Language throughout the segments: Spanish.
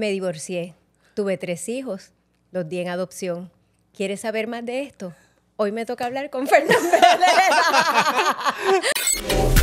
Me divorcié. Tuve tres hijos. Los di en adopción. ¿Quieres saber más de esto? Hoy me toca hablar con Fernando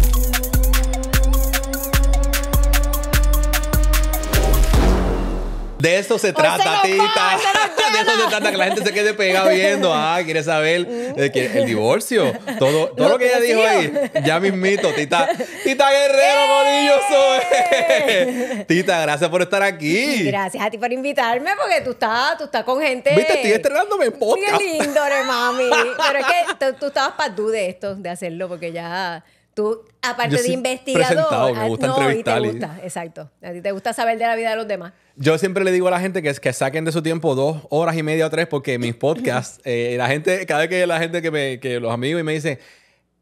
De eso se trata, tita. de eso se trata, que la gente se quede pegada viendo. Ah, quiere saber eh, el divorcio. Todo, todo lo, que ella dijo ahí. Ya mismito, tita. Tita Guerrero, ¡Eh! Morillo, soy. tita, gracias por estar aquí. Gracias a ti por invitarme, porque tú estás, tú estás con gente. Viste, estoy estrenándome en podcast. Qué lindo, mami. Pero es que tú, tú estabas para tú de esto, de hacerlo, porque ya... Tú, aparte de investigador, me ah, gusta no, y te gusta, exacto. A ti te gusta saber de la vida de los demás. Yo siempre le digo a la gente que, que saquen de su tiempo dos horas y media o tres, porque mis podcasts, eh, la gente, cada vez que la gente que, me, que los amigos y me dicen,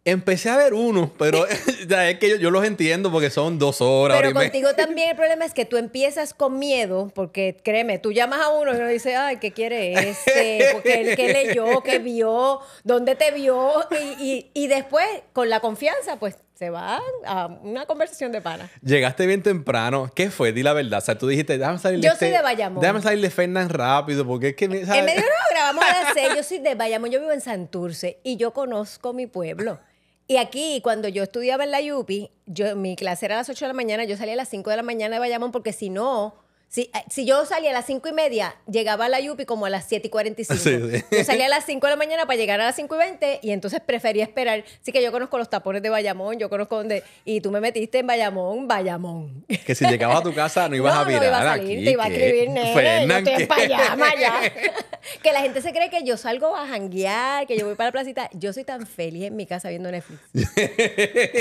Empecé a ver uno, pero es que yo, los entiendo porque son dos horas. Pero contigo también el problema es que tú empiezas con miedo, porque créeme, tú llamas a uno y uno dice, ay, ¿qué quiere este? Porque él que leyó, que vio, dónde te vio, y, y, y después con la confianza, pues se va a una conversación de pana. Llegaste bien temprano. ¿Qué fue? Di la verdad. O sea, tú dijiste, déjame salir de Yo este rápido, porque es que... en medio me grabamos a las Yo soy de Bayamón. Yo vivo en Santurce y yo conozco mi pueblo. Y aquí, cuando yo estudiaba en la Yupi, yo, mi clase era a las 8 de la mañana, yo salía a las 5 de la mañana de Bayamón porque si no, eh, si, yo salía a las cinco y media, llegaba a la Yupi como a las 7 y 45. Yo salía a las 5 de la mañana para llegar a las 5 y 20 y entonces prefería esperar. Así que yo conozco los tapones de Bayamón, yo conozco donde... Y tú me metiste en Bayamón, Bayamón. Que si llegabas a tu casa no ibas a virar. No iba a salir, te iba a escribir, nene, yo estoy en que la gente se cree que yo salgo a janguear, que yo voy para la placita. Yo soy tan feliz en mi casa viendo Netflix.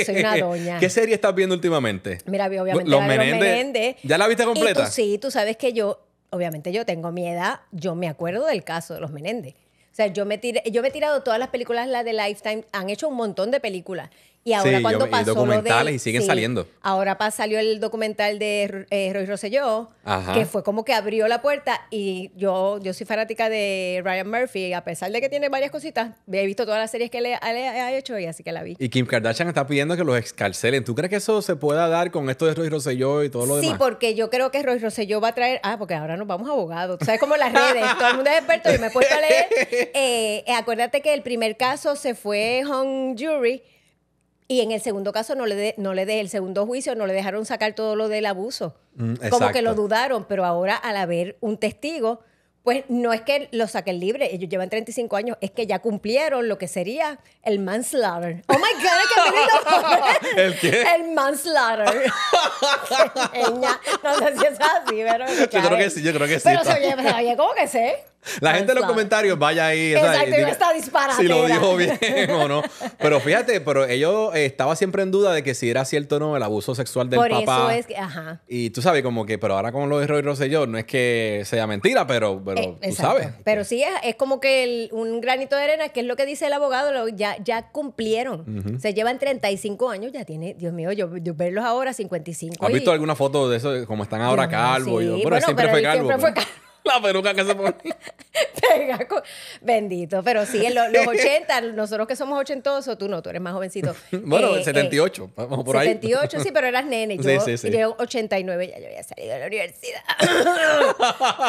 soy una doña. ¿Qué serie estás viendo últimamente? Mira, obviamente los, la ¿Ya la viste completa? tú sabes que yo, obviamente yo tengo mi edad, yo me acuerdo del caso de los Menéndez. O sea, yo me, yo he tirado todas las películas, la de Lifetime, han hecho un montón de películas. Y ahora sí, cuando documentales y siguen saliendo. Ahora salió el documental de eh, Roy Rosselló, que fue como que abrió la puerta y yo, yo soy fanática de Ryan Murphy, a pesar de que tiene varias cositas, he visto todas las series que le, ha hecho y así que la vi. Y Kim Kardashian está pidiendo que los excarcelen. ¿Tú crees que eso se pueda dar con esto de Roy Rosselló y todo lo demás? Sí, porque yo creo que Roy Rosselló va a traer, ah, porque ahora nos vamos a abogados, ¿sabes? cómo las redes, todo el mundo es experto y me he puesto a leer. Eh, eh, acuérdate que el primer caso se fue Hong Jury y en el segundo caso no le no le el segundo juicio no le dejaron sacar todo lo del abuso. Mm, como que lo dudaron, pero ahora al haber un testigo, pues no es que lo saquen libre, ellos llevan 35 años, es que ya cumplieron lo que sería el manslaughter. Oh my God, ¡Qué ¿El qué? El manslaughter. no sé si es así, pero. Yo creo que sí, yo creo que sí. Pero se oye, como que sé. La gente en los comentarios vaya ahí. Exacto, diga, está disparando. Si lo dijo bien o no. Pero fíjate, pero ellos eh, estaba siempre en duda de que si era cierto o no el abuso sexual del papá. Por eso es que, ajá. Y tú sabes, como que, pero ahora con lo de Roy yo no es que sea mentira, pero, pero eh, tú sabes. Pero sí, es, como que un granito de arena, que es lo que dice el abogado, ya, ya cumplieron. Se llevan 35 años, ya tiene, Dios mío, yo, verlos ahora 55. ¿Has visto alguna foto de eso, como están ahora calvos? Sí. Bueno, siempre, fue calvo, siempre fue pues. calvo. la peruca que se pone. Bendito, pero sí, en los, 80, nosotros que somos ochentosos, tú no, tú eres más jovencito. bueno, eh, eh, en 78, vamos por ahí. 78, sí, pero eras nene. Yo, 89, ya yo había salido de la universidad.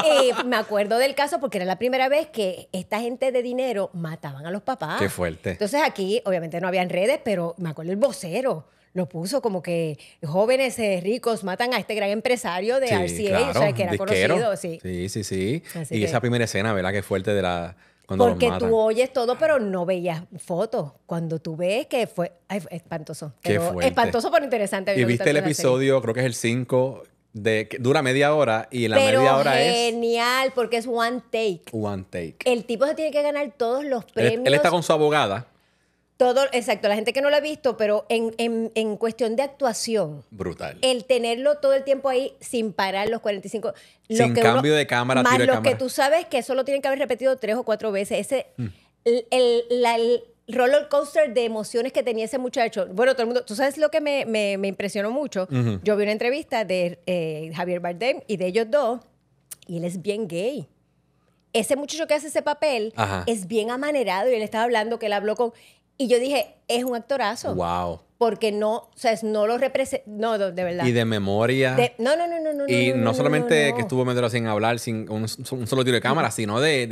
Eh, me acuerdo del caso porque era la primera vez que esta gente de dinero mataban a los papás. Qué fuerte. Entonces aquí, obviamente no habían redes, pero me acuerdo el vocero lo puso como que jóvenes eh, ricos matan a este gran empresario de sí, eh, que era conocido, sí. Sí, sí, y esa primera escena, ¿verdad? Que fuerte de la... Cuando Porque tú oyes todo, pero no veías fotos. Cuando tú ves que fue espantoso. espantoso pero interesante. Y viste el episodio, creo que es el 5, de, que dura media hora y la media hora es. Genial, porque es one take. One take. El tipo se tiene que ganar todos los premios. él está con su abogada. Todo, exacto, la gente que no lo ha visto, pero en, cuestión de actuación. Brutal. El tenerlo todo el tiempo ahí sin parar los 45. Sin cambio de cámara, Más lo que tú sabes que eso lo tienen que haber repetido tres o cuatro veces. Ese. Mm. El, el, roller coaster de emociones que tenía ese muchacho. Bueno, todo el mundo, tú sabes lo que me, impresionó mucho. Yo vi una entrevista de eh, Javier Bardem y de ellos dos, y él es bien gay ese muchacho que hace ese papel es bien amanerado y él estaba hablando que él habló con y yo dije, es un actorazo. Wow. Porque no, o sea, no lo representa. No, de verdad. Y de memoria. no, no, no, no, no. Y no, solamente que estuvo así sin hablar, sin un, solo tiro de cámara, sino de,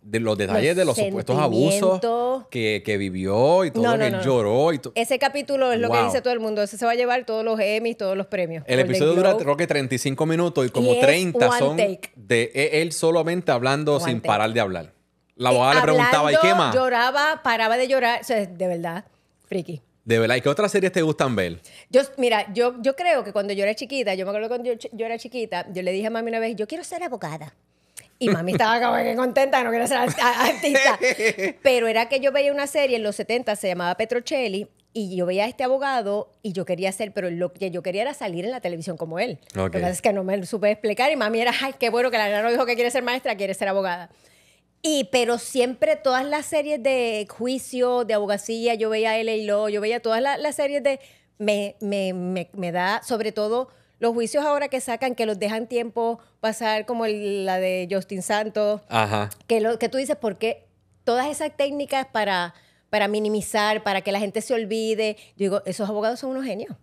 de, los detalles de los supuestos abusos que, que, vivió y todo lo que lloró. Y Ese capítulo es lo que dice todo el mundo. Ese se va a llevar todos los Emmys, todos los premios. El episodio dura, creo que 35 minutos y como 30 son de e, él solamente hablando sin parar de hablar. La abogada le eh, preguntaba, ¿y qué más? Lloraba, paraba de llorar. de verdad, friki. De verdad, ¿y qué otras series te gustan ver? Yo, mira, yo, yo creo que cuando yo era chiquita, yo me acuerdo cuando yo, era chiquita, yo le dije a mami una vez, yo quiero ser abogada. Y mami estaba como que contenta no quería ser artista. Pero era que yo veía una serie en los 70, se llamaba Petrocelli, y yo veía a este abogado y yo quería ser, pero lo que yo quería era salir en la televisión como él. Lo que pasa es que no me supe explicar y mami era, ay, qué bueno que la nena no dijo que quiere ser maestra, quiere ser abogada. Y, pero siempre todas las series de juicio, de abogacía, yo veía L.A. lo yo veía todas las, series de... Me, me, me, da, sobre todo, los juicios ahora que sacan, que los dejan tiempo pasar, como la de Justin Santos, Ajá. Que, lo, que tú dices, porque todas esas técnicas para, para minimizar, para que la gente se olvide, yo digo, esos abogados son unos genios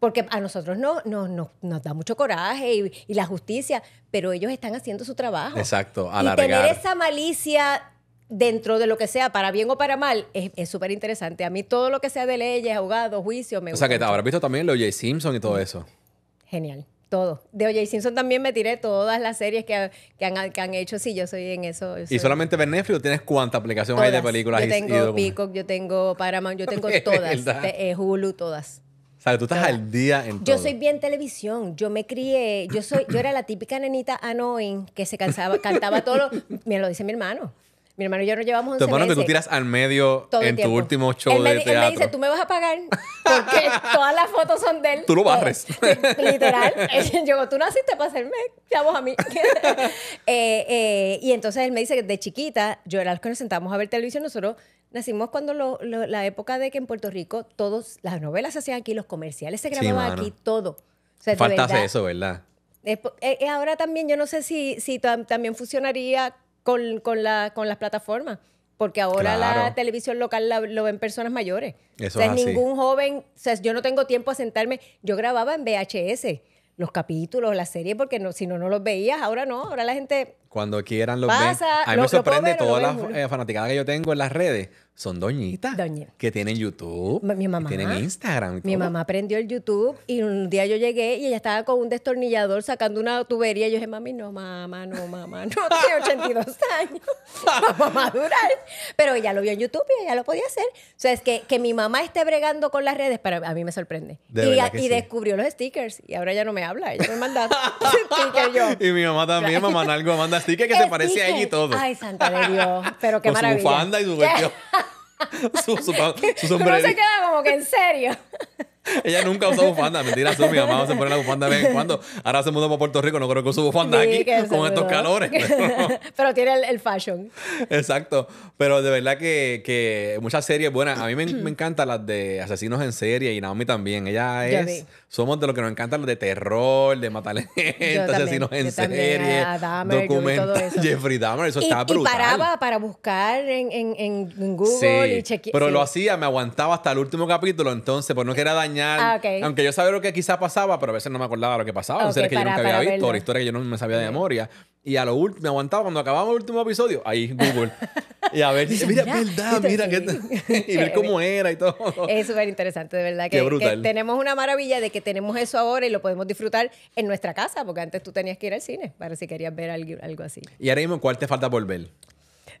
porque a nosotros no, no, nos da mucho coraje y, la justicia, pero ellos están haciendo su trabajo. Exacto, alargar. Y tener esa malicia dentro de lo que sea, para bien o para mal, es súper interesante. A mí todo lo que sea de leyes, abogados, juicios, me gusta. O sea, que habrás visto también lo J. Simpson y todo mm. eso. Genial. Todo. De O.J. Simpson también me tiré todas las series que, han, hecho. Sí, yo soy en eso. ¿Y solamente ver tienes cuánta aplicación hay de películas? Yo tengo Peacock, yo tengo Paramount, yo tengo todas. Eh, Hulu, todas. O tú estás al día en todo. Yo soy bien televisión. Yo me crié. Yo soy, yo era la típica nenita annoying que se cansaba, cantaba todo. Lo, me lo dice mi hermano. Mi hermano y yo nos llevamos 11 Tu hermano que tú tiras al medio en tu último show de teatro. Él me dice, tú me vas a pagar porque todas las fotos son de él. Tú lo barres. Literal. Yo, tú naciste para hacerme, vamos a mí. Eh, eh, y entonces él me dice que de chiquita, yo era los que nos sentábamos a ver televisión, nosotros nacimos cuando la época de que en Puerto Rico todas las novelas se hacían aquí, los comerciales se grababan aquí, todo. O Falta eso, ¿verdad? Eh, ahora también yo no sé si, si también funcionaría con, con, la, con las plataformas. Porque ahora la televisión local lo ven personas mayores. Eso es ningún joven, o sea, yo no tengo tiempo a sentarme. Yo grababa en VHS los capítulos, la serie porque si no, no los veías. Ahora no, ahora la gente. Cuando quieran los pasa, A me sorprende toda la eh, fanaticadas que yo tengo en las redes son doñitas. Que tienen YouTube. Mi mamá. tienen Instagram. Mi mamá aprendió el YouTube y un día yo llegué y ella estaba con un destornillador sacando una tubería. Y yo dije, mami, no, mamá, no, mamá, no, tiene 82 años. Vamos a madurar. Pero ella lo vio en YouTube y ella lo podía hacer. O sea, es que, que mi mamá esté bregando con las redes, para a mí me sorprende. y, y descubrió los stickers y ahora ya no me habla, ella me manda stickers yo. Y mi mamá también, mamá algo manda stickers que se parece a ella y todo. Ay, santa de Dios. Pero qué maravilla. Su bufanda y su su, se queda como que en serio. Ella nunca usó bufanda, mentira, su mi mamá se pone la bufanda de vez en cuando. Ahora se mudó para Puerto Rico, no creo que use bufanda aquí con estos calores. Pero... tiene el, fashion. Exacto, pero de verdad que, que muchas series buenas. A mí me, me, encantan las de asesinos en serie y Naomi también. Ella es... Somos de los que nos encantan los de terror, de gente asesinos en serie, documentos. Jeffrey Dahmer, eso estaba está brutal. Y paraba para buscar en, en, Google y chequear. Pero lo hacía, me aguantaba hasta el último capítulo, entonces, pues no quería dañar Ah, Aunque yo sabía lo que quizá pasaba, pero a veces no me acordaba lo que pasaba. que yo nunca había visto, historia que yo no me sabía de memoria. Y a lo último, me aguantaba cuando acababa el último episodio. Ahí, Google. y a ver, mira, verdad, mira. y ver cómo era y todo. Es súper interesante, de verdad. Que, tenemos una maravilla de que tenemos eso ahora y lo podemos disfrutar en nuestra casa, porque antes tú tenías que ir al cine para si querías ver algo, algo así. Y ahora mismo, ¿cuál te falta por ver?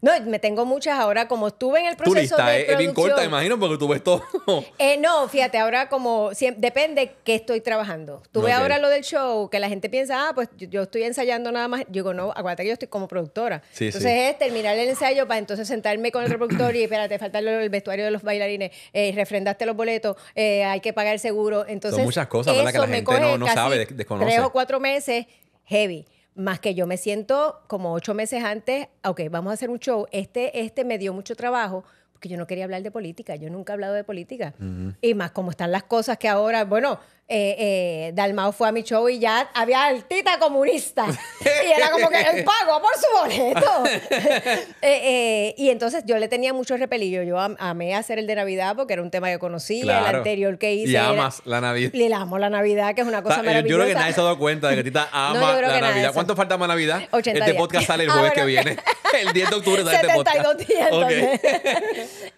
No, me tengo muchas ahora, como estuve en el proceso de es, bien corta, imagino, porque tú ves todo. Eh, no, fíjate, ahora como Depende depende qué estoy trabajando. Tuve ahora lo del show, que la gente piensa, ah, pues yo estoy ensayando nada más. Yo digo, no, aguanta que yo estoy como productora. entonces es terminar el ensayo para entonces sentarme con el productor y espérate, falta el vestuario de los bailarines, eh, refrendaste los boletos, eh, hay que pagar el seguro. Entonces, Son muchas cosas, ¿verdad? Que la gente no, sabe, desconoce. Tres o cuatro meses heavy. Más que yo me siento como ocho meses antes, ok, vamos a hacer un show. Este, este me dio mucho trabajo porque yo no quería hablar de política. Yo nunca he hablado de política. Y más como están las cosas que ahora, bueno, eh, eh, Dalmau fue a mi show y ya había altita comunista. y era como que el pago por su boleto. Eh, y entonces yo le tenía mucho repelillo. Yo amé hacer el de Navidad porque era un tema que conocía, el anterior que hice. Y amas la Navidad. Le amo la Navidad, que es una cosa maravillosa. Yo creo que nadie se ha dado cuenta de que Tita ama la Navidad. ¿Cuánto falta más Navidad? este podcast sale el jueves que viene. el 10 de octubre sale 72 este podcast.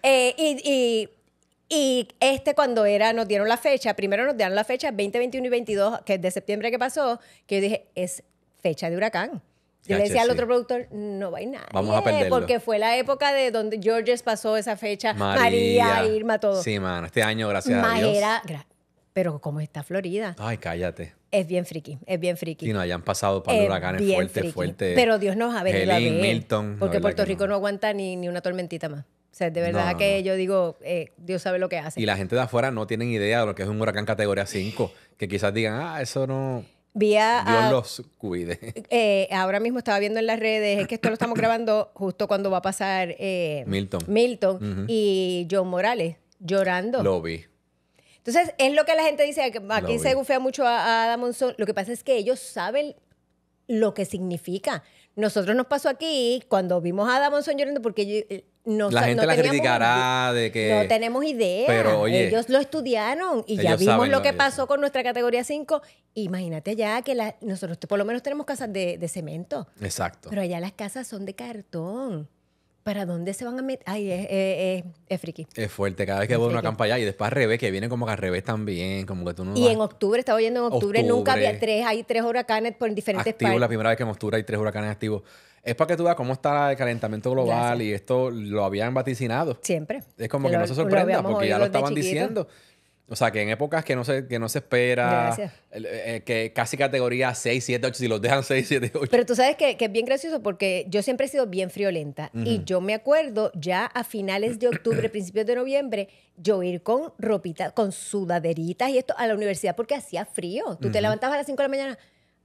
días. y y este cuando era, nos dieron la fecha, primero nos dieron la fecha 2021 y 22, que es de septiembre que pasó, que yo dije, es fecha de huracán. Yo le decía al otro productor, no va a ir nada. Vamos a Porque fue la época de donde Georges pasó esa fecha. María, Irma, todo. Sí, mano. Este año, gracias a Dios. Pero como está Florida. Ay, cállate. Es bien friki, es bien friki. Y no, hayan pasado para huracanes fuertes, fuertes. Pero Dios nos ha venido venir a ver. Milton. Porque Puerto Rico no. aguanta ni, ni una tormentita más. O sea, de verdad que yo digo, eh, Dios sabe lo que hace. Y la gente de afuera no tienen idea de lo que es un huracán categoría 5, que quizás digan, ah, eso no... Dios los cuide. Eh, ahora mismo estaba viendo en las redes, es que esto lo estamos grabando justo cuando va a pasar eh, Milton. Milton y John Morales llorando. Lo vi. Entonces, es lo que la gente dice, aquí se gufea mucho a, Adam Monzón. Lo que pasa es que ellos saben lo que significa. Nosotros nos pasó aquí cuando vimos a Adam Monzón llorando porque no, la gente la criticará de que... No tenemos idea. Pero, oye, ellos lo estudiaron y ya vimos lo que pasó con nuestra categoría 5. Imagínate ya que nosotros por lo menos tenemos casas de, de, cemento. Exacto. Pero allá las casas son de cartón. ¿Para dónde se van a meter? Ay, es, es, friki. Es fuerte. Cada vez que voy a una campaña y después al revés, que viene como que al revés también. Como que tú no y en octubre, estaba oyendo en octubre, nunca había tres, hay tres huracanes por diferentes Activo, la primera vez que en hay tres huracanes activos. Es para que tú veas cómo está el calentamiento global y esto lo habían vaticinado. Siempre. Es como que, no se sorprenda porque ya lo estaban diciendo. O sea, que en épocas que no se, que no se espera, eh, eh, que casi categoría 6, 7, 8, si los dejan 6, 7, 8. Pero tú sabes que, es bien gracioso porque yo siempre he sido bien friolenta. Y yo me acuerdo ya a finales de octubre, principios de noviembre, yo ir con ropita, con sudaderitas y esto a la universidad porque hacía frío. Tú te levantabas a las 5 de la mañana,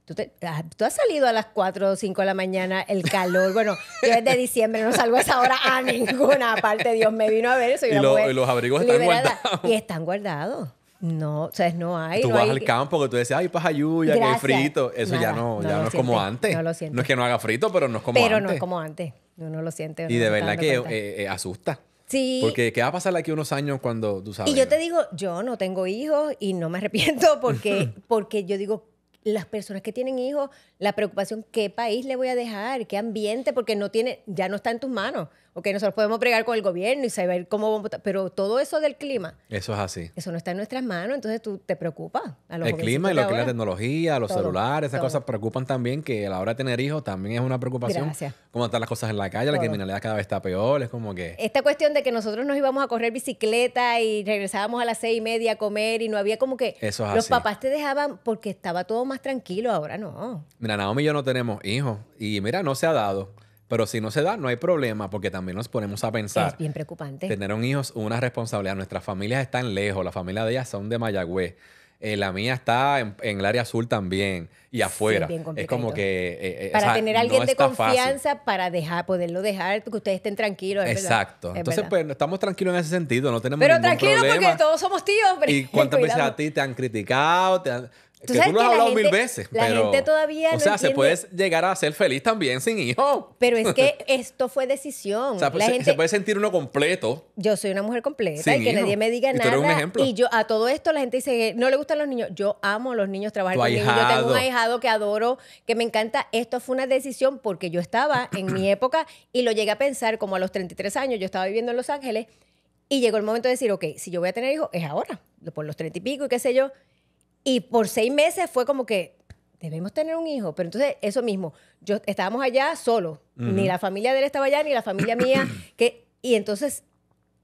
¿Tú, te, ah, has salido a las 4 o 5 de la mañana, el calor. Bueno, yo desde diciembre no salgo a esa hora a ninguna parte. Dios me vino a ver eso. Y, lo, y los abrigos están guardados. Y están guardados. No, o sea, no hay. Tú vas al campo que tú dices, ay, paja pues lluvia, que hay frito. Eso ya no, ya no es como antes. No lo siento. No es que no haga frito, pero no es como antes. Pero no es como antes. Uno lo siente. Y de verdad que eh, eh, asusta. Sí. Porque ¿qué va a pasar aquí unos años cuando tú sabes? Y yo te digo, yo no tengo hijos y no me arrepiento porque, porque yo digo, las personas que tienen hijos, la preocupación, ¿qué país le voy a dejar? ¿Qué ambiente? Porque no tiene, ya no está en tus manos. Porque nosotros podemos pregar con el gobierno y saber cómo vamos a pero todo eso del clima. Eso es así. Eso no está en nuestras manos, entonces tú te preocupas. A el clima y lo la tecnología, los celulares, esas cosas preocupan también que a la hora de tener hijos también es una preocupación. Gracias. Como están las cosas en la calle, la criminalidad cada vez está peor, es como que... Esta cuestión de que nosotros nos íbamos a correr bicicleta y regresábamos a las seis y media a comer y no había como que... Eso es los papás te dejaban porque estaba todo más tranquilo, ahora no. Mira, Naomi y yo no tenemos hijos y mira, no se ha dado. Pero si no se da, no hay problema, porque también nos ponemos a pensar. Es bien preocupante. Tener un hijo es una responsabilidad. Nuestras familias están lejos, la familia de ellas son de Mayagüez. Eh, la mía está en, el área azul también y afuera. es como que... Eh, eh, para tener a alguien de confianza para dejar, poderlo dejar, que ustedes estén tranquilos. Exacto. Entonces, pues estamos tranquilos en ese sentido, no tenemos Pero tranquilo porque todos somos tíos. y cuántas veces a ti te han criticado, te han, Tú, que lo has hablado mil veces. La gente todavía. O sea, se puede llegar a ser feliz también sin hijo. Pero es que esto fue decisión. o sea, pues, la se, puede sentir uno completo. Yo soy una mujer completa y que nadie me diga nada. Y yo a todo esto la gente dice no le gustan los niños. Yo amo a los niños trabajar con Yo tengo un ahijado que adoro, que me encanta. Esto fue una decisión porque yo estaba en mi época y lo llegué a pensar como a los 33 años. Yo estaba viviendo en Los Ángeles y llegó el momento de decir, ok, si yo voy a tener hijos, es ahora, por los 30 y pico y qué sé yo. Y por seis meses fue como que debemos tener un hijo. Pero entonces, eso mismo, yo estábamos allá solo. Ni la familia de él estaba allá, ni la familia mía. que, y entonces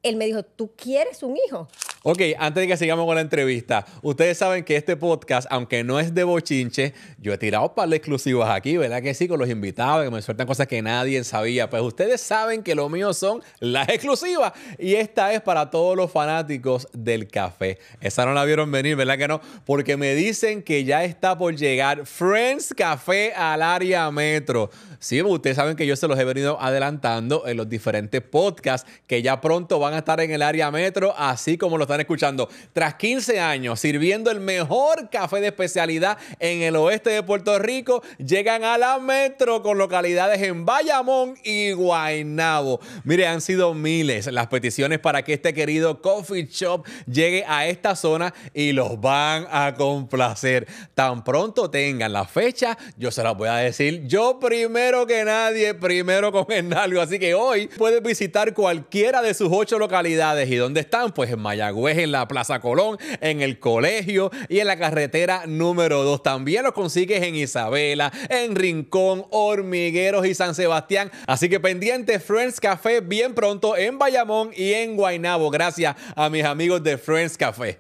él me dijo, ¿tú quieres un hijo? Ok, antes de que sigamos con la entrevista, ustedes saben que este podcast, aunque no es de bochinche, yo he tirado para las exclusivas aquí, ¿verdad que sí? Con los invitados, que me sueltan cosas que nadie sabía. Pues ustedes saben que lo mío son las exclusivas. Y esta es para todos los fanáticos del café. Esa no la vieron venir, ¿verdad que no? Porque me dicen que ya está por llegar Friends Café al área metro. Sí, pues ustedes saben que yo se los he venido adelantando en los diferentes podcasts que ya pronto van a estar en el área metro, así como lo están están escuchando. Tras 15 años sirviendo el mejor café de especialidad en el oeste de Puerto Rico, llegan a la metro con localidades en Bayamón y Guaynabo. Mire, han sido miles las peticiones para que este querido coffee shop llegue a esta zona y los van a complacer. Tan pronto tengan la fecha, yo se la voy a decir yo primero que nadie, primero con Hernalgo. Así que hoy puedes visitar cualquiera de sus ocho localidades. ¿Y dónde están? Pues en Mayagüez pues en la Plaza Colón, en el colegio y en la carretera número 2. También lo consigues en Isabela, en Rincón, Hormigueros y San Sebastián. Así que pendiente Friends Café bien pronto en Bayamón y en Guaynabo. Gracias a mis amigos de Friends Café.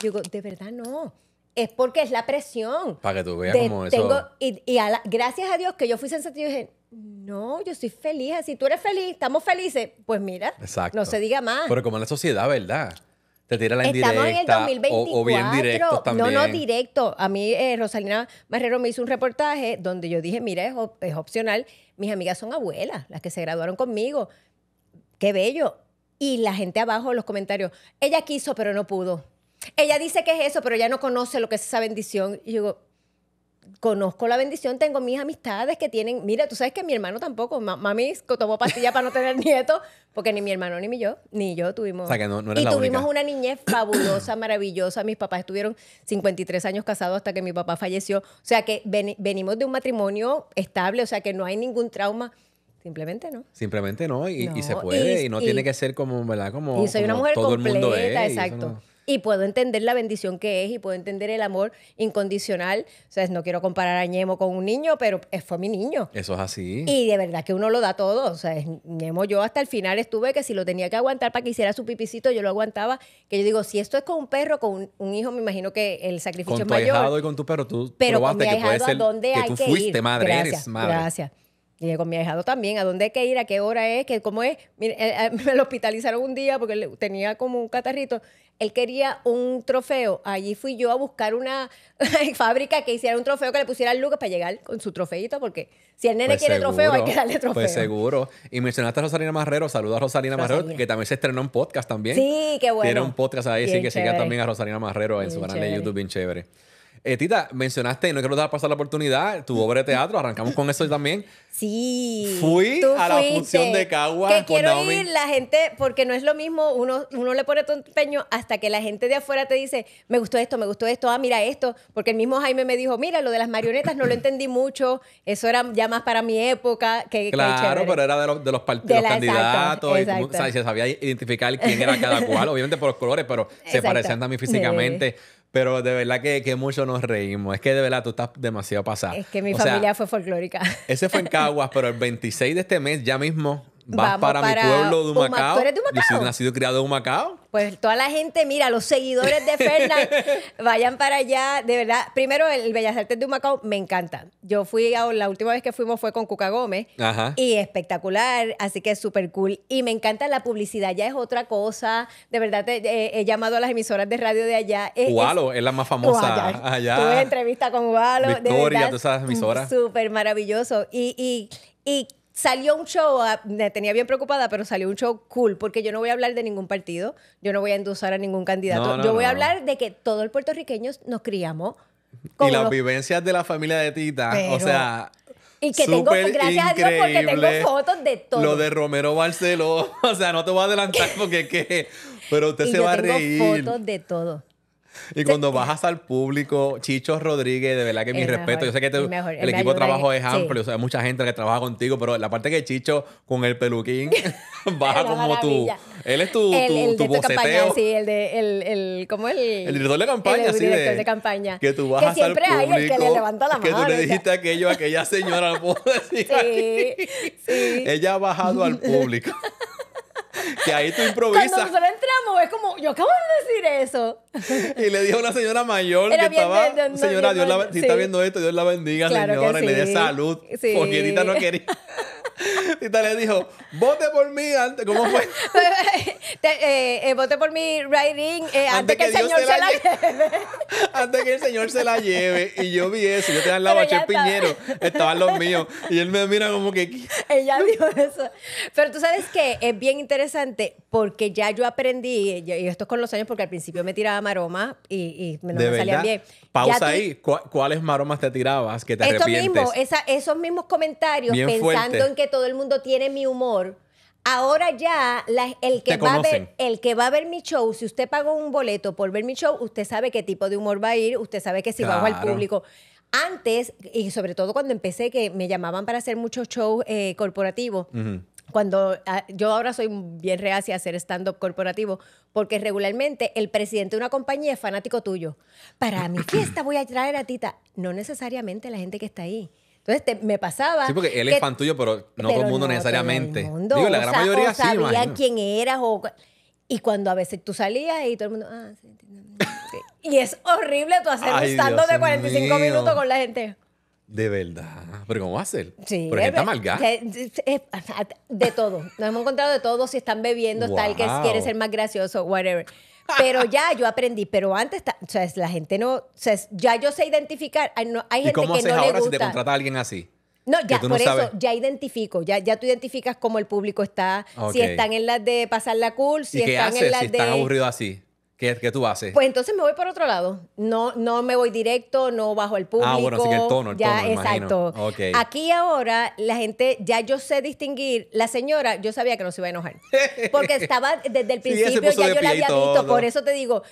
Digo, de verdad no es porque es la presión. Para que tú veas cómo eso. y, gracias a Dios que yo fui sensitiva y dije, no, yo soy feliz. Si tú eres feliz, estamos felices. Pues mira, no se diga más. Pero como en la sociedad, ¿verdad? te tira la indirecta. en el O, bien directo No, no, directo. A mí, eh, Rosalina Marrero me hizo un reportaje donde yo dije, mira, es, opcional. Mis amigas son abuelas, las que se graduaron conmigo. Qué bello. Y la gente abajo en los comentarios, ella quiso, pero no pudo. Ella dice que es eso, pero ya no conoce lo que es esa bendición. Y yo digo, conozco la bendición, tengo mis amistades que tienen, mira, tú sabes que mi hermano tampoco, mami tomó pastilla para no tener nieto. porque ni mi hermano ni yo, ni yo tuvimos. y tuvimos una niñez fabulosa, maravillosa, mis papás estuvieron 53 años casados hasta que mi papá falleció, o sea que venimos de un matrimonio estable, o sea que no hay ningún trauma. Simplemente no. Simplemente no, y, se puede, y, no tiene que ser como, ¿verdad? Como, y soy una mujer todo completa, exacto y puedo entender la bendición que es y puedo entender el amor incondicional. O sea, no quiero comparar a Ñemo con un niño, pero eh, fue mi niño. Eso es así. Y de verdad que uno lo da todo. O sea, Ñemo, yo hasta el final estuve que si lo tenía que aguantar para que hiciera su pipicito, yo lo aguantaba. Que yo digo, si esto es con un perro, con un, hijo, me imagino que el sacrificio es mayor. Con tu y con tu perro, tú pero probaste que tú fuiste madre, eres madre. Gracias. Y con mi ahijado también, a dónde hay que ir, a qué hora es, que cómo es. Eh, eh, me lo hospitalizaron un día porque tenía como un catarrito. Él quería un trofeo. Allí fui yo a buscar una fábrica que hiciera un trofeo que le pusiera Lucas para llegar con su trofeito, porque si el nene pues quiere trofeo, hay que darle pues trofeo. Pues seguro. Y mencionaste a Rosalina Marrero. Saludos a Rosalina, Marrero, que también se estrenó un podcast también. Sí, qué bueno. Tiene un podcast ahí, que sigue también a Rosalina Marrero en su canal de YouTube, bien chévere. Etita, eh, tita, mencionaste, no quiero dejar pasar la oportunidad, tu obra de teatro, arrancamos con eso también. Sí. Fui a la función de Cagua. Que quiero Naomi. ir, la gente, porque no es lo mismo, uno, uno le pone tu empeño hasta que la gente de afuera te dice, me gustó esto, me gustó esto, ah, mira esto, porque el mismo Jaime me dijo, mira, lo de las marionetas no lo entendí mucho, eso era ya más para mi época. Que, claro, pero era de los, de los, candidatos, Y, se sabía identificar quién era cada cual, obviamente por los colores, pero se parecían también físicamente. Sí. Pero de verdad que, que mucho nos reímos. Es que de verdad tú estás demasiado pasada. Es que mi familia fue folclórica. Ese fue en Caguas, pero el 26 de este mes, ya mismo, vas para, mi pueblo de Humacao. de Humacao. nacido y criado en Humacao. Pues toda la gente, mira, los seguidores de Fernández vayan para allá. De verdad, primero el Bellas Artes de Humacao me encanta. Yo fui, la última vez que fuimos fue con Cuca Gómez. Ajá. Y espectacular, así que es súper cool. Y me encanta la publicidad, ya es otra cosa. De verdad, eh, he llamado a las emisoras de radio de allá. Eh, es, Ualo es, la más famosa allá. Tuve entrevista con Ualo. Victoria, de todas esas emisoras. Súper maravilloso. Y, y, y salió un show, ah, me tenía bien preocupada, pero salió un show cool, porque yo no voy a hablar de ningún partido, yo no voy a endulzar a ningún candidato, yo voy a hablar de que todos los puertorriqueños nos criamos. y las vivencias de la familia de Tita, o sea... Y que tengo, pues, gracias a Dios, porque tengo fotos de todo. Lo de Romero Barceló, o sea, no te voy a adelantar porque es que... Pero usted se va a reír. fotos de todo. Y cuando bajas al público, Chicho Rodríguez, de verdad que mi respeto. yo sé que el, equipo de trabajo es amplio, o sea, hay mucha gente que trabaja contigo, pero la parte que Chicho con el peluquín baja como tú. Él es tu, tu, tu de boceteo. Campaña, sí, el de el, el ¿cómo el, el director de campaña, el, sí, director de, campaña. Que tú bajas que siempre al público, hay el que le levanta la mano. Que tú le dijiste aquello a aquella señora, no Sí, sí. Ella ha bajado al público. que ahí tú improvisas. Cuando nosotros entramos, es como, yo acabo de decir eso. Y le dijo a una señora mayor que estaba, señora, Dios si está viendo esto, Dios la bendiga, señora, y le dé salud, porque Edita no quería. Tita le dijo, vote por mí antes. ¿Cómo fue? Eh, eh, vote por mí, Riding, eh, antes, que, el Señor se, la, lleve. antes que el Señor se la lleve. Y yo vi eso. Yo tenía al lado a Piñero. Estaban los míos. Y él me mira como que. Ella dijo eso. Pero tú sabes que es bien interesante porque ya yo aprendí, y esto es con los años, porque al principio me tiraba maroma y, y no me salían bien. Pausa ahí. ¿Cuáles maromas te tirabas que te Mismo, esos mismos comentarios pensando en que todo el mundo tiene mi humor. Ahora ya el, que va a ver, el que va a ver mi show, si usted pagó un boleto por ver mi show, usted sabe qué tipo de humor va a ir, usted sabe que si claro. bajo al público. Antes, y sobre todo cuando empecé, que me llamaban para hacer muchos shows eh, corporativos, cuando ah, yo ahora soy bien reacia a hacer stand-up corporativo, porque regularmente el presidente de una compañía es fanático tuyo. Para mi fiesta voy a traer a Tita, no necesariamente la gente que está ahí. Entonces me pasaba. Sí, porque él es fan tuyo, pero no todo el mundo necesariamente. El Digo, la gran mayoría sabía quién eras Y cuando a veces tú salías y todo el mundo. Ah, y es horrible tú hacer un stand de 45 minutos con la gente. De verdad. ¿Pero cómo va a ser? Sí. Pero está De todo. Nos hemos encontrado de todo. Si están bebiendo, tal, que quiere ser más gracioso, whatever. Pero ya yo aprendí. Pero antes, o sea, la gente no... O sea, ya yo sé identificar. Hay, no, gente cómo que haces no ahora si te contrata a alguien así? No, ya, por eso, ya identifico, ya, ya tú identificas cómo el público está, si están en las de pasar la cool, si están en las si de... están aburridos así? ¿Qué, tú haces? Pues entonces me voy por otro lado. No, no me voy directo, no bajo ah, el público. Ah, bueno, así que el tono, el ya, Exacto. Aquí ahora la gente, ya yo sé distinguir. La señora, yo sabía que no se iba a enojar. Porque estaba desde el principio, ya yo la había visto. Por eso te digo,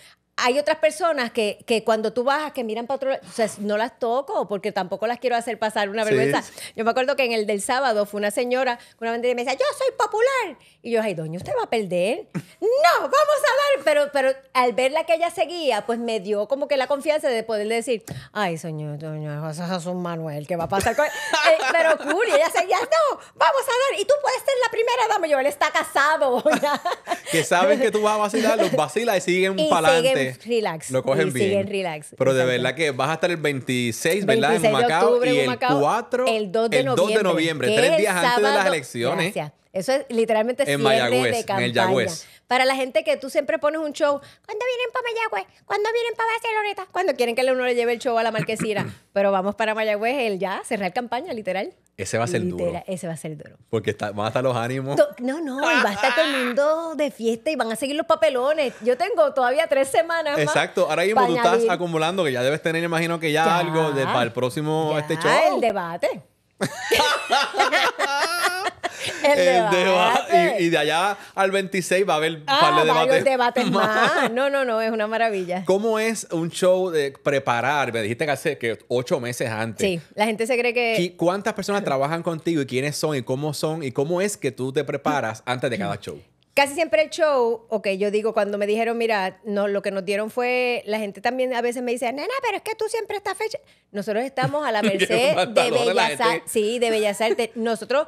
hay otras personas que, cuando tú bajas, que miran para otro lado, no las toco porque tampoco las quiero hacer pasar una vergüenza. Yo me acuerdo que en el del sábado fue una señora con una bandera y me decía, yo soy popular. Y yo, ay, doña, ¿usted va a perder? no, vamos a dar. Pero, pero al verla que ella seguía, pues me dio como que la confianza de poderle decir, ay, señor, doña, es un Manuel, ¿qué va a pasar con él? Eh, pero cool, ella seguía, no, vamos a dar. Y tú puedes ser la primera dama. Yo, él está casado. que saben que tú vas a vacilar, los vacila y siguen para adelante relax. Lo cogen bien. Siguen relax. Pero de verdad que vas a estar el 26, ¿verdad? en Macao. y el 4, el 2 de el 2 noviembre. De noviembre tres días antes de las elecciones. Eso es literalmente en de campaña. En el Para la gente que tú siempre pones un show, ¿cuándo vienen para Mayagüez? ¿Cuándo vienen para Barceloneta? Cuando quieren que uno le lleve el show a la marquesina. Pero vamos para Mayagüez, el ya, cerrar campaña, literal. Ese va a ser duro. Ese va a ser duro. Porque van a estar los ánimos. No, no, y va a estar todo el mundo de fiesta y van a seguir los papelones. Yo tengo todavía tres semanas. Exacto, ahora mismo tú estás acumulando, que ya debes tener, imagino que ya, algo para el próximo ya, este show. El debate. Y, de allá al 26 va a haber un ah, par debates, más. No, no, no, es una maravilla. ¿Cómo es un show de preparar? Me dijiste que hace que ocho meses antes. Sí, la gente se cree que. ¿Cuántas personas trabajan contigo y quiénes son y cómo son y cómo es que tú te preparas antes de cada show? Casi siempre el show, ok, yo digo, cuando me dijeron, mira, no, lo que nos dieron fue, la gente también a veces me dice, nena, pero es que tú siempre estás fecha. Nosotros estamos a la merced de Bellas Artes. Sí, de Bellas Artes. Nosotros,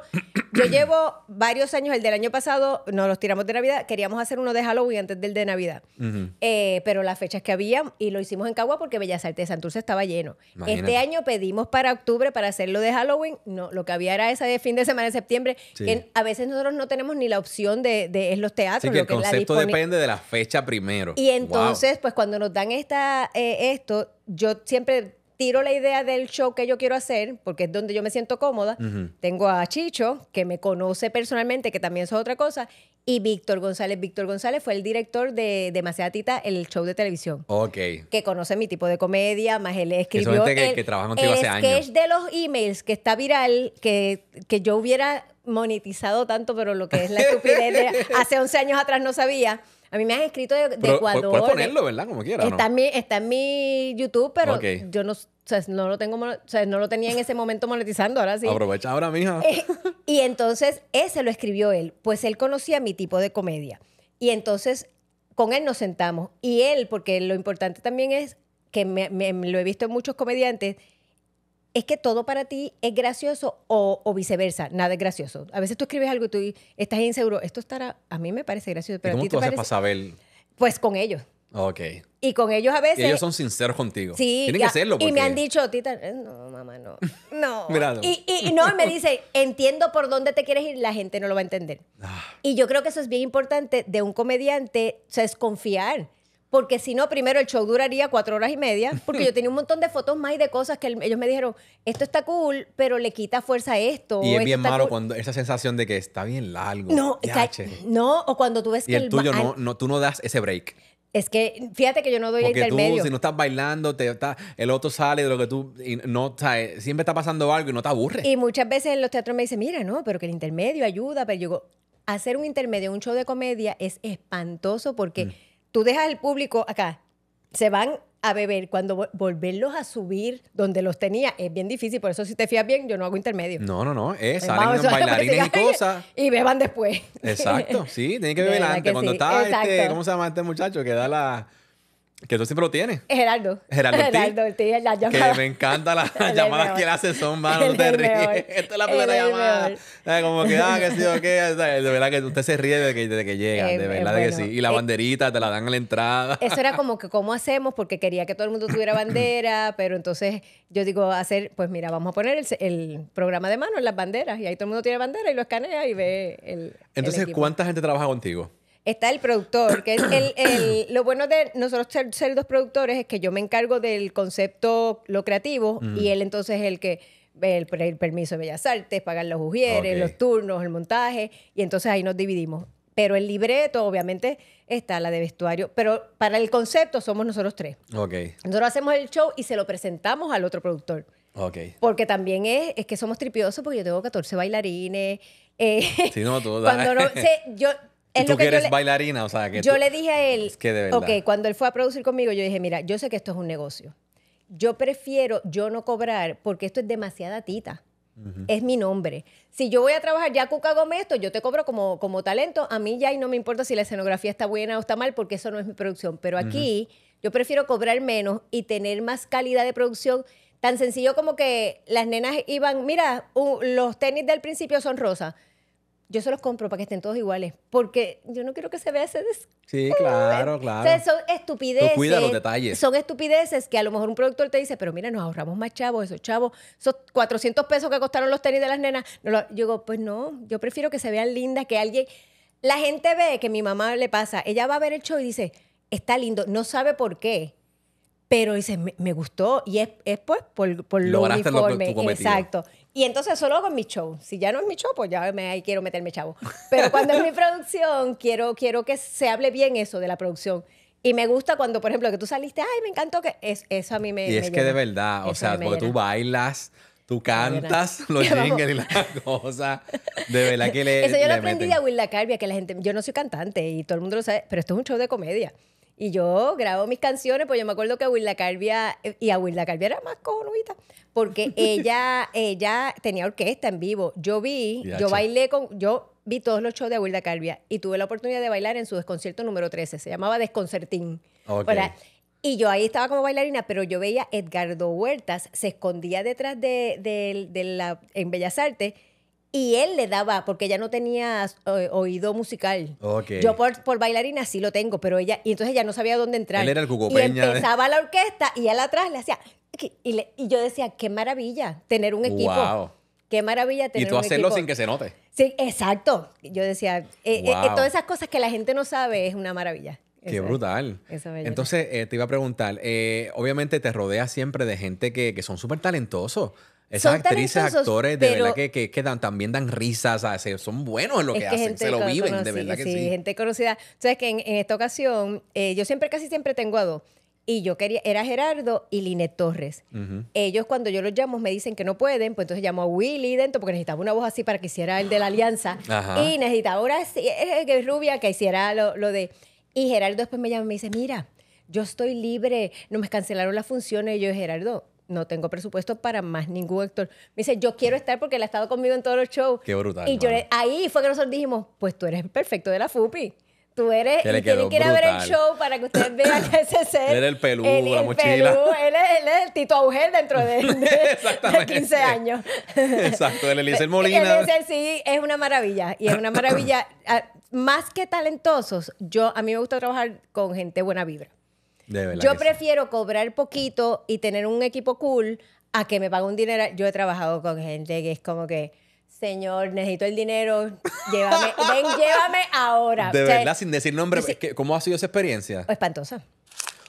yo llevo varios años, el del año pasado, nos los tiramos de Navidad, queríamos hacer uno de Halloween antes del de Navidad. Eh, pero las fechas que había, y lo hicimos en Cagua porque Bellas Artes de Santurce estaba lleno. Este año pedimos para octubre para hacerlo de Halloween, no, lo que había era ese de fin de semana de septiembre, que a veces nosotros no tenemos ni la opción de, de los teatros, el concepto depende de la fecha primero. Y entonces, pues cuando nos dan esta, eh, esto, yo siempre tiro la idea del show que yo quiero hacer, porque es donde yo me siento cómoda. Tengo a Chicho, que me conoce personalmente, que también es otra cosa, y Víctor González. Víctor González fue el director de Demasiada el show de televisión. Ok. Que conoce mi tipo de comedia, más él escribió que, el, que, es hace de los emails que está viral, que, que yo hubiera monetizado tanto, pero lo que es la estupidez hace 11 años atrás no sabía. A mí me han escrito de, Ecuador. Puedes ponerlo, ¿verdad? Como quieras. Está, en mi, está en mi YouTube, pero yo no, no lo tengo, no lo tenía en ese momento monetizando, ahora sí. Aprovecha ahora, mija. Eh, y entonces ese lo escribió él, pues él conocía mi tipo de comedia. Y entonces con él nos sentamos. Y él, porque lo importante también es que me, lo he visto en muchos comediantes, es que todo para ti es gracioso o, viceversa, nada es gracioso. A veces tú escribes algo y tú estás inseguro, esto estará, a mí me parece gracioso, pero ti te Pues con ellos. Ok. Y con ellos a veces. Y ellos son sinceros contigo. Sí. Tienen que serlo. Y me han dicho, Tita, eh, no, mamá, no. No. y, y, no, me dice, entiendo por dónde te quieres ir, la gente no lo va a entender. Ah. Y yo creo que eso es bien importante de un comediante, o sea, es confiar porque si no, primero el show duraría cuatro horas y media, porque yo tenía un montón de fotos más y de cosas que ellos me dijeron, esto está cool, pero le quita fuerza a esto. Y es bien malo cuando esa sensación de que está bien largo. No, no o cuando tú ves que... el, el tuyo no, no, tú no das ese break. Es que fíjate que yo no doy Porque intermedio. Tú, si no estás bailando, te, está, el otro sale de lo que tú. no, eh, siempre está pasando algo y no te aburre. Y muchas veces en los teatros me dicen, mira, no, pero que el intermedio ayuda. Pero yo digo, hacer un intermedio, un show de comedia es espantoso porque mm tú dejas el público acá, se van a beber, cuando volverlos a subir donde los tenía es bien difícil, por eso si te fías bien, yo no hago intermedio. No, no, no, es, eh, es salen bailarines y cosas. Y beban después. Exacto, sí, tienen que beber antes. cuando está este, ¿cómo se llama este muchacho que da la que tú siempre lo tienes. Gerardo. Gerardo te Gerardo la llamada. Que me encanta las llamadas que él hace son manos, Usted te Esta es la primera llamada. como que, ah, que sí o qué. De verdad que usted se ríe de que, que llega, de verdad que sí. Y la eh, banderita te la dan a la entrada. Eso era como que, ¿cómo hacemos? Porque quería que todo el mundo tuviera bandera, pero entonces yo digo, hacer, pues mira, vamos a poner el, programa de manos, las banderas. Y ahí todo el mundo tiene bandera y lo escanea y ve el. Entonces, ¿cuánta gente trabaja contigo? está el productor, que es el, lo bueno de nosotros ser, dos productores es que yo me encargo del concepto, lo creativo, y mm. él entonces es el que el, el permiso de Bellas Artes, pagar los ujieres, los turnos, el montaje, y entonces ahí nos dividimos. Pero el libreto, obviamente, está la de vestuario, pero para el concepto somos nosotros tres. Okay. Nosotros hacemos el show y se lo presentamos al otro productor. Okay. Porque también es, es que somos tripiosos, porque yo tengo 14 bailarines. Eh, sí, no, todo cuando yo tú quieres que eres bailarina, o sea, que Yo le dije a él, es que de verdad. ok, cuando él fue a producir conmigo, yo dije, mira, yo sé que esto es un negocio. Yo prefiero yo no cobrar porque esto es demasiada tita. Es mi nombre. Si yo voy a trabajar ya Cuca Gómez esto, yo te cobro como, como talento. A mí ya y no me importa si la escenografía está buena o está mal porque eso no es mi producción. Pero aquí yo prefiero cobrar menos y tener más calidad de producción. Tan sencillo como que las nenas iban, mira, los tenis del principio son rosas yo se los compro para que estén todos iguales, porque yo no quiero que se vea ese Sí, claro, claro. son estupideces. cuida los detalles. Son estupideces que a lo mejor un productor te dice, pero mira, nos ahorramos más chavos, esos chavos, esos 400 pesos que costaron los tenis de las nenas. No yo digo, pues no, yo prefiero que se vean lindas, que alguien... La gente ve que mi mamá le pasa, ella va a ver el show y dice, está lindo, no sabe por qué, pero dice, me, gustó y es, pues por, por lo uniforme. Exacto. Y entonces solo hago mi show. Si ya no es mi show, pues ya me, ahí quiero meterme chavo. Pero cuando es mi producción, quiero, quiero que se hable bien eso de la producción. Y me gusta cuando, por ejemplo, que tú saliste, ay, me encantó que es, eso a mí me... Y es que de verdad, o sea, porque tú bailas, tú cantas los jingles y las cosas. De verdad que le... Eso yo lo aprendí a de Will que la gente, yo no soy cantante y todo el mundo lo sabe, pero esto es un show de comedia. Y yo grabo mis canciones, pues yo me acuerdo que a Willa Calvia, eh, y a Willa Calvia era más cojonudita, porque ella, ella tenía orquesta en vivo. Yo vi, yo bailé con, yo vi todos los shows de Wilda Calvia y tuve la oportunidad de bailar en su desconcierto número 13, se llamaba Desconcertín. Y yo ahí estaba como bailarina, pero yo veía a Edgardo Huertas, se escondía detrás de, de la, en Bellas Artes y él le daba, porque ella no tenía eh, oído musical. Yo por, bailarina sí lo tengo, pero ella, y entonces ella no sabía dónde entrar. Él era el cuco, Y ¿eh? empezaba la orquesta y él atrás le hacía, y, yo decía, qué maravilla tener un equipo. Wow. Qué maravilla tener un equipo. Y tú hacerlo sin que se note. Sí, exacto. Yo decía, eh, todas esas cosas que la gente no sabe es una maravilla. Qué brutal. Entonces, te iba a preguntar, obviamente te rodeas siempre de gente que, que son súper talentosos. Esas actrices, actores, de verdad que, que, también dan risas, son buenos en lo que, hacen, se lo viven, de verdad que sí. Sí, gente conocida. Entonces, que en, esta ocasión, eh, yo siempre, casi siempre tengo a dos. Y yo quería, era Gerardo y Linet Torres. Ellos, cuando yo los llamo, me dicen que no pueden, pues entonces llamo a Willy dentro, porque necesitaba una voz así para que hiciera el de la alianza. Y necesitaba ahora sí, eh, eh, que Rubia que hiciera lo, lo de. Y Gerardo después me llama y me dice: Mira, yo estoy libre, no me cancelaron las funciones. Y yo, Gerardo, no tengo presupuesto para más ningún actor. Me dice, yo quiero estar porque él ha estado conmigo en todos los shows. Qué brutal. Y yo ahí fue que nosotros dijimos, pues tú eres el perfecto de la FUPI. Tú eres, que y tienen que ir a ver el show para que ustedes vean ese ser. Él es el pelú, la el mochila. Pelú, él, es, el Tito agujer dentro de, de, de 15 años. Exacto, él es el Molina. Él dice, sí, es una maravilla. Y es una maravilla. Ah, más que talentosos, yo, a mí me gusta trabajar con gente buena vibra. Yo prefiero cobrar poquito y tener un equipo cool a que me pague un dinero. Yo he trabajado con gente que es como que, señor, necesito el dinero, llévame, ven, llévame ahora. De verdad, sin decir nombre, ¿cómo ha sido esa experiencia? Espantosa.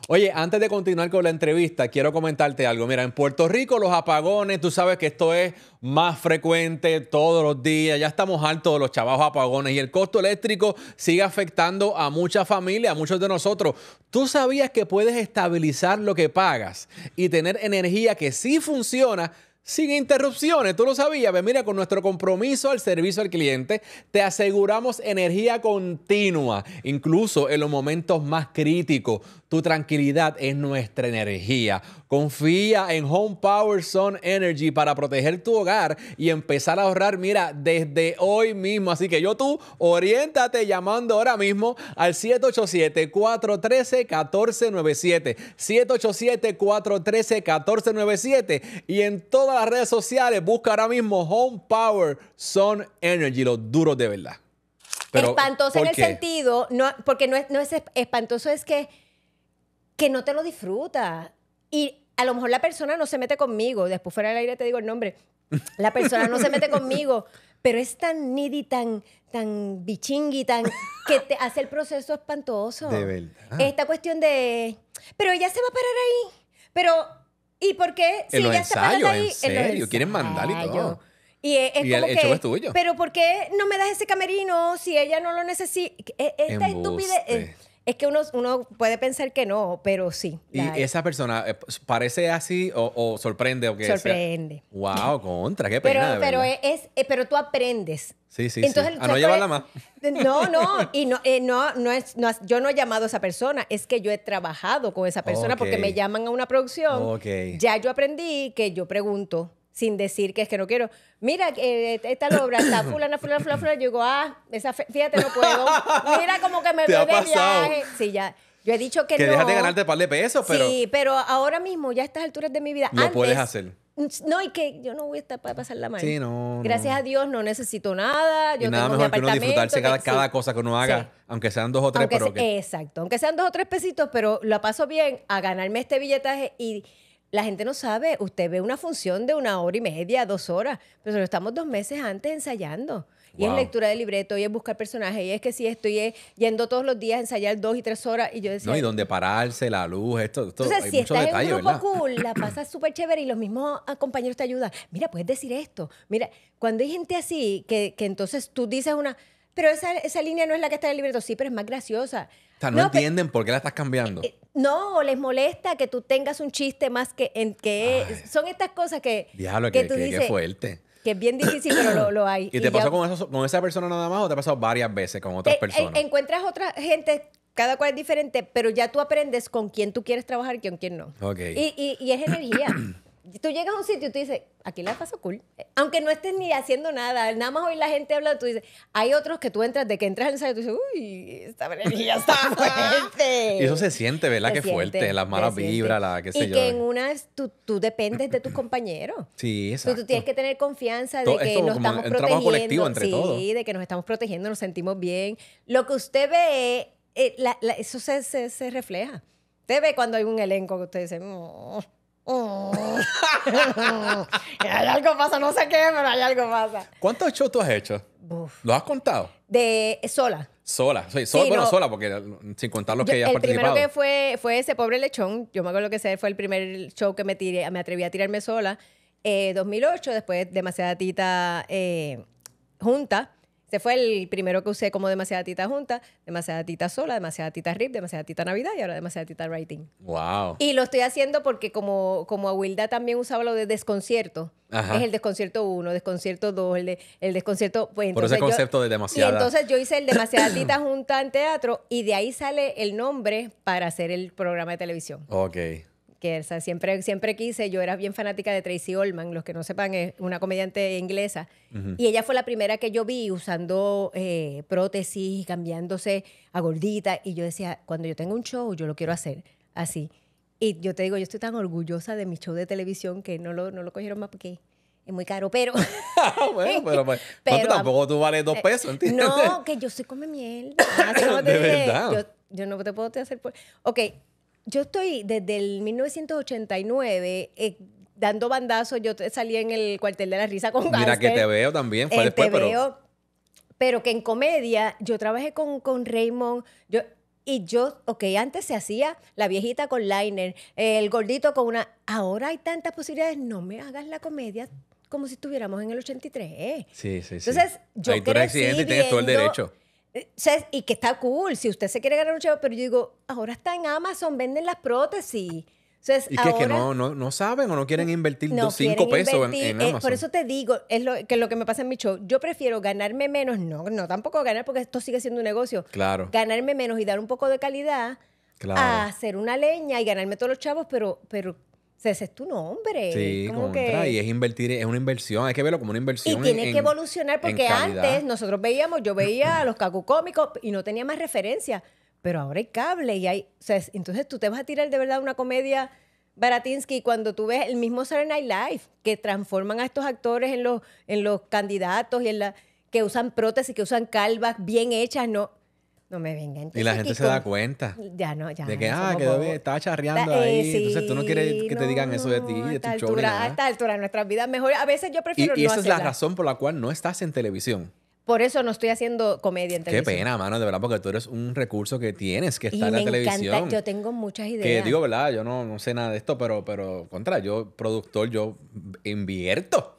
Oye, antes de continuar con la entrevista, quiero comentarte algo. Mira, en Puerto Rico los apagones, tú sabes que esto es más frecuente todos los días. Ya estamos altos de los chavos apagones y el costo eléctrico sigue afectando a muchas familias, a muchos de nosotros. ¿Tú sabías que puedes estabilizar lo que pagas y tener energía que sí funciona? sin interrupciones. Tú lo sabías. Pues mira, con nuestro compromiso al servicio al cliente, te aseguramos energía continua, incluso en los momentos más críticos. Tu tranquilidad es nuestra energía. Confía en Home Power Sun Energy para proteger tu hogar y empezar a ahorrar, mira, desde hoy mismo. Así que yo tú, oriéntate llamando ahora mismo al 787-413-1497. 787-413-1497. Y en todas las redes sociales busca ahora mismo Home Power Sun Energy, los duros de verdad. Pero, espantoso en el sentido, no, porque no no es espantoso, es que que no te lo disfruta. Y a lo mejor la persona no se mete conmigo, después fuera del aire te digo el nombre, la persona no se mete conmigo, pero es tan needy, tan, tan bichingui, tan que te hace el proceso espantoso. De verdad. Esta cuestión de, pero ella se va a parar ahí, pero ¿y por qué? Si en ella ensayos, ahí, en serio, quieren mandar y todo. Y, tuyo. Pero ¿por qué no me das ese camerino si ella no lo necesita? E-, esta estupidez es que uno, puede pensar que no, pero sí. ¿Y esa persona eh, parece así o, sorprende? O que sorprende. Wow, contra, qué pena. Pero, es, eh, tú aprendes. Sí, sí, sí. A ah, no llevarla más. No, no, y no, eh, no, es, yo no he llamado a esa persona, es que yo he trabajado con esa persona porque me llaman a una producción. Ya yo aprendí que yo pregunto sin decir que es que no quiero. Mira, eh, eh esta obra está fulana, fulana, fulana, fulana. Yo digo, ah, esa fíjate, no puedo. Mira como que me voy de viaje. Sí, ya. Yo he dicho que, no. Que dejas de ganarte un par de pesos, pero... Sí, pero ahora mismo, ya a estas alturas de mi vida... Lo puedes hacer. No, y que yo no voy a estar para pasar la mano. Sí, no. Gracias a Dios no necesito nada. Yo y nada tengo mejor que uno disfrutarse cada, cada cosa que uno haga, aunque sean dos o tres, pero que... Exacto. Aunque sean dos o tres pesitos, pero la paso bien a ganarme este billetaje y la gente no sabe, usted ve una función de una hora y media, dos horas, pero estamos dos meses antes ensayando. Y es lectura de libreto, y es buscar personajes, y es que si estoy yendo todos los días a ensayar dos y tres horas. Y yo decía. No, y dónde pararse, la luz, esto. esto Entonces, si estás en un grupo cool, la pasa súper chévere y los mismos ah, compañeros te ayudan. Mira, puedes decir esto. Mira, cuando hay gente así, que, entonces tú dices una. Pero esa, esa línea no es la que está en el libreto, sí, pero es más graciosa. O sea, no, entienden por qué la estás cambiando. Eh, no, les molesta que tú tengas un chiste más que en que son estas cosas que diablo, que, que, tú fuerte. Que es bien difícil, pero lo, hay. ¿Y, te pasó con, eso, con esa persona nada más o te ha pasado varias veces con otras eh, eh, personas? encuentras otra gente cada cual es diferente, pero ya tú aprendes con quién tú quieres trabajar y con quién no. Okay. y es energía. tú llegas a un sitio y tú dices, aquí la paso cool. Eh, aunque no estés ni haciendo nada, nada más hoy la gente habla, tú dices, hay otros que tú entras, de que entras al ensayo, tú dices, uy, esta ya está fuerte. y eso se siente, ¿verdad? Qué fuerte, las malas vibras, la que se Y que en una, tú, tú, dependes de tus compañeros. Sí, exacto. Tú, tienes que tener confianza de que nos estamos protegiendo. colectivo entre sí, de que nos estamos protegiendo, nos sentimos bien. Lo que usted ve, eh, eso se, se, refleja. Usted ve cuando hay un elenco que usted dice, oh, Oh. hay algo pasa, no sé qué, pero hay algo pasa. ¿Cuántos shows tú has hecho? Uf. ¿Los has contado? De sola. Sola, sí, sola, bueno, sola, porque sin contar lo que ya participado. El primero que fue, fue ese pobre lechón. Yo me acuerdo que ese fue el primer show que me tiré, me atreví a tirarme sola. 2008, eh, después demasiada tita eh, junta. Este fue el primero que usé como demasiada tita junta, demasiada tita sola, demasiada tita rip, demasiada tita navidad y ahora demasiada tita writing. Wow. Y lo estoy haciendo porque como, como a también usaba lo de desconcierto. Ajá. Es el desconcierto uno, desconcierto dos, el, el, desconcierto... Pues, Por ese concepto de demasiada. Y entonces yo hice el demasiada tita junta en teatro y de ahí sale el nombre para hacer el programa de televisión. Ok que siempre, siempre quise, yo era bien fanática de Tracy Ullman, los que no sepan, es una comediante inglesa, y ella fue la primera que yo vi usando eh, prótesis cambiándose a gordita, y yo decía, cuando yo tenga un show, yo lo quiero hacer así. Y yo te digo, yo estoy tan orgullosa de mi show de televisión que no lo, no lo cogieron más porque es muy caro, pero... bueno, pues, pero, tampoco tú vales dos eh, pesos, ¿entiendes? No, que yo soy come miel. Ah, de verdad. Yo, yo, no te puedo hacer... Por... Ok, yo estoy desde el 1989 eh, dando bandazos. Yo salí en el cuartel de la risa con Mira que te veo también, fue eh, después, te pero... Veo, pero que en comedia yo trabajé con, con Raymond. Yo, y yo, ok, antes se hacía la viejita con liner, el gordito con una... Ahora hay tantas posibilidades. No me hagas la comedia como si estuviéramos en el 83. Sí, sí, sí. Entonces, yo Ahí tú eres y tienes todo el derecho y que está cool, si usted se quiere ganar un chavo, pero yo digo, ahora está en Amazon, venden las prótesis. y que, que no, no, no, saben o no quieren invertir cinco pesos en, eh, Amazon. por eso te digo, es lo que, lo que me pasa en mi show. Yo prefiero ganarme menos, no, no tampoco ganar porque esto sigue siendo un negocio. Claro. Ganarme menos y dar un poco de calidad a hacer una leña y ganarme todos los chavos, pero, pero ese es tu nombre. Sí, que... y es invertir, es una inversión, hay que verlo como una inversión. Y tiene que evolucionar porque antes nosotros veíamos, yo veía a los cómicos y no tenía más referencia, pero ahora hay cable y hay, entonces tú te vas a tirar de verdad una comedia Baratinsky cuando tú ves el mismo Saturday Night Live que transforman a estos actores en los en los candidatos y en la que usan prótesis, que usan calvas bien hechas, no no me venga. y la gente se da cuenta. Ya no, ya. De que, ah, que bien, estaba charreando ahí. Eh, entonces tú no quieres que te digan eso de ti, de tu show. a esta altura de nuestras vidas, mejor, a veces yo prefiero y, esa es la razón por la cual no estás en televisión. Por eso no estoy haciendo comedia en televisión. Qué pena, mano, de verdad, porque tú eres un recurso que tienes que estar en la televisión. Encanta, yo tengo muchas ideas. Que digo, ¿verdad? Yo no, no sé nada de esto, pero, pero contra, yo, productor, yo invierto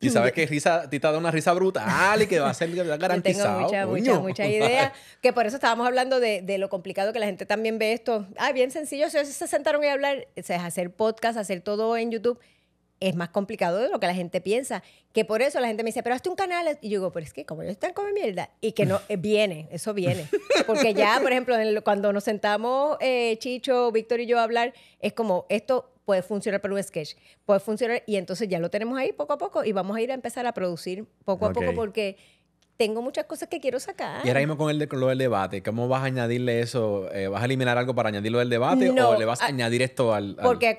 y sabes que risa, Te ha dado una risa brutal y que va a ser garantizado. tengo mucha, mucha, mucha, idea. Que por eso estábamos hablando de, lo complicado que la gente también ve esto. Ah, bien sencillo, si se sentaron y hablar, hacer podcast, hacer todo en YouTube, es más complicado de lo que la gente piensa. Que por eso la gente me dice, pero hazte un canal. Y yo digo, pero es que como estoy están comiendo mierda. Y que no, eh, viene, eso viene. Porque ya, por ejemplo, cuando nos sentamos eh, Chicho, Víctor y yo a hablar, es como, esto puede funcionar para un sketch, puede funcionar y entonces ya lo tenemos ahí poco a poco y vamos a ir a empezar a producir poco a poco porque tengo muchas cosas que quiero sacar. Y ahora mismo con, el lo del debate, ¿cómo vas a añadirle eso? Eh, ¿Vas a eliminar algo para añadirlo del debate o le vas a, ah, añadir esto al...? Porque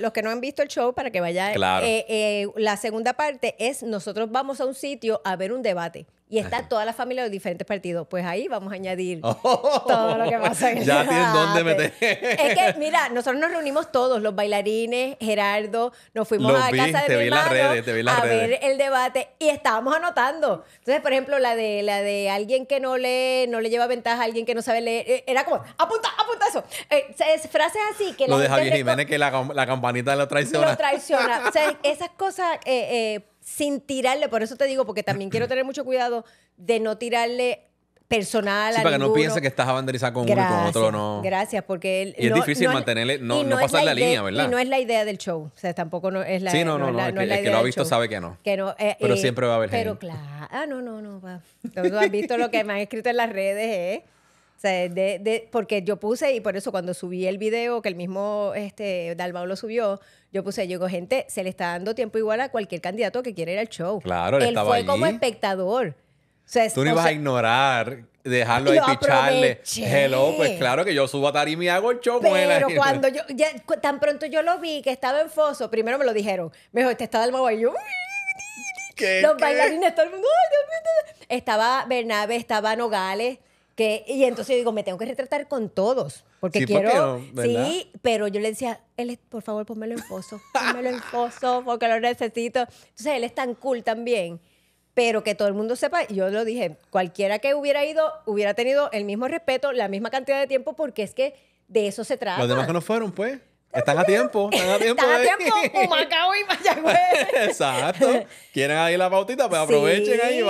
los que no han visto el show, para que vaya... Claro. Eh, eh, la segunda parte es nosotros vamos a un sitio a ver un debate. Y está toda la familia de los diferentes partidos. Pues ahí vamos a añadir oh. todo lo que pasa en el Ya tienen dónde meter. Es que, mira, nosotros nos reunimos todos, los bailarines, Gerardo, nos fuimos a casa de mi hermano te vi las a ver el debate y estábamos anotando. Entonces, por ejemplo, la de la de alguien que no lee, no le lleva ventaja a alguien que no sabe leer, eh, era como, apunta, apunta eso. Eh, es, frases así que... Lo la de Javier Jiménez que la, la, campanita lo traiciona. Lo traiciona. o sea, esas cosas... eh, eh sin tirarle, por eso te digo, porque también quiero tener mucho cuidado de no tirarle personal sí, a para que no piense que estás abanderizada con uno y con otro no gracias porque él, y es difícil mantenerle no, no pasar la, línea verdad y no es la idea del show o sea tampoco es la idea sí no no no, el que lo ha visto sabe que no que no eh, pero siempre va a haber pero claro ah no no no va. Tú has visto lo que me han escrito en las redes eh porque yo puse, y por eso cuando subí el video que el mismo este, Dalmau lo subió, yo puse, yo digo, gente, se le está dando tiempo igual a cualquier candidato que quiera ir al show. Claro, él, fue como espectador. Tú no ibas a ignorar, dejarlo ahí picharle. Hello, pues claro que yo subo a Tarim y hago el show Pero Pero cuando yo, tan pronto yo lo vi que estaba en Foso, primero me lo dijeron. Me dijo, este está Dalmau y yo... Los bailarines, todo el mundo... Estaba Bernabe, estaba Nogales y entonces yo digo, me tengo que retratar con todos. Porque quiero. sí, pero yo le decía, él por favor, ponmelo en foso. Pónmelo en foso porque lo necesito. Entonces él es tan cool también. Pero que todo el mundo sepa, yo lo dije, cualquiera que hubiera ido, hubiera tenido el mismo respeto, la misma cantidad de tiempo, porque es que de eso se trata. Los demás que no fueron, pues. Están a tiempo, están a tiempo. están a tiempo, Humacao y Mayagüez. Exacto. Quieren ahí la pautita, pues aprovechen ahí.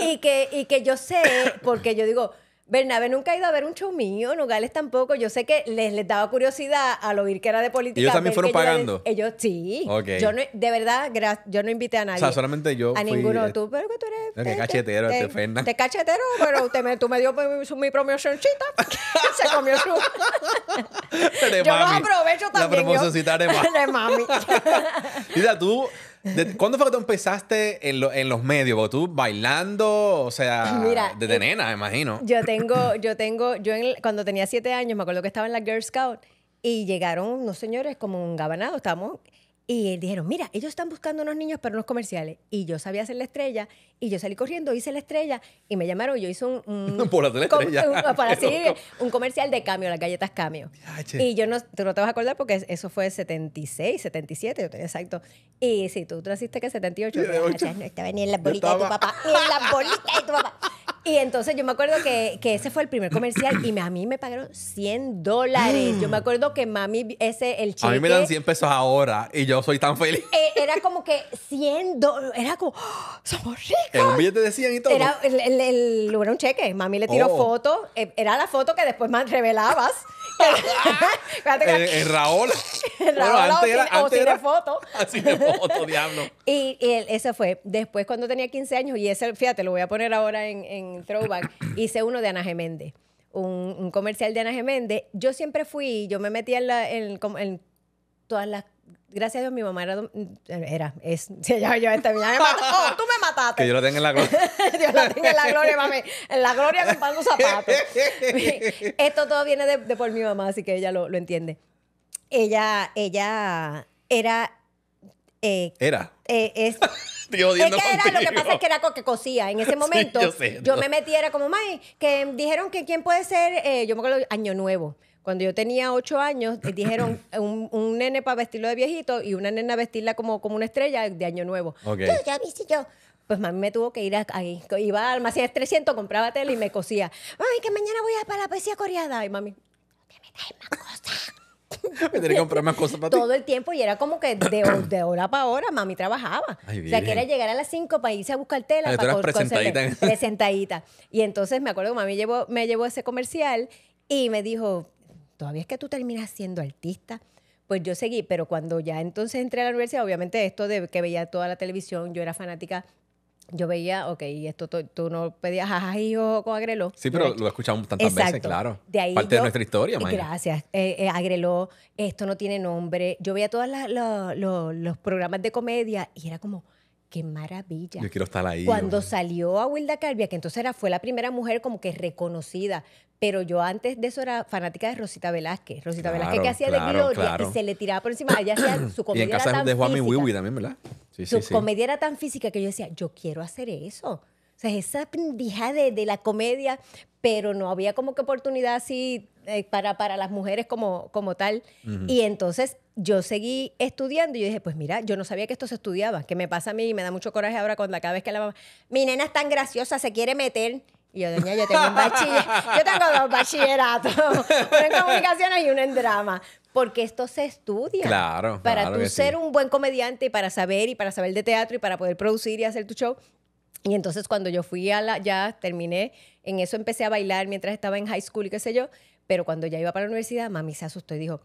y que, y que yo sé, porque yo digo, Bernabé nunca ha ido a ver un show mío, Nogales tampoco. Yo sé que les, daba curiosidad al oír que era de política. Ellos también fueron pagando. ellos sí. Yo no, de verdad, yo no invité a nadie. O sea, solamente yo. A ninguno. Eh, tú, pero que tú eres. No, que este, cachetero, te, este Fernández. Te cachetero, pero usted me, tú me dio mi, mi promocioncita. se comió su. yo los aprovecho también. La promocioncita de mami. de mami. Mira, tú ¿Cuándo fue que tú empezaste en, los medios? vos tú bailando, o sea, de desde eh, nena, imagino. Yo tengo, yo tengo, yo cuando tenía siete años, me acuerdo que estaba en la Girl Scout y llegaron unos señores como un gabanado, estábamos y dijeron, mira, ellos están buscando unos niños para unos comerciales. Y yo sabía hacer la estrella. Y yo salí corriendo, hice la estrella. Y me llamaron, yo hice un... un por la para así un comercial de cambio las galletas cambio Y yo no, tú no te vas a acordar porque eso fue 76, 77, yo tenía exacto. Y si tú naciste que 78. no estaba ni en las bolitas de tu papá. en las bolitas de tu papá. Y entonces yo me acuerdo que, que ese fue el primer comercial y me- a mí me pagaron 100 dólares. Yo me acuerdo que mami, ese, el cheque. A mí me dan 100 pesos ahora y yo soy tan feliz. Eh, era como que 100 dólares. Era como, ah, somos ricos. En un billete de 100 y todo. Era, el, el- un cheque. Mami le tiró oh. foto. Eh, era la foto que después más revelabas el, Raúl. Raúl antes era, o, antes foto. Así ah, de foto, diablo. Y, ese fue. Después, cuando tenía 15 años, y ese, fíjate, lo voy a poner ahora en, throwback, hice uno de Ana Geméndez. Un, comercial de Ana Geméndez. Yo siempre fui, yo me metí en, la, en, en todas las gracias a Dios mi mamá era, era es, ya, yo, esta ya me oh, tú me mataste. Que yo la tenga en la gloria. Dios la tenga en la gloria, mami. En la gloria comprando zapatos. Esto todo viene de, por mi mamá, así que ella lo, lo entiende. Ella, ella era... Eh, era. Eh, es, que era, lo que pasa es que era que cosía. En ese momento yo, me metí. Era me metiera como, mami que dijeron que quién puede ser, eh, yo me acuerdo, Año Nuevo cuando yo tenía ocho años, eh, dijeron eh, un, nene para vestirlo de viejito y una nena vestirla como, como una estrella de Año Nuevo. Yo, ya viste yo. Pues mami me tuvo que ir a, iba al almacén 300, compraba tela y me cosía. Mami, que mañana voy a para la poesía coreada. Y mami, que me más cosas. Me tenía que comprar más cosas para ti. Todo el tiempo y era como que de, hora para hora mami trabajaba. o sea, que era llegar a las cinco para irse a buscar tela. Ay, para presentadita. presentadita. Y entonces me acuerdo que mami llevó, me llevó ese comercial y me dijo, todavía es que tú terminas siendo artista. Pues yo seguí, pero cuando ya entonces entré a la universidad, obviamente esto de que veía toda la televisión, yo era fanática yo veía, ok, esto tú no pedías ajá, y con Agreló. Sí, pero lo escuchamos tantas veces, claro. De Parte de nuestra historia, Maya. Gracias. Eh, eh, Agreló, esto no tiene nombre. Yo veía todos los programas de comedia y era como, Qué maravilla. Yo quiero estar ahí. Cuando salió a Wilda Carbia, que entonces era, fue la primera mujer como que reconocida, pero yo antes de eso era fanática de Rosita Velázquez. Rosita Velázquez que hacía de Gloria y se le tiraba por encima. Ella hacía su comedia. Y en casa era tan de Juan Wiwi también, ¿verdad? Sí, su comedia era tan física que yo decía, yo quiero hacer eso. O sea, esa pendija de, de la comedia, pero no había como que oportunidad así eh, para, las mujeres como, como tal. Y entonces yo seguí estudiando y yo dije, pues mira, yo no sabía que esto se estudiaba, que me pasa a mí y me da mucho coraje ahora cuando cada vez que la mamá, mi nena es tan graciosa, se quiere meter. Y yo, doña, yo tengo un dos bachilleratos, uno en comunicaciones y uno en drama. Porque esto se estudia. Para tú ser un buen comediante y para saber y para saber de teatro y para poder producir y hacer tu show. Y entonces cuando yo fui a la, ya terminé, en eso empecé a bailar mientras estaba en high school y qué sé yo pero cuando ya iba para la universidad, mami se asustó y dijo,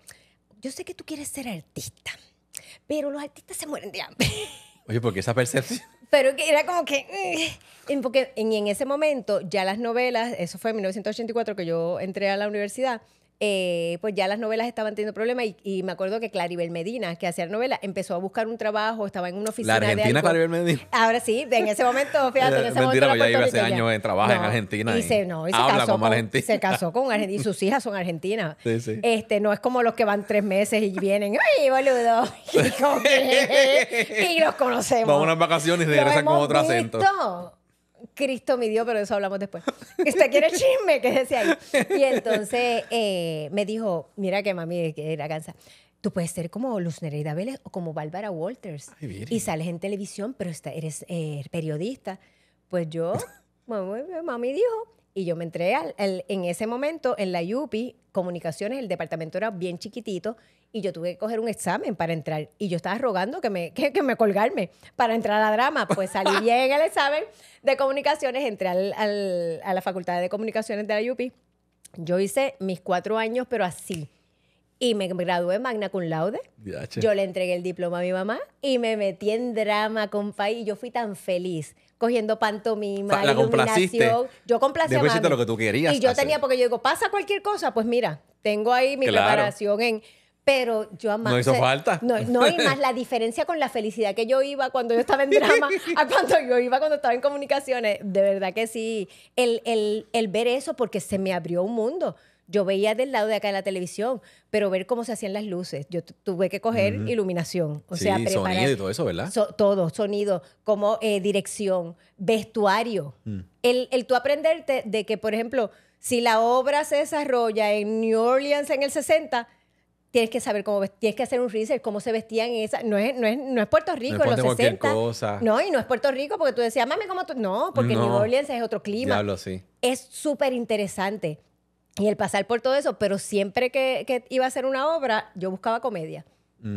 yo sé que tú quieres ser artista, pero los artistas se mueren de hambre. Oye, porque esa percepción? Pero que era como que... Eh, porque en, en ese momento ya las novelas, eso fue en 1984 que yo entré a la universidad, eh, pues ya las novelas estaban teniendo problemas y, y, me acuerdo que Claribel Medina, que hacía novelas, empezó a buscar un trabajo, estaba en una oficina. La Argentina, Claribel Medina. Ahora sí, en ese momento, fíjate, en ese Mentira, momento. Mentira, hace años trabaja en Argentina. Y, no, y se, casó con, Argentina. se casó con Argentina y sus hijas son argentinas. Sí, sí. Este, no es como los que van tres meses y vienen, ¡ay, boludo! y, los conocemos. Van unas vacaciones y regresan con otro visto? acento. Cristo me dio, pero de eso hablamos después. ¿Usted quiere chisme? decía ahí. Y entonces eh, me dijo, mira que mami, que era cansa. Tú puedes ser como Luz Nereida Vélez o como Bárbara Walters. y sales en televisión, pero está, eres eh, periodista. Pues yo, mami, mami dijo, y yo me entré al, en ese momento en la UPI, comunicaciones, el departamento era bien chiquitito y yo tuve que coger un examen para entrar. Y yo estaba rogando que me, que, me colgarme para entrar a drama. Pues salí bien el examen de comunicaciones, entré al, a la Facultad de Comunicaciones de la UPI. Yo hice mis cuatro años, pero así. Y me gradué magna cum laude. Yo le entregué el diploma a mi mamá y me metí en drama, compa. Y yo fui tan feliz cogiendo pantomima, y Yo complacía Después hiciste lo que tú querías. Y yo tenía, porque yo digo, pasa cualquier cosa, pues mira, tengo ahí mi preparación en. Pero yo amaba. No hizo falta. No, no, y más la diferencia con la felicidad que yo iba cuando yo estaba en drama a cuando yo iba cuando estaba en comunicaciones. De verdad que sí. El, el, el ver eso, porque se me abrió un mundo yo veía del lado de acá de la televisión, pero ver cómo se hacían las luces. Yo tuve que coger iluminación. O sea, sonido y todo eso, ¿verdad? todo, sonido, como eh, dirección, vestuario. Mm. El, el tú aprenderte de que, por ejemplo, si la obra se desarrolla en New Orleans en el 60, tienes que saber cómo tienes que hacer un research cómo se vestían en no es no es no es Puerto Rico en los 60 no y no es Puerto Rico porque tú decías mami cómo tú no porque New Orleans es otro clima diablo, sí. es súper interesante y el pasar por todo eso, pero siempre que, iba a hacer una obra, yo buscaba comedia,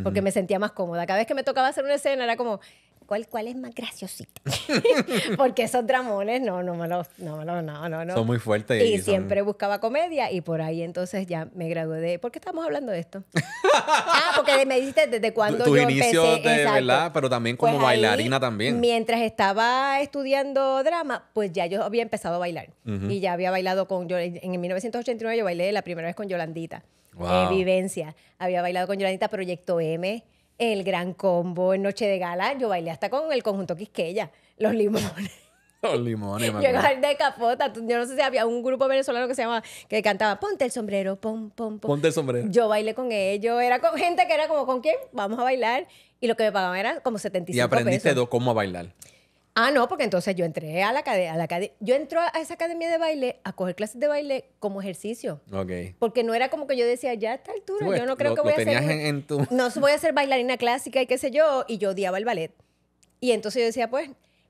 porque me sentía más cómoda. Cada vez que me tocaba hacer una escena era como, ¿Cuál, ¿Cuál es más graciosita? Porque esos dramones, no, no me los, no, no, no, no. Son muy fuertes. Y, siempre buscaba comedia y por ahí entonces ya me gradué de... ¿Por qué estamos hablando de esto? ah, porque me dijiste desde cuando tu, tu inicio de, ¿verdad? Pero también como pues bailarina también. Mientras estaba estudiando drama, pues ya yo había empezado a bailar. Y ya había bailado con... en 1989 yo bailé la primera vez con Yolandita. Eh, wow. vivencia. Había bailado con Yolandita Proyecto M el gran combo, en Noche de Gala, yo bailé hasta con el conjunto Quisqueya, los limones. Los limones, yo Llegar de capota. Yo no sé si había un grupo venezolano que se llamaba, que cantaba Ponte el sombrero, pom, pom, pom. Ponte el sombrero. Yo bailé con ellos. Era con gente que era como, ¿con quién? Vamos a bailar. Y lo que me pagaban era como 75 pesos. Y aprendiste cómo a bailar. Ah, no, porque entonces yo entré a la academia. yo entré a esa academia de baile a coger clases de baile como ejercicio. Ok. Porque no era como que yo decía, ya a esta altura, pues, yo no creo que voy a hacer. ser bailarina clásica y qué sé yo. Y yo odiaba el ballet. Y entonces yo decía, pues.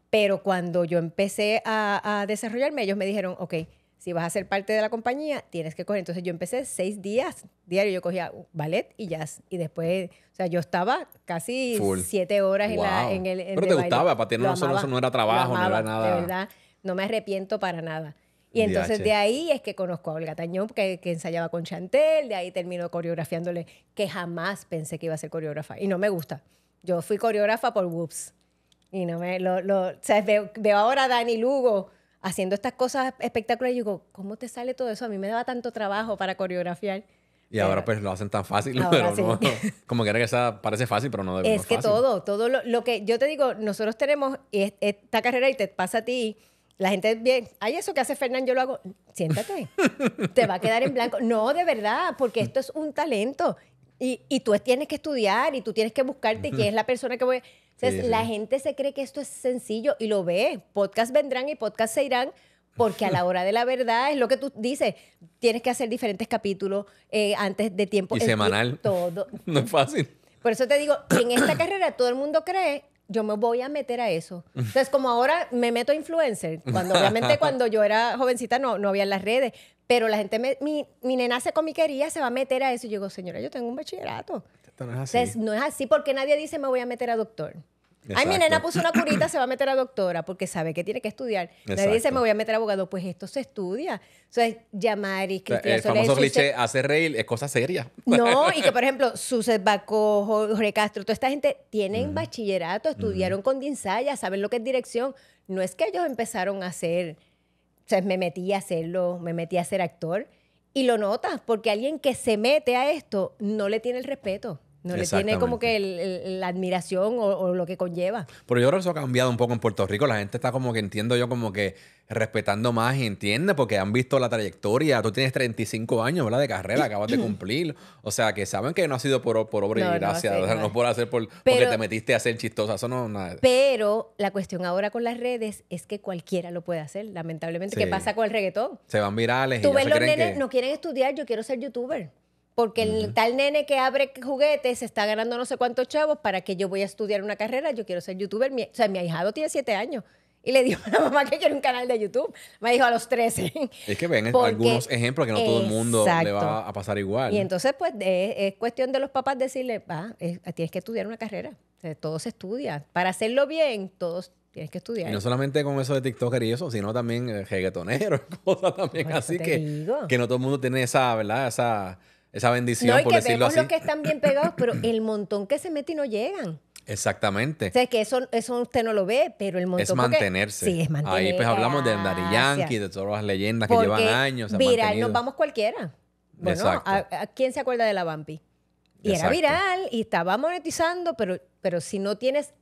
Pero cuando yo empecé a desarrollarme, ellos me dijeron, ok, si vas a ser parte de la compañía, tienes que coger. Entonces yo empecé seis días diario, yo cogía ballet y jazz. Y después, o sea, yo estaba casi siete horas en, la, el... En Pero te gustaba, para ti no, eso no era trabajo, no era nada. De verdad, no me arrepiento para nada. Y entonces de ahí es que conozco a Olga Tañón, que, ensayaba con Chantel, de ahí termino coreografiándole, que jamás pensé que iba a ser coreógrafa. Y no me gusta. Yo fui coreógrafa por Whoops. Y no me. Lo, o sea, veo, veo, ahora a Dani Lugo haciendo estas cosas espectaculares. Y digo, ¿cómo te sale todo eso? A mí me daba tanto trabajo para coreografiar. Y ahora pues lo hacen tan fácil, pero no, como que que sea, parece fácil, pero no debe Es que todo, todo lo, lo, que yo te digo, nosotros tenemos esta carrera y te pasa a ti. La gente bien, hay eso que hace Fernán, yo lo hago. Siéntate, te va a quedar en blanco. No, de verdad, porque esto es un talento y, y tú tienes que estudiar y tú tienes que buscarte quién es la persona que voy. A... Entonces, la gente se cree que esto es sencillo y lo ve. Podcasts vendrán y podcasts se irán. Porque a la hora de la verdad es lo que tú dices. Tienes que hacer diferentes capítulos eh, antes de tiempo. Y semanal. Todo. No es fácil. Por eso te digo, en esta carrera todo el mundo cree yo me voy a meter a eso. Entonces, como ahora me meto a influencer, cuando obviamente cuando yo era jovencita no, no había las redes, pero la gente, me, mi, mi nena hace comiquería, se va a meter a eso. Y yo digo, señora, yo tengo un bachillerato no es así. no es así porque nadie dice me voy a meter a doctor. Ay, mi nena puso una curita, se va a meter a doctora porque sabe que tiene que estudiar. Nadie dice, me voy a meter a abogado. Pues esto se estudia. O sea, y y El famoso cliché, hace reír, es cosa seria. No, y que, por ejemplo, Suset Baco, Jorge Castro, toda esta gente tienen mm. bachillerato, estudiaron mm. con Dinsaya, saben lo que es dirección. No es que ellos empezaron a hacer... O sea, me metí a hacerlo, me metí a ser actor. Y lo notas, porque alguien que se mete a esto no le tiene el respeto. No le tiene como que la admiración o, lo que conlleva. Pero yo creo que eso ha cambiado un poco en Puerto Rico. La gente está como que, entiendo yo, como que respetando más y entiende porque han visto la trayectoria. Tú tienes 35 años, ¿verdad? De carrera, acabas de cumplir. O sea, que saben que no ha sido por, por obra no, y gracia. No, por hacer por, porque te metiste a ser chistosa. Eso no Pero la cuestión ahora con las redes es que cualquiera lo puede hacer, lamentablemente. ¿Qué pasa con el reggaetón? Se van virales. Tú ves los nenes, no quieren estudiar, yo quiero ser youtuber porque el tal nene que abre juguetes está ganando no sé cuántos chavos para que yo voy a estudiar una carrera, yo quiero ser youtuber. o sea, mi ahijado tiene siete años. Y le dijo a la mamá que quiere un canal de YouTube. Me dijo a los 13. Es que ven algunos ejemplos que no todo el mundo le va a pasar igual. Y entonces, pues, es, cuestión de los papás decirle, va, tienes que estudiar una carrera. Todos estudian. Para hacerlo bien, todos tienes que estudiar. Y no solamente con eso de TikToker y eso, sino también eh, reggaetonero, cosas también así que, que no todo el mundo tiene esa, ¿verdad? Esa esa bendición, no, por que los que están bien pegados, pero el montón que se mete y no llegan. Exactamente. O sea, que eso, eso usted no lo ve, pero el montón... Es mantenerse. sí, es mantenerse. Ahí pues hablamos de Dari Yankee, de todas las leyendas que llevan años. Viral, nos vamos cualquiera. Bueno, A, ¿quién se acuerda de la Bambi? Y era viral y estaba monetizando, pero, pero si no tienes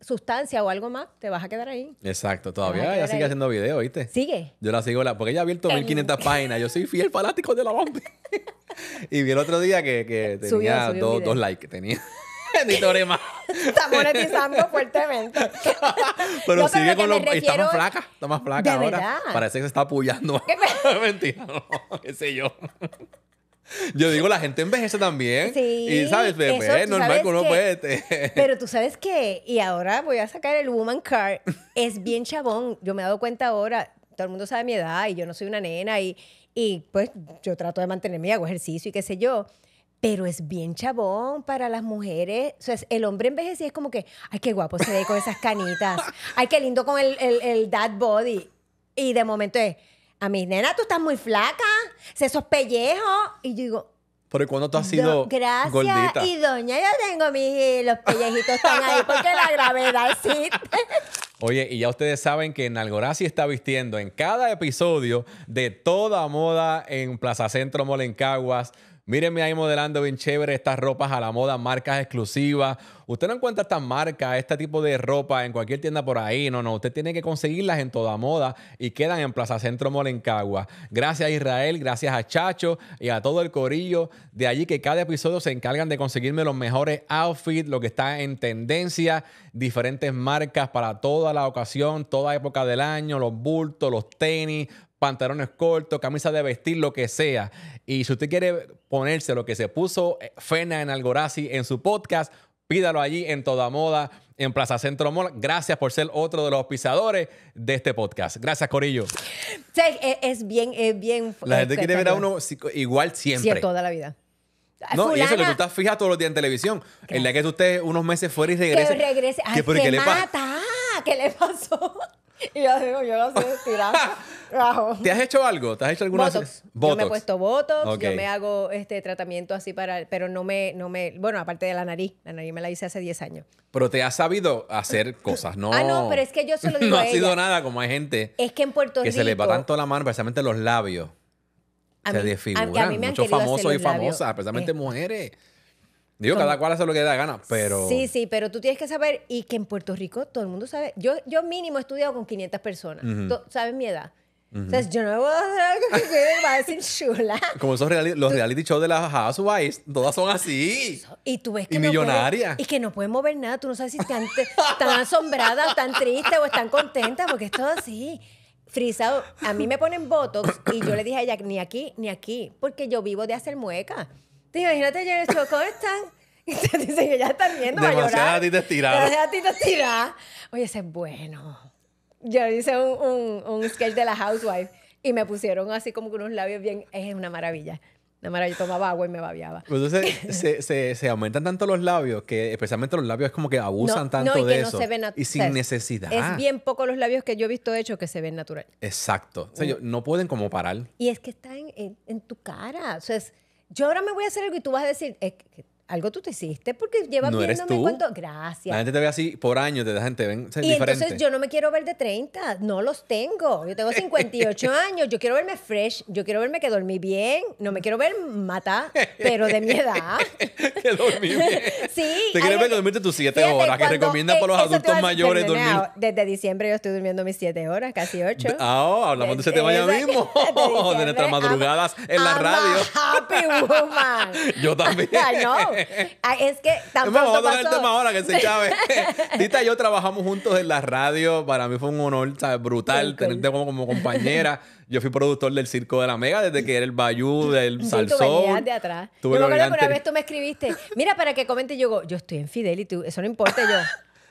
sustancia o algo más, te vas a quedar ahí. Exacto, todavía ella sigue haciendo videos, ¿viste? Sigue. Yo la sigo, la, porque ella ha abierto 1500 páginas. Yo soy fiel fanático de la Bampi. y vi el otro día que, que eh, tenía dos, dos likes. Tenía. Más. Está monetizando fuertemente. Pero sigue con los. Y Está más flaca, está más flaca ahora. Parece que se está apoyando. Mentira, no, qué sé yo. Yo digo, la gente envejece también. Sí. Y sabes, bebé, pues, es pues, normal que uno puede. Pero tú sabes que, y ahora voy a sacar el Woman Card, es bien chabón. Yo me he dado cuenta ahora, todo el mundo sabe mi edad y yo no soy una nena y y pues yo trato de mantenerme y hago ejercicio y qué sé yo. Pero es bien chabón para las mujeres. O sea, el hombre envejecido es como que, ay, qué guapo se ve con esas canitas. Ay, qué lindo con el, el, dad body. Y de momento es, a mis nenas, tú estás muy flaca, se esos pellejos. Y yo digo, porque cuando tú has sido gracias y doña, yo tengo mis... Los pellejitos están ahí porque la gravedad sí. Oye, y ya ustedes saben que Nalgorazi está vistiendo en cada episodio de toda moda en Plaza Centro Molencaguas. Mírenme ahí modelando bien chévere estas ropas a la moda, marcas exclusivas. Usted no encuentra estas marcas, este tipo de ropa en cualquier tienda por ahí. No, no, usted tiene que conseguirlas en toda moda y quedan en Plaza Centro Molencagua. Gracias a Israel, gracias a Chacho y a todo el corillo de allí que cada episodio se encargan de conseguirme los mejores outfits, lo que está en tendencia, diferentes marcas para toda la ocasión, toda época del año, los bultos, los tenis, pantalones cortos, camisa de vestir, lo que sea. Y si usted quiere ponerse lo que se puso eh, Fena en Algorazi en su podcast, pídalo allí en Toda Moda, en Plaza Centro Mola. Gracias por ser otro de los pisadores de este podcast. Gracias, Corillo. Sí, e, es bien, es bien. La gente este, quiere ver a uno igual siempre. Sí, toda la vida. Ah, no, y eso que tú estás fija todos los días en televisión. el En la que usted unos meses fuera y regrese. Que regrese. ¿Qué, ah, ¿Qué le pasó? Y yo digo, yo lo sé tirar. ¿Te has hecho algo? ¿Te has hecho alguna botox. Yo me he puesto botox, yo me hago este tratamiento así para, pero no me, no me, bueno, aparte de la nariz, la nariz me la hice hace 10 años. Pero te has sabido hacer cosas, ¿no? ah, no, pero es que yo solo digo No ha sido nada como hay gente. Es que en Puerto Rico. Que se le va tanto la mano, precisamente los labios. A se desfiguran. Muchos famosos y famosas, especialmente eh. mujeres Digo, cada cual hace lo que le da gana, pero... Sí, sí, pero tú tienes que saber y que en Puerto Rico todo el mundo sabe. Yo, yo mínimo he estudiado con 500 personas. Uh mi edad. Entonces, yo no me voy a hacer algo que me va chula. Como esos los reality shows de las Housewives, todas son así. Y tú ves que. Y y que no pueden mover nada. Tú no sabes si están tan asombradas, tan tristes o están contentas, porque es todo así. Frisado, a mí me ponen botox y yo le dije a ella, ni aquí, ni aquí, porque yo vivo de hacer mueca. Te imagínate, yo show ¿cómo están? Y te dicen que ya están viendo a llorar. a ti te estiraron. Demasiado a ti te estiraron. Oye, ese es bueno. Yo hice un, un, un sketch de la housewife y me pusieron así como con unos labios bien... Es una maravilla. Una maravilla. Yo tomaba agua y me babiaba. Entonces se, se, se, aumentan tanto los labios que especialmente los labios es como que abusan tanto de eso. y sin necesidad. Es bien poco los labios que yo he visto hechos que se ven natural. Exacto. O sea, mm. no pueden como parar. Y es que está en, en, en tu cara. O sea, es yo ahora me voy a hacer algo y tú vas a decir, es que algo tú te hiciste porque llevas no viéndome cuánto. Gracias. La gente te ve así por años, La gente ven Y entonces yo no me quiero ver de 30, no los tengo. Yo tengo 58 años, yo quiero verme fresh, yo quiero verme que dormí bien, no me quiero ver mata, pero de mi edad. que dormí bien. sí. Te quieres ver que dormiste tus 7 horas, que recomienda para los adultos mayores dormir. desde diciembre yo estoy durmiendo mis 7 horas, casi 8. Ah, hablamos de ese tema mismo. De, nuestras madrugadas en la radio. happy woman. yo también. es que tampoco vamos a pasó. el tema que Tita y yo trabajamos juntos en la radio. Para mí fue un honor ¿sabes? brutal tenerte como, compañera. Yo fui productor del Circo de la Mega desde que era el Bayú, del salso Salsón. de atrás. Yo me acuerdo que una vez tú me escribiste, mira, para que comente, yo digo, yo estoy en Fidel y tú, eso no importa yo.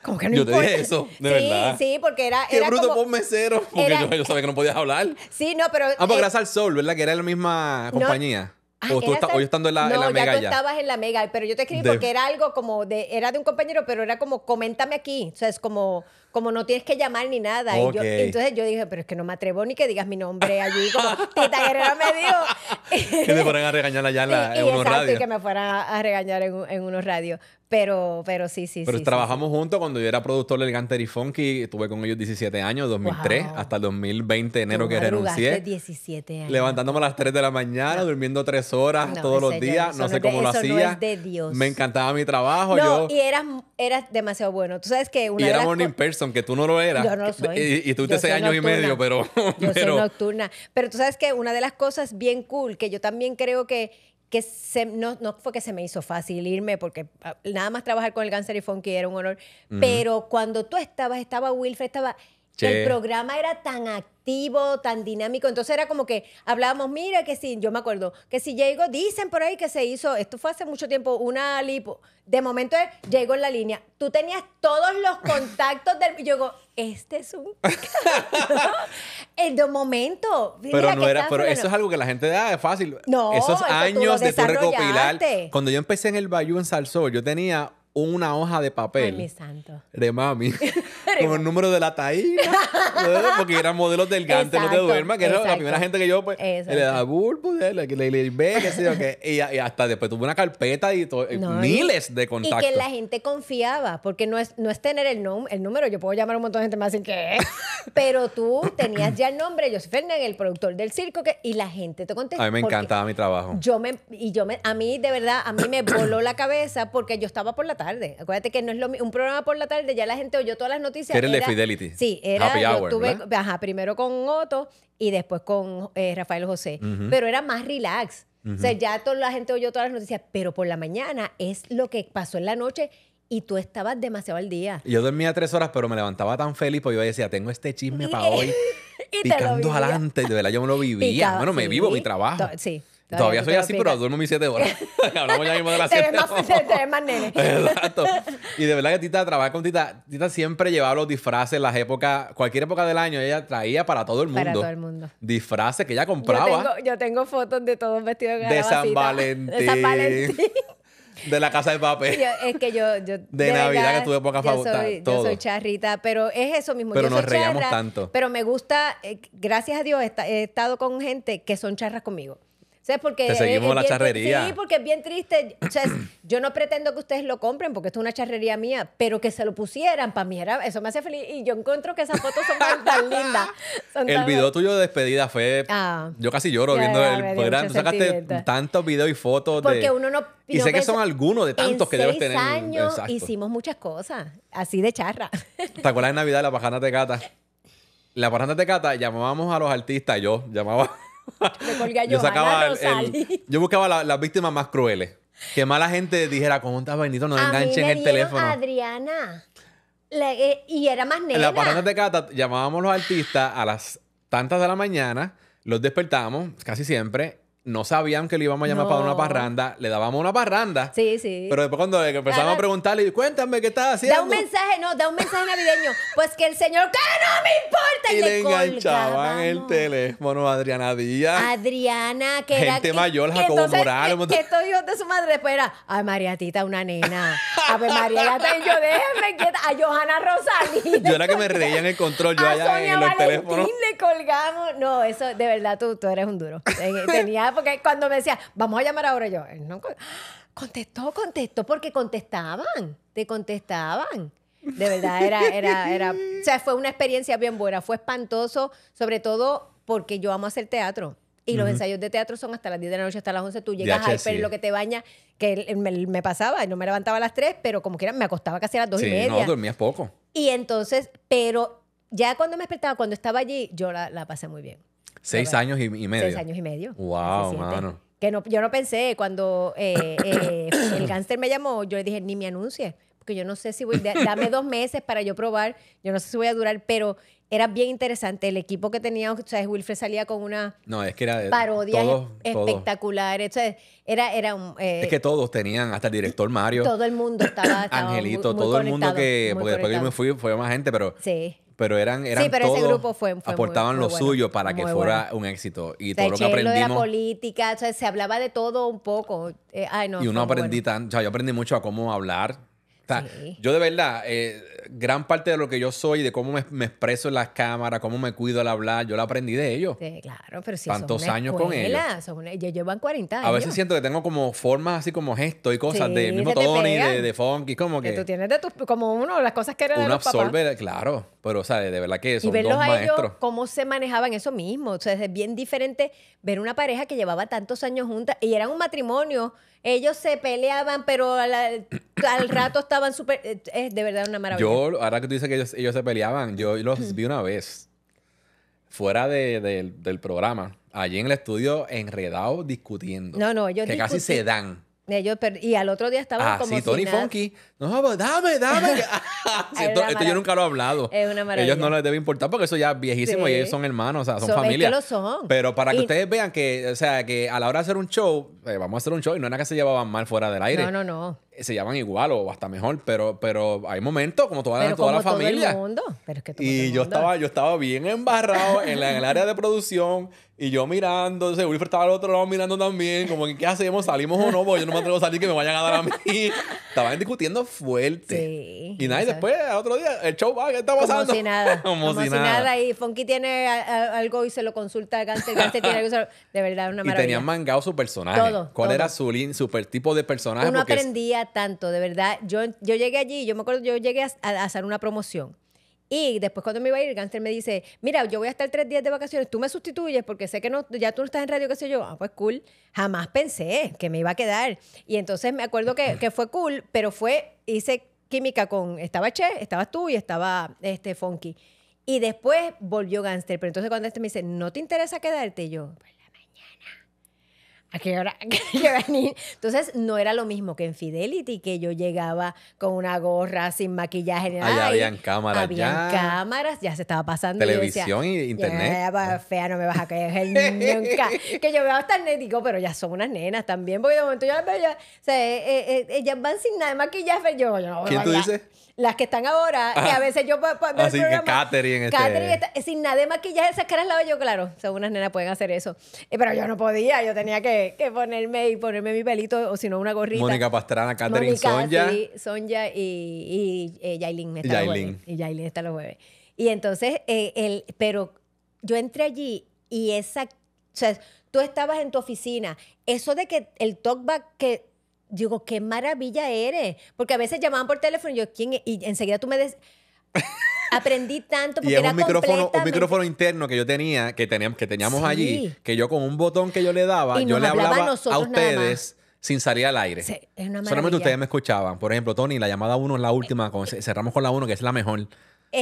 Como que no yo te dije eso, de sí, verdad. Sí, porque era. Qué era bruto como, por mesero. Porque yo, sabía que no podías hablar. Sí, no, pero. Ah, porque eh, gracias al sol, ¿verdad? Que era la misma compañía. Ah, o tú hoy estando en la, no, en la Ya tú estabas en la mega, pero yo te escribí porque era algo como de, era de un compañero, pero era como, coméntame aquí. O sea, es como, como no tienes que llamar ni nada. Y entonces yo dije, pero es que no me atrevo ni que digas mi nombre allí, como Tita Guerrera me dijo. que me fueran a regañar allá en, la, y, en unos radios. Y que me fueran a, regañar en unos radios. Pero, pero sí, sí, pero trabajamos juntos cuando yo era productor del Ganter y Funky. Estuve con ellos 17 años, 2003 hasta el 2020, enero que renuncié. 17 años. Levantándome a las 3 de la mañana, durmiendo 3 horas todos los días. No, sé cómo lo hacía. de Me encantaba mi trabajo. yo... y eras, demasiado bueno. Tú sabes que una. Y era morning person, que tú no lo eras. Yo no lo soy. Y, tú te 6 años y medio, pero. yo soy nocturna. Pero tú sabes que una de las cosas bien cool que yo también creo que que se, no, no, fue que se me hizo fácil irme, porque ah, nada más trabajar con el cáncer y funky era un honor, pero cuando tú estabas, estaba Wilfred, estaba el programa era tan activo, tan dinámico. Entonces era como que hablábamos, mira que si, yo me acuerdo, que si llego, dicen por ahí que se hizo, esto fue hace mucho tiempo, una lipo. De momento llego en la línea. Tú tenías todos los contactos del. Yo digo, este es un. en de momento. pero no era, pero eso es algo que la gente da, ah, es fácil. No, esos años de tu recopilar. Cuando yo empecé en el Bayou en Salsó, yo tenía una hoja de papel. Ay, mi santo. De mami. con el número de la taína. porque eran modelos delgantes no te duermas, que era la primera gente que yo pues, le daba bulbo, que le, sé qué. Y, hasta después tuve una carpeta y miles de contactos. Y que la gente confiaba, porque no es, no es tener el, nombre el número, yo puedo llamar a un montón de gente más sin que pero tú tenías ya el nombre, yo Fernández, el productor del circo, que, y la gente te contestó. A mí me encantaba mi trabajo. Yo me, y yo me, a mí de verdad, a mí me voló la cabeza porque yo estaba por la tarde tarde. Acuérdate que no es lo mismo un programa por la tarde, ya la gente oyó todas las noticias. Era el de Fidelity. Sí, era Happy hour, tuve, ajá, primero con Otto y después con eh, Rafael José, pero era más relax. O sea, ya toda la gente oyó todas las noticias, pero por la mañana es lo que pasó en la noche y tú estabas demasiado al día. Yo dormía tres horas, pero me levantaba tan feliz porque yo decía, tengo este chisme para hoy. y picando adelante, de verdad, yo me lo vivía. bueno, me vivo mi trabajo. Sí. Todavía, soy así, pero duermo mis siete horas. Hablamos ya mismo de las 7 horas. más nene. Exacto. Y de verdad que Tita, trabajar con Tita, Tita siempre llevaba los disfraces, las épocas, cualquier época del año, ella traía para todo el mundo. Para todo el mundo. Disfraces que ella compraba. Yo tengo, fotos de todos vestidos de De San Valentín. De San Valentín. De la casa de papel. es que yo. yo de, Navidad, que tuve poca favorita. Yo, soy charrita, pero es eso mismo. Pero nos reíamos tanto. Pero me gusta, eh, gracias a Dios, he estado con gente que son charras conmigo. Porque seguimos la charrería. Sí, porque es bien triste. yo no pretendo que ustedes lo compren porque esto es una charrería mía, pero que se lo pusieran para mí era, eso me hace feliz. Y yo encuentro que esas fotos son tan, lindas. el video tuyo de despedida fue. Ah. yo casi lloro viendo el. programa. tú sacaste tantos videos y fotos. Porque uno no. Y sé que son algunos de tantos que debes tener. años hicimos muchas cosas, así de charra. ¿Te acuerdas de Navidad la pajana de gata? La Pajana de Cata llamábamos a los artistas, yo llamaba yo yo buscaba las víctimas más crueles. Que mala gente dijera, ¿cómo estás, Benito? No enganchen el teléfono. Adriana. Eh, y era más negra En la parada de Cata llamábamos los artistas a las tantas de la mañana, los despertábamos casi siempre no sabían que le íbamos a llamar para una parranda, le dábamos una parranda. Sí, sí. Pero después cuando empezamos a preguntarle, cuéntame qué estás haciendo. Da un mensaje, no, da un mensaje navideño. pues que el señor, que no me importa. Y, y le, enganchaban el teléfono a Adriana Díaz. Adriana, que era. Gente mayor, Jacobo Morales. Que, esto hijos de su madre después era, ay, Mariatita, una nena. A ver, Mariatita, yo, déjenme quieta. A Johanna Rosalí. Yo era que me reía en el control, yo allá en, los teléfonos. le colgamos. No, eso, de verdad, tú, tú eres un duro. Eh, tenía porque cuando me decía, vamos a llamar ahora yo, él no contestó, contestó, porque contestaban, te contestaban. De verdad, era, era, era, o sea, fue una experiencia bien buena, fue espantoso, sobre todo porque yo amo hacer teatro. Y los ensayos de teatro son hasta las 10 de la noche, hasta las 11. Tú llegas pero lo que te baña, que me, me pasaba, no me levantaba a las 3, pero como quiera me acostaba casi a las 2 y media. No, dormías poco. Y entonces, pero ya cuando me despertaba, cuando estaba allí, yo la pasé muy bien. Seis años y, medio. Seis años y medio. Wow, mano. Que no, yo no pensé cuando eh, eh, el gángster me llamó, yo le dije, ni me anuncie porque yo no sé si voy, dame dos meses para yo probar, yo no sé si voy a durar, pero era bien interesante el equipo que tenía, o sea, Wilfred salía con una no, es que era, eh, era, era un, es que todos tenían, hasta el director Mario. Todo el mundo estaba, Angelito, todo el mundo que, porque después que yo me fui fue más gente, pero sí pero eran, eran sí, pero ese grupo fue, aportaban lo suyo para que fuera un éxito. Y todo lo que aprendimos. de la política, se hablaba de todo un poco. Eh, ay, no, y uno aprendí tan, o sea, yo aprendí mucho a cómo hablar, yo de verdad, eh, gran parte de lo que yo soy, de cómo me, expreso en las cámaras, cómo me cuido al hablar, yo lo aprendí de ellos. Sí, claro, pero si son años con ellos. Son llevan 40 años. A veces siento que tengo como formas así como gestos y cosas de mismo Tony, de, de, como que... que... tú tienes de tus, como uno, las cosas que eran de absorbe, claro, pero o sea, de verdad que son y verlos dos a maestros. Ellos, cómo se manejaban eso mismo. O sea, es bien diferente ver una pareja que llevaba tantos años juntas y era un matrimonio ellos se peleaban, pero al, rato estaban súper... Es eh, eh, de verdad una maravilla. Yo, ahora que tú dices que ellos, se peleaban, yo los mm. vi una vez fuera del programa, allí en el estudio enredados discutiendo. No, no, ellos Que casi se dan. Eh, y al otro día estaban ah, como. Sí, Tony Funky. No, pues, dame, dame. esto, yo nunca lo he hablado. Es una maravilla. Ellos no les debe importar porque eso ya es viejísimo y ellos son hermanos, o sea, son, familia. Es lo son. Pero para que ustedes vean que, o sea, que a la hora de hacer un show, eh, vamos a hacer un show y no era que se llevaban mal fuera del aire. No, no, no se llaman igual o hasta mejor, pero, pero hay momentos como toda, pero toda como la familia. Todo mundo. y yo estaba, yo estaba bien embarrado en, el área de producción y yo mirando, o sea, estaba al otro lado mirando también, como qué hacemos, salimos o no, porque yo no me atrevo a salir que me vayan a dar a mí. Estaban discutiendo fuerte. y nada, y después al otro día, el show va, ¿qué está pasando? Como si nada. como, nada. Y Funky tiene algo y se lo consulta a Gante, Gante tiene algo. De verdad, una maravilla. Y tenían mangado su personaje. Todo, ¿Cuál era su, tipo de personaje? Uno aprendía tanto, de verdad. Yo, yo llegué allí, yo me acuerdo, yo llegué a, hacer una promoción. Y después cuando me iba a ir, Gánster me dice, mira, yo voy a estar tres días de vacaciones, tú me sustituyes porque sé que no, ya tú no estás en radio, qué sé yo. Ah, pues cool. Jamás pensé que me iba a quedar. Y entonces me acuerdo que, que fue cool, pero fue, hice química con, estaba Che, estabas tú y estaba este, Funky. Y después volvió Gánster. Pero entonces cuando este me dice, ¿no te interesa quedarte? Y yo, ¿A qué hora? Entonces, no era lo mismo que en Fidelity, que yo llegaba con una gorra, sin maquillaje ni nada. Allá habían cámaras habían ya. cámaras, ya se estaba pasando. Televisión y, internet. Ah. fea, no me vas a caer que yo veo hasta el digo, pero ya son unas nenas también, porque de momento ya, o sea, eh, eh, eh, ellas van sin nada de maquillaje, yo, yo no ¿Quién tú dices? las que están ahora, que ah. a veces yo puedo Así ah, que este- Katherine, está, sin nada de maquillaje, esas caras yo, claro, son unas nenas pueden hacer eso. pero yo no podía, yo tenía que que, ponerme y ponerme mi pelito, o si no, una gorrita. Mónica Pastrana, Catherine Sonja. Sonja y, y eh, Yailin está Yailin. Y está los Y entonces, eh, el, pero yo entré allí y esa. O sea, tú estabas en tu oficina. Eso de que el talkback que digo, qué maravilla eres. Porque a veces llamaban por teléfono y yo, ¿quién? Y enseguida tú me Aprendí tanto porque y un micrófono, un micrófono interno que yo tenía, que, teníamos, que teníamos allí, que yo con un botón que yo le daba, yo le hablaba a, ustedes sin salir al aire. Solamente ustedes me escuchaban. Por ejemplo, Tony, la llamada 1 es la última. cerramos con la 1, que es la mejor.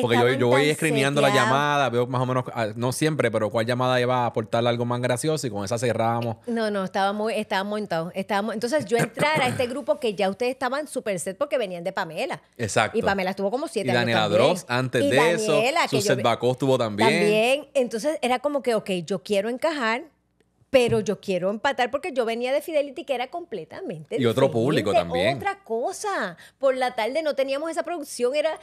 Porque yo, voy escrineando la llamada, veo más o menos, ah, no siempre, pero cuál llamada iba a aportarle algo más gracioso y con esa cerramos. Eh, no, no, estaba muy, estaba montado. Estábamos, entonces yo entrar a este grupo que ya ustedes estaban super set porque venían de Pamela. Exacto. Y Pamela estuvo como siete y años. Daniela Dross antes de eso. Su set estuvo también. También. Entonces era como que, ok, yo quiero encajar, pero yo quiero empatar porque yo venía de Fidelity que era completamente. Y otro público también. Otra cosa. Por la tarde no teníamos esa producción, era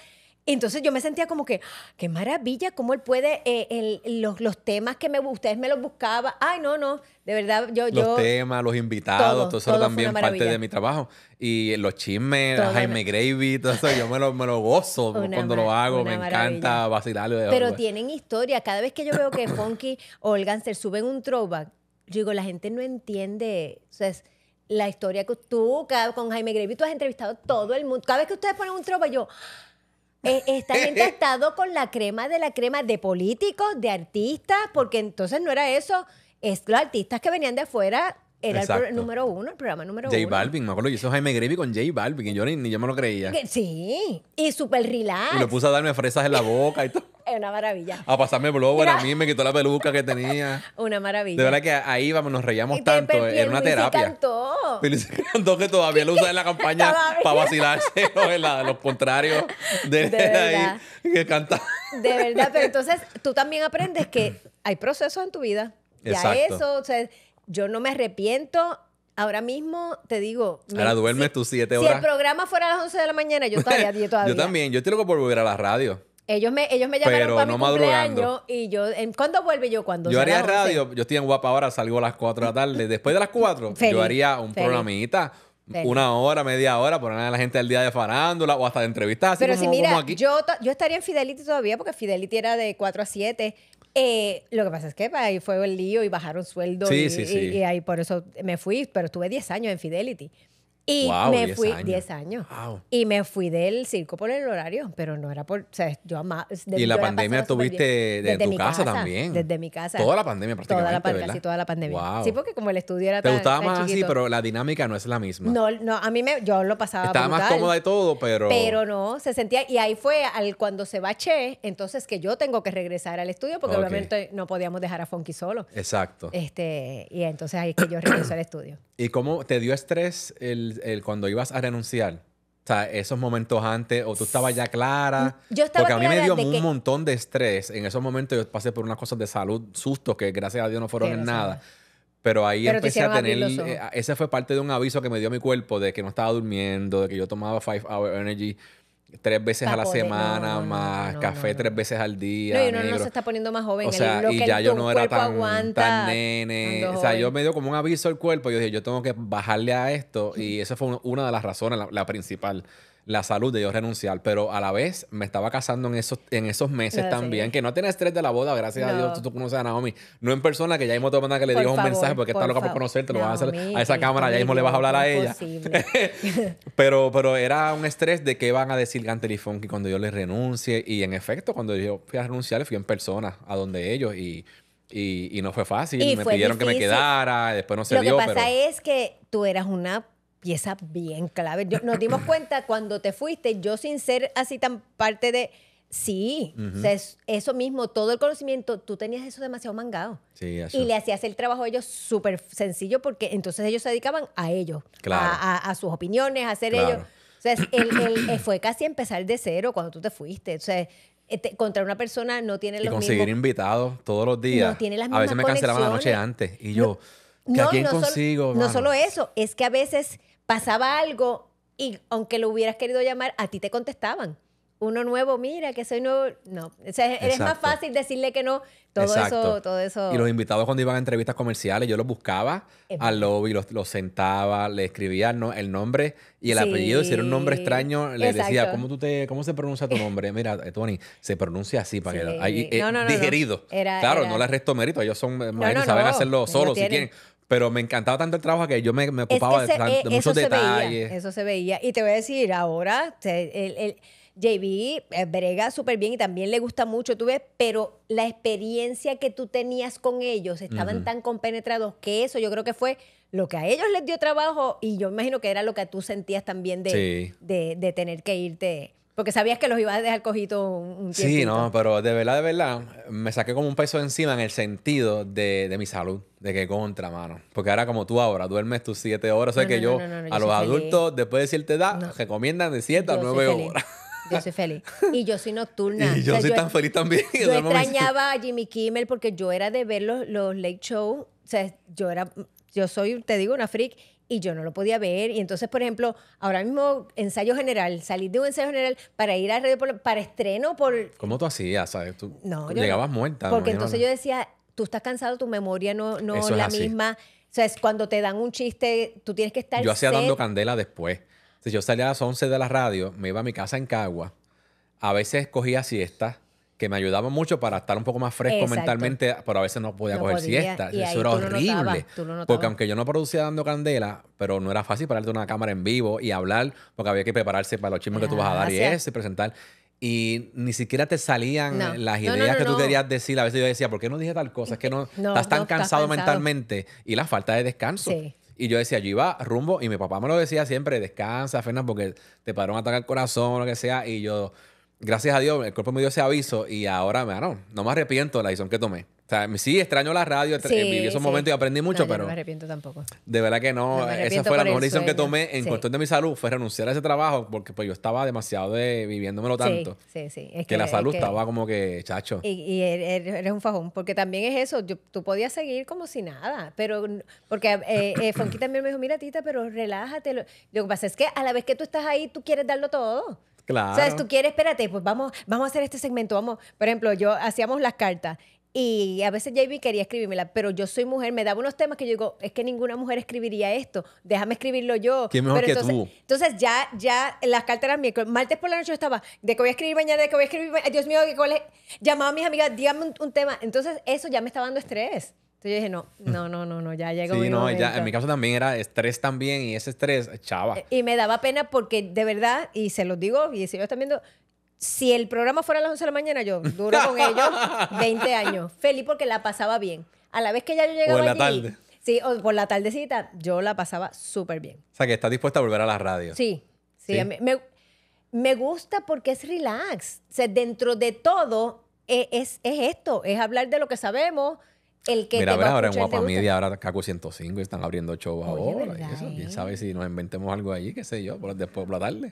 entonces yo me sentía como que, qué maravilla, cómo él puede, eh, los, los, temas que me, ustedes me los buscaban. Ay, no, no, de verdad, yo... Los temas, los invitados, todo, eso era también parte de mi trabajo. Y los chismes, Jaime Gravy, todo eso, yo me lo, gozo cuando lo hago, me encanta vacilarlo. Pero pues. tienen historia, cada vez que yo veo que Funky o el Ganser suben un throwback, digo, la gente no entiende, o sea, es, la historia que tú, cada, con Jaime Gravy, tú has entrevistado todo el mundo. Cada vez que ustedes ponen un throwback, yo... eh, esta con la crema de la crema de políticos, de artistas, porque entonces no era eso. Es los artistas que venían de afuera era el número uno, el programa número uno. J Balvin, me acuerdo que hizo Jaime Gravy con J Balvin, y yo ni, yo me lo creía. sí, y súper relax. Y lo puse a darme fresas en la boca y todo es una maravilla. A pasarme el a mí, me quitó la peluca que tenía. una maravilla. De verdad que ahí vamos, nos reíamos tanto. era una terapia. cantó. cantó que todavía lo usa en la campaña para vacilarse o en los contrarios de, ahí que canta. De verdad, pero entonces tú también aprendes que hay procesos en tu vida. Exacto. a eso, yo no me arrepiento ahora mismo te digo. ahora duermes si, tus siete horas. Si el programa fuera a las 11 de la mañana, yo estaría todavía. yo también. Yo tengo que volver a la radio. Ellos me, llamaron para mi cumpleaños y yo, ¿cuándo vuelve yo? Cuando Yo haría radio, yo estoy en guapa ahora, salgo a las 4 de la tarde. Después de las 4, yo haría un programita. Una hora, media hora, poner a la gente del día de farándula o hasta de entrevistas. Pero si mira, Yo, yo estaría en Fidelity todavía porque Fidelity era de 4 a 7. Eh, lo que pasa es que ahí fue el lío y bajaron sueldo y, y ahí por eso me fui, pero estuve 10 años en Fidelity. Y me fui 10 años. Y me fui del circo por el horario, pero no era por. O sea, yo amaba. Y la pandemia tuviste desde, tu casa, también. Desde mi casa. Toda la pandemia prácticamente. casi toda la pandemia. Sí, porque como el estudio era Te gustaba más así, pero la dinámica no es la misma. No, no, a mí me, yo lo pasaba. Estaba más cómoda de todo, pero. Pero no, se sentía. Y ahí fue al cuando se bache entonces que yo tengo que regresar al estudio porque obviamente no podíamos dejar a Funky solo. Exacto. Este, y entonces ahí es que yo regreso al estudio. ¿Y cómo te dio estrés el cuando ibas a renunciar? O sea, esos momentos antes, o tú estabas ya clara. Mm, Porque a mí me dio un montón de estrés. En esos momentos yo pasé por unas cosas de salud, sustos que gracias a Dios no fueron en nada. Pero ahí empecé a tener. Eh, ese fue parte de un aviso que me dio mi cuerpo de que no estaba durmiendo, de que yo tomaba 5 Hour Energy tres veces a la semana, más café tres veces al día. No, y no se está poniendo más joven. O sea, el, y ya yo no era tan, nene. O sea, yo me dio como un aviso al cuerpo. Yo dije, yo tengo que bajarle a esto. Y esa fue una de las razones, la, la principal la salud de yo renunciar, pero a la vez me estaba casando en esos, en esos meses también, que no tenía estrés de la boda, gracias a Dios, tú, conoces a Naomi, no en persona, que ya mismo te voy que le digas un mensaje porque está loca por conocerte, lo van a hacer a esa cámara, ya mismo le vas a hablar a ella. pero, pero era un estrés de qué van a decir Gantel y cuando yo les renuncie, y en efecto, cuando yo fui a renunciar, fui en persona a donde ellos y... no fue fácil, y me pidieron que me quedara, y después no se Lo dio. Lo que pasa es que tú eras una y esa bien clave. nos dimos cuenta cuando te fuiste, yo sin ser así tan parte de... Sí, o sea, eso mismo, todo el conocimiento, tú tenías eso demasiado mangado. Y le hacías el trabajo a ellos súper sencillo porque entonces ellos se dedicaban a ellos, a, sus opiniones, a hacer ellos. O sea, eh, fue casi empezar de cero cuando tú te fuiste. O sea, eh, contra una persona no tiene los y conseguir invitados todos los días. No tiene las mismas A veces me cancelaban la noche antes y yo, no, ¿a quién consigo? no solo eso, es que a veces pasaba algo y aunque lo hubieras querido llamar, a ti te contestaban. Uno nuevo, mira, que soy nuevo. No, o sea, eres más fácil decirle que no. Todo eso, todo eso. Y los invitados cuando iban a entrevistas comerciales, yo los buscaba al lobby, los, los, sentaba, le escribía no, el nombre y el apellido. Si era un nombre extraño, le decía, ¿cómo, tú te, ¿cómo se pronuncia tu nombre? Mira, eh, Tony, se pronuncia así para que... Ahí, eh, digerido. claro, no le resto mérito. Ellos son, saben hacerlo solos si quieren. Pero me encantaba tanto el trabajo que yo me, ocupaba eh, de, muchos eso detalles. Se eso se veía. Y te voy a decir, ahora, el, el JB eh, brega súper bien y también le gusta mucho, tú ves, pero la experiencia que tú tenías con ellos, estaban tan compenetrados que eso yo creo que fue lo que a ellos les dio trabajo y yo imagino que era lo que tú sentías también de, de, de tener que irte porque sabías que los ibas a dejar cojito un, tiempo. Sí, no, pero de verdad, de verdad, me saqué como un peso encima en el sentido de, mi salud, de que contra, mano. Porque ahora, como tú ahora, duermes tus siete horas. O sea que yo, a los adultos, después de cierta edad, recomiendan de siete a nueve horas. Yo soy feliz. Y yo soy nocturna. Y yo soy tan feliz también. Yo extrañaba a Jimmy Kimmel porque yo era de ver los, los late show. O sea, yo era, yo soy, te digo, una freak y yo no lo podía ver. Y entonces, por ejemplo, ahora mismo ensayo general, salir de un ensayo general para ir a radio, para estreno por... ¿Cómo tú hacías? no, llegabas muerta. Porque entonces yo decía, tú estás cansado, tu memoria no, no es la misma. O sea, cuando te dan un chiste, tú tienes que estar... Yo hacía dando candela después. Si yo salía a las 11 de la radio, me iba a mi casa en Cagua. A veces cogía siestas que me ayudaba mucho para estar un poco más fresco mentalmente, pero a veces no podía coger siesta. eso era horrible. porque aunque yo no producía dando candela, pero no era fácil pararte una cámara en vivo y hablar, porque había que prepararse para los chismes que tú vas a dar y ese presentar. Y ni siquiera te salían las ideas que tú querías decir. A veces yo decía, ¿por qué no dije tal cosa? Es que no, estás tan cansado, mentalmente y la falta de descanso. Y yo decía, yo iba rumbo y mi papá me lo decía siempre, descansa, Fernando, porque te pararon a el el corazón o lo que sea. Y yo, gracias a Dios, el cuerpo me dio ese aviso y ahora, no me arrepiento de la decisión que tomé. O sea, sí, extraño la radio, eh, viví esos momentos y aprendí mucho, pero. No me arrepiento tampoco. De verdad que no. esa fue la mejor decisión que tomé en cuestión de mi salud, fue renunciar a ese trabajo porque pues yo estaba demasiado de viviéndomelo tanto. Sí, sí. Es que, la salud estaba como que chacho. Y, er, er, eres un fajón, porque también es eso. tú podías seguir como si nada, pero. Porque eh, eh, Fonky también me dijo, mira, Tita, pero relájate. Lo que pasa es que a la vez que tú estás ahí, tú quieres darlo todo. Claro. sea, Tú quieres, espérate, pues vamos, vamos a hacer este segmento. Vamos, por ejemplo, yo hacíamos las cartas y a veces JB quería escribírmela, pero yo soy mujer, me daba unos temas que yo digo, es que ninguna mujer escribiría esto, déjame escribirlo yo. entonces, tú? Entonces ya, ya las cartas eran miércoles. Martes por la noche yo estaba, de que voy a escribir mañana, de que voy a escribir mañana, Dios mío, que Llamaba a mis amigas, dígame un, tema. Entonces eso ya me estaba dando estrés yo dije, no, no, no, no, ya llegó sí, en mi caso también era estrés también y ese estrés, chava. Y me daba pena porque de verdad, y se los digo, y si yo están viendo, si el programa fuera a las 11 de la mañana, yo duro con ellos 20 años. Feliz porque la pasaba bien. A la vez que ya yo llegaba o la tarde. Sí, o por la tardecita, yo la pasaba súper bien. O sea, que estás dispuesta a volver a la radio. Sí, sí. me, me, gusta porque es relax. O dentro de todo, e, es esto, es hablar de lo que sabemos, el que Mira, te va ahora en Guapa ahora Kaku 105 están abriendo show ahora. ¿Quién eh? sabe si nos inventemos algo allí? ¿Qué sé yo? después por la tarde.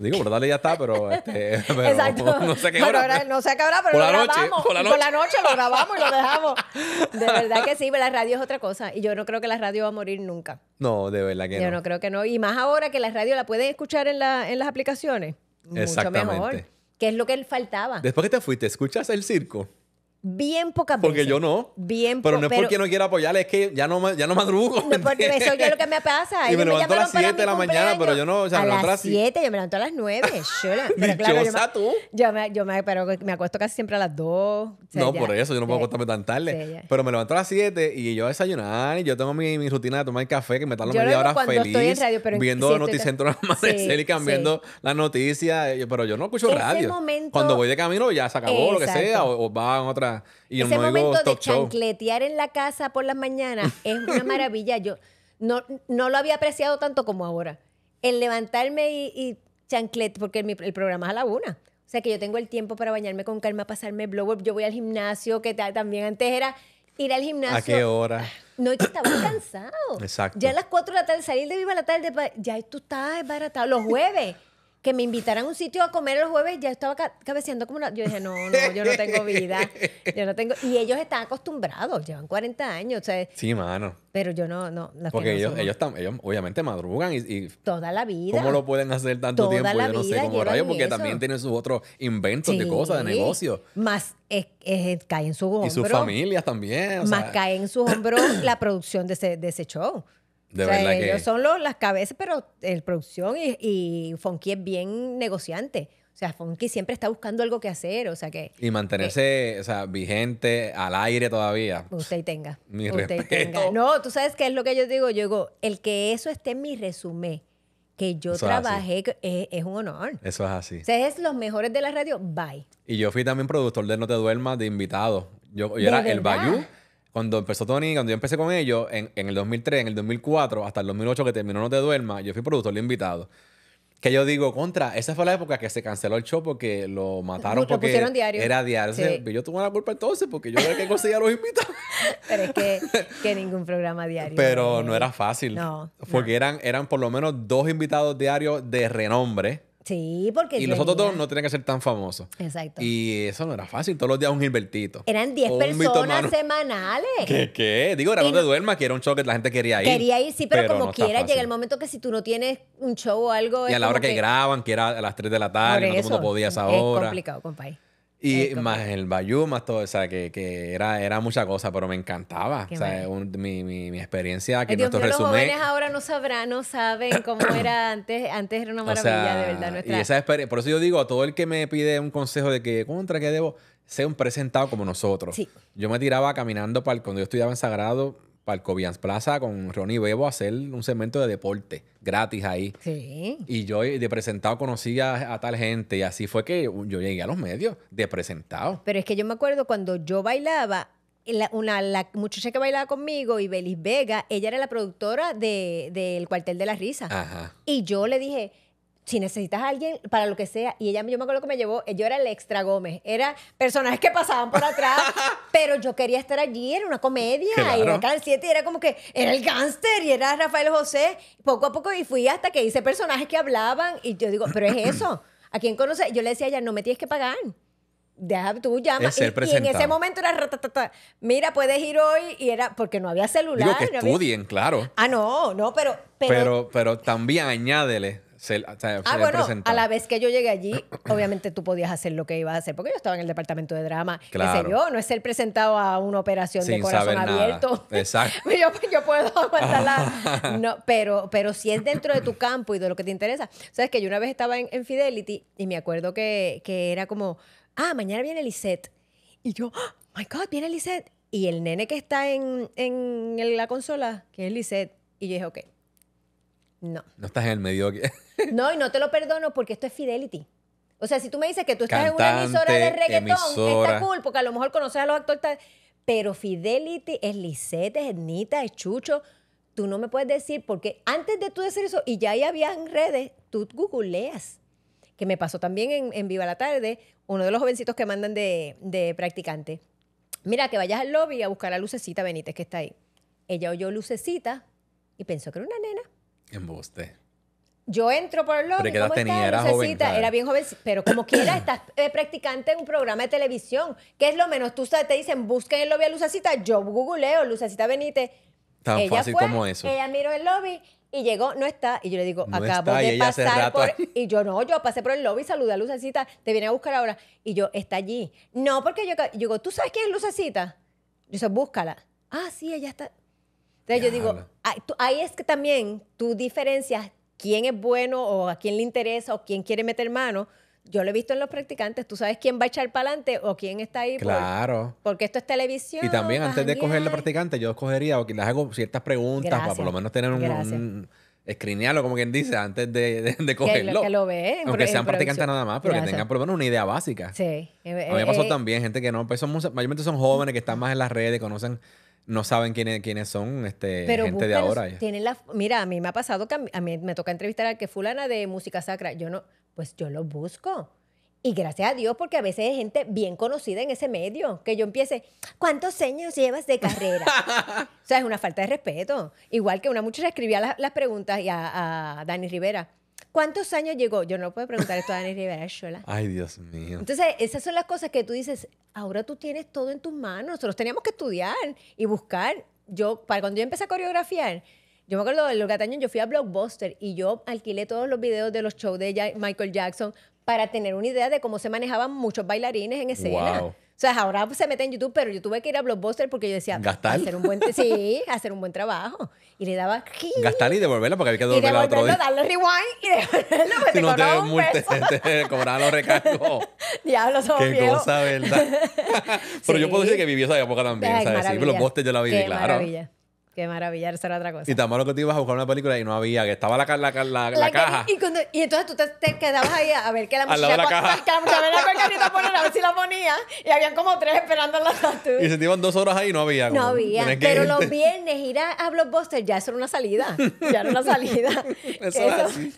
Digo, por la tarde ya está, pero, este, Exacto. No, sé qué hora. Pero, no sé qué hora, pero por lo la grabamos. por, la noche. por la noche lo grabamos y lo dejamos. De verdad que sí, pero la radio es otra cosa. Y yo no creo que la radio va a morir nunca. No, de verdad que no. Yo no creo que no. Y más ahora que la radio la pueden escuchar en, las aplicaciones. Mucho mejor. Que es lo que faltaba. Después que te fuiste, ¿escuchas el circo? Bien pocas porque veces. Porque yo no. Bien Pero no es porque no quiera apoyarle, es que ya no, ya no madrugo. porque eso es lo que me pasa. Y me levanto a las 7 de la mañana, pero yo no. O sea, a las 7, yo me levanto a las 9. chola claro, yo tú. Yo me, pero me acuesto casi siempre a las 2. no, por eso, yo no puedo acostarme tan tarde. pero me levanto a las 7 y yo a desayunar y yo tengo mi, rutina de tomar café que me tardo media hora feliz. Estoy en radio, pero viendo sí, Noticentro y cambiando las noticias. Eh, pero yo no escucho radio. Cuando voy de camino ya se acabó lo que sea o va a otra ese momento de chancletear en la casa por las mañanas es una maravilla. Yo no, no lo había apreciado tanto como ahora. El levantarme y, y porque el, programa es a la una. O sea que yo tengo el tiempo para bañarme con calma, pasarme blow up. Yo voy al gimnasio, que también antes era ir al gimnasio. ¿A qué hora? No, yo estaba cansado. Exacto. Ya a las 4 de la tarde, salir de viva la tarde, ya tú estabas desbaratado, Los jueves que me invitaran a un sitio a comer el jueves, ya estaba cabeceando como una... Yo dije, no, no, yo no tengo vida. Yo no tengo... Y ellos están acostumbrados, llevan 40 años. O sea, sí, mano. Pero yo no, no. Porque ellos, ellos, ellos, obviamente madrugan y, Toda la vida. ¿Cómo lo pueden hacer tanto tiempo? yo no vida sé cómo rayos, porque también tienen sus otros inventos de cosas, de negocios. Más cae en sus hombros. Y sus familias también. más cae en sus hombros la producción de ese, de ese show. De verdad ellos son las cabezas, pero en eh, producción y, y Fonky es bien negociante. O sea, Fonky siempre está buscando algo que hacer, o sea que... Y mantenerse, eh, o sea, vigente, al aire todavía. Usted y tenga. Mi usted respeto. Tenga. No, tú sabes qué es lo que yo digo. Yo digo, el que eso esté en mi resumen, que yo trabajé, eh, es, un honor. Eso es así. O sea, es los mejores de la radio, bye. Y yo fui también productor de No Te Duermas, de invitado. Yo, era el Bayou cuando empezó Tony, cuando yo empecé con ellos, en, el 2003, en el 2004, hasta el 2008 que terminó No Te Duerma, yo fui productor invitado. Que yo digo, contra, esa fue la época que se canceló el show porque lo mataron porque diario. era diario. yo tuve la culpa entonces porque yo era que conseguía los invitados. Pero es que, ningún programa diario. Pero no era fácil. No. Porque Eran, eran por lo menos dos invitados diarios de renombre Sí, porque. Y los otros dos no tenían que ser tan famosos. Exacto. Y eso no era fácil. Todos los días un Gilbertito. Eran 10 personas semanales. ¿Qué? ¿Qué? Digo, era donde duerma que era un show que la gente quería ir. Quería ir, sí, pero, como quiera, llega el momento que si tú no tienes un show o algo. Y a la hora que, graban, que era a las 3 de la tarde, no todo el mundo podía a Es complicado, compadre. Y más el Bayou, más todo, o sea, que, era, era mucha cosa, pero me encantaba. o sea, mi, mi, experiencia, que nuestro resumen. Los jóvenes ahora no sabrán, no saben cómo era antes. Antes era una maravilla, de verdad. Y esa por eso yo digo a todo el que me pide un consejo de que contra qué debo, sea un presentado como nosotros. Yo me tiraba caminando para el, cuando yo estudiaba en Sagrado, para el Plaza con Ronnie Bebo a hacer un segmento de deporte gratis ahí. Sí. Y yo eh, de presentado conocí a, tal gente y así fue que yo llegué a los medios de presentado. Pero es que yo me acuerdo cuando yo bailaba, la, una, muchacha que bailaba conmigo, y Belis Vega, ella era la productora del de, cuartel de la risa. Ajá. Y yo le dije, si necesitas a alguien para lo que sea. Y ella, yo me acuerdo que me llevó, yo era el extra Gómez, era personajes que pasaban por atrás, pero yo quería estar allí, era una comedia, era 7, era como que era el gángster, y era Rafael José, poco a poco, y fui hasta que hice personajes que hablaban, y yo digo, pero es eso, ¿a quién conoce? Yo le decía a ella, no me tienes que pagar. Deja, tú llamas. Y, en ese momento era Mira, puedes ir hoy. Y era porque no había celular. Digo que estudien, claro. Ah, no, no, pero. Pero, pero también añádele ah, bueno, a la vez que yo llegué allí, obviamente tú podías hacer lo que ibas a hacer, porque yo estaba en el departamento de drama, claro. yo, no es ser presentado a una operación de corazón abierto. Exacto. yo, puedo aguantarla. no, pero, pero si es dentro de tu campo y de lo que te interesa. Sabes que yo una vez estaba en, Fidelity y me acuerdo que, que, era como, ah, mañana viene Lisette. Y yo, oh, my God, viene Lisette. Y el nene que está en, en la consola, que es Lisette. Y yo dije, ok no. No estás en el medio no, y no te lo perdono porque esto es fidelity. O sea, si tú me dices que tú estás en una emisora de reggaetón, que está cool, porque a lo mejor conoces a los actores. Pero Fidelity es Lisette, es Nita, es Chucho. Tú no me puedes decir, porque antes de tú decir eso, y ya ahí habían redes, tú googleas. Que me pasó también en, Viva la Tarde, uno de los jovencitos que mandan de, de practicante. Mira, que vayas al lobby a buscar a Lucecita Benítez, que está ahí. Ella oyó Lucecita y pensó que era una nena. Embuste. Yo entro por el lobby, ¿cómo tenía, era, era bien joven, pero como quiera estás eh, practicante en un programa de televisión, que es lo menos, tú sabes te dicen, busquen el lobby a Lucecita, yo googleo Lucecita Benítez. Tan fácil como eso. Ella miró el lobby y llegó, no está, y yo le digo, acabo de pasar por... Y yo, no, yo pasé por el lobby, saludé a Lucecita, te viene a buscar ahora. Y yo, está allí. No, porque yo, digo, ¿tú sabes quién es Lucecita? Yo digo, búscala. Ah, sí, ella está... Entonces yo digo, ahí, es que también tú diferencias quién es bueno o a quién le interesa o quién quiere meter mano. Yo lo he visto en los practicantes, tú sabes quién va a echar para adelante o quién está ahí. Claro. porque esto es televisión. Y también antes de coger la practicante, yo escogería o les hago ciertas preguntas para por lo menos tener un, escrinealo como quien dice, antes de, de, cogerlo. Que, lo Aunque sean practicantes nada más, pero que tengan por lo menos una idea básica. Sí. A mí me pasó eh, eh, también, gente que no, pues son, mayormente son jóvenes que están más en las redes, conocen no saben quiénes, quiénes son este, gente de ahora. Tienen la, mira, a mí me ha pasado que a mí me toca entrevistar al que fulana de música sacra. Yo no, pues yo lo busco. Y gracias a Dios, porque a veces hay gente bien conocida en ese medio, que yo empiece, ¿cuántos años llevas de carrera? o sea, es una falta de respeto. Igual que una muchacha escribía las, preguntas a Dani Rivera, ¿Cuántos años llegó? Yo no puedo preguntar esto a Dani Rivera Shola. Ay, Dios mío. Entonces, esas son las cosas que tú dices, ahora tú tienes todo en tus manos. Nosotros teníamos que estudiar y buscar. Yo, para cuando yo empecé a coreografiar, yo me acuerdo de los gataños, yo fui a Blockbuster y yo alquilé todos los videos de los shows de Michael Jackson para tener una idea de cómo se manejaban muchos bailarines en escena. Wow. O sea, ahora se mete en YouTube, pero yo tuve que ir a Blockbuster porque yo decía, ¿Gastar? hacer un buen sí, hacer un buen trabajo. Y le daba gastar y devolverla porque había que devolverla otro día. darle rewind y devolverlo porque si no te, un te, te cobraba los recargos. Diablo, somos Qué cosa, ¿verdad? pero yo puedo decir que vivió esa época también, Ay, ¿sabes? Sí, Blockbuster yo la viví, Qué claro. Maravilla. Qué maravilla, esa era otra cosa. Y tan malo que te ibas a buscar una película y no había, que estaba la, la, la, la caja. Y, y, entonces tú te, quedabas ahí a ver qué la muchacha... Al lado de la caja. Que la muchacha a ver si la ponía. Y habían como tres esperando la tatu. Y se te iban dos horas ahí y no había. no había. Pero los viernes ir a, Blockbuster ya eso era una salida. Ya era una salida. eso, es así.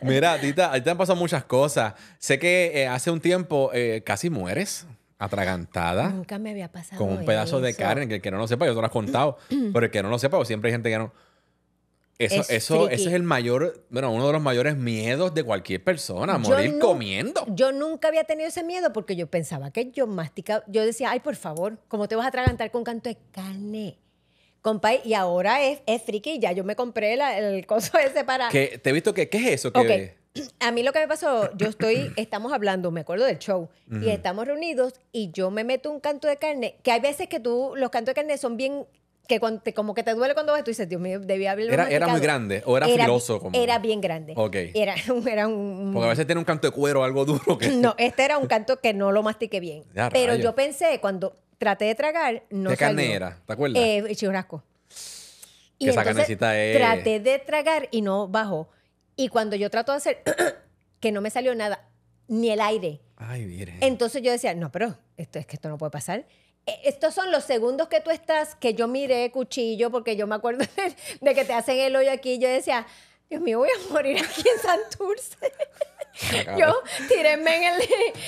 Mira, Tita, ahí te han pasado muchas cosas. Sé que eh, hace un tiempo eh, casi mueres atragantada. Nunca me había pasado. Con un pedazo de carne, que el que no lo sepa, yo te lo he contado, pero el que no lo sepa, pues, siempre hay gente que no. Eso, es eso, es el mayor, bueno, uno de los mayores miedos de cualquier persona, morir comiendo. Yo nunca había tenido ese miedo porque yo pensaba que yo masticaba, yo decía, ay, por favor, ¿cómo te vas a atragantar con canto de carne? Compa, y ahora es, es friki, ya yo me compré el coso ese para... Que, te he visto que, ¿qué es eso que a mí lo que me pasó, yo estoy, estamos hablando, me acuerdo del show, y estamos reunidos y yo me meto un canto de carne, que hay veces que tú, los cantos de carne son bien que como que te duele cuando ves, tú dices, Dios mío, debía haberlo era, era muy grande o era, filoso. Como... Era bien grande. Ok. Era, un... Porque a veces tiene un canto de cuero o algo duro. No, este era un canto que no lo mastiqué bien. Pero yo pensé, cuando traté de tragar, no ¿Qué carne era? ¿Te acuerdas? Eh, churrasco. Que esa entonces, Traté de tragar y no bajó. Y cuando yo trato de hacer, que no me salió nada, ni el aire. Ay, mire. Entonces yo decía, no, pero esto es que esto no puede pasar. E, estos son los segundos que tú estás, que yo miré cuchillo, porque yo me acuerdo de, que te hacen el hoyo aquí. Yo decía, Dios mío, voy a morir aquí en Santurce. Yo tírenme en el,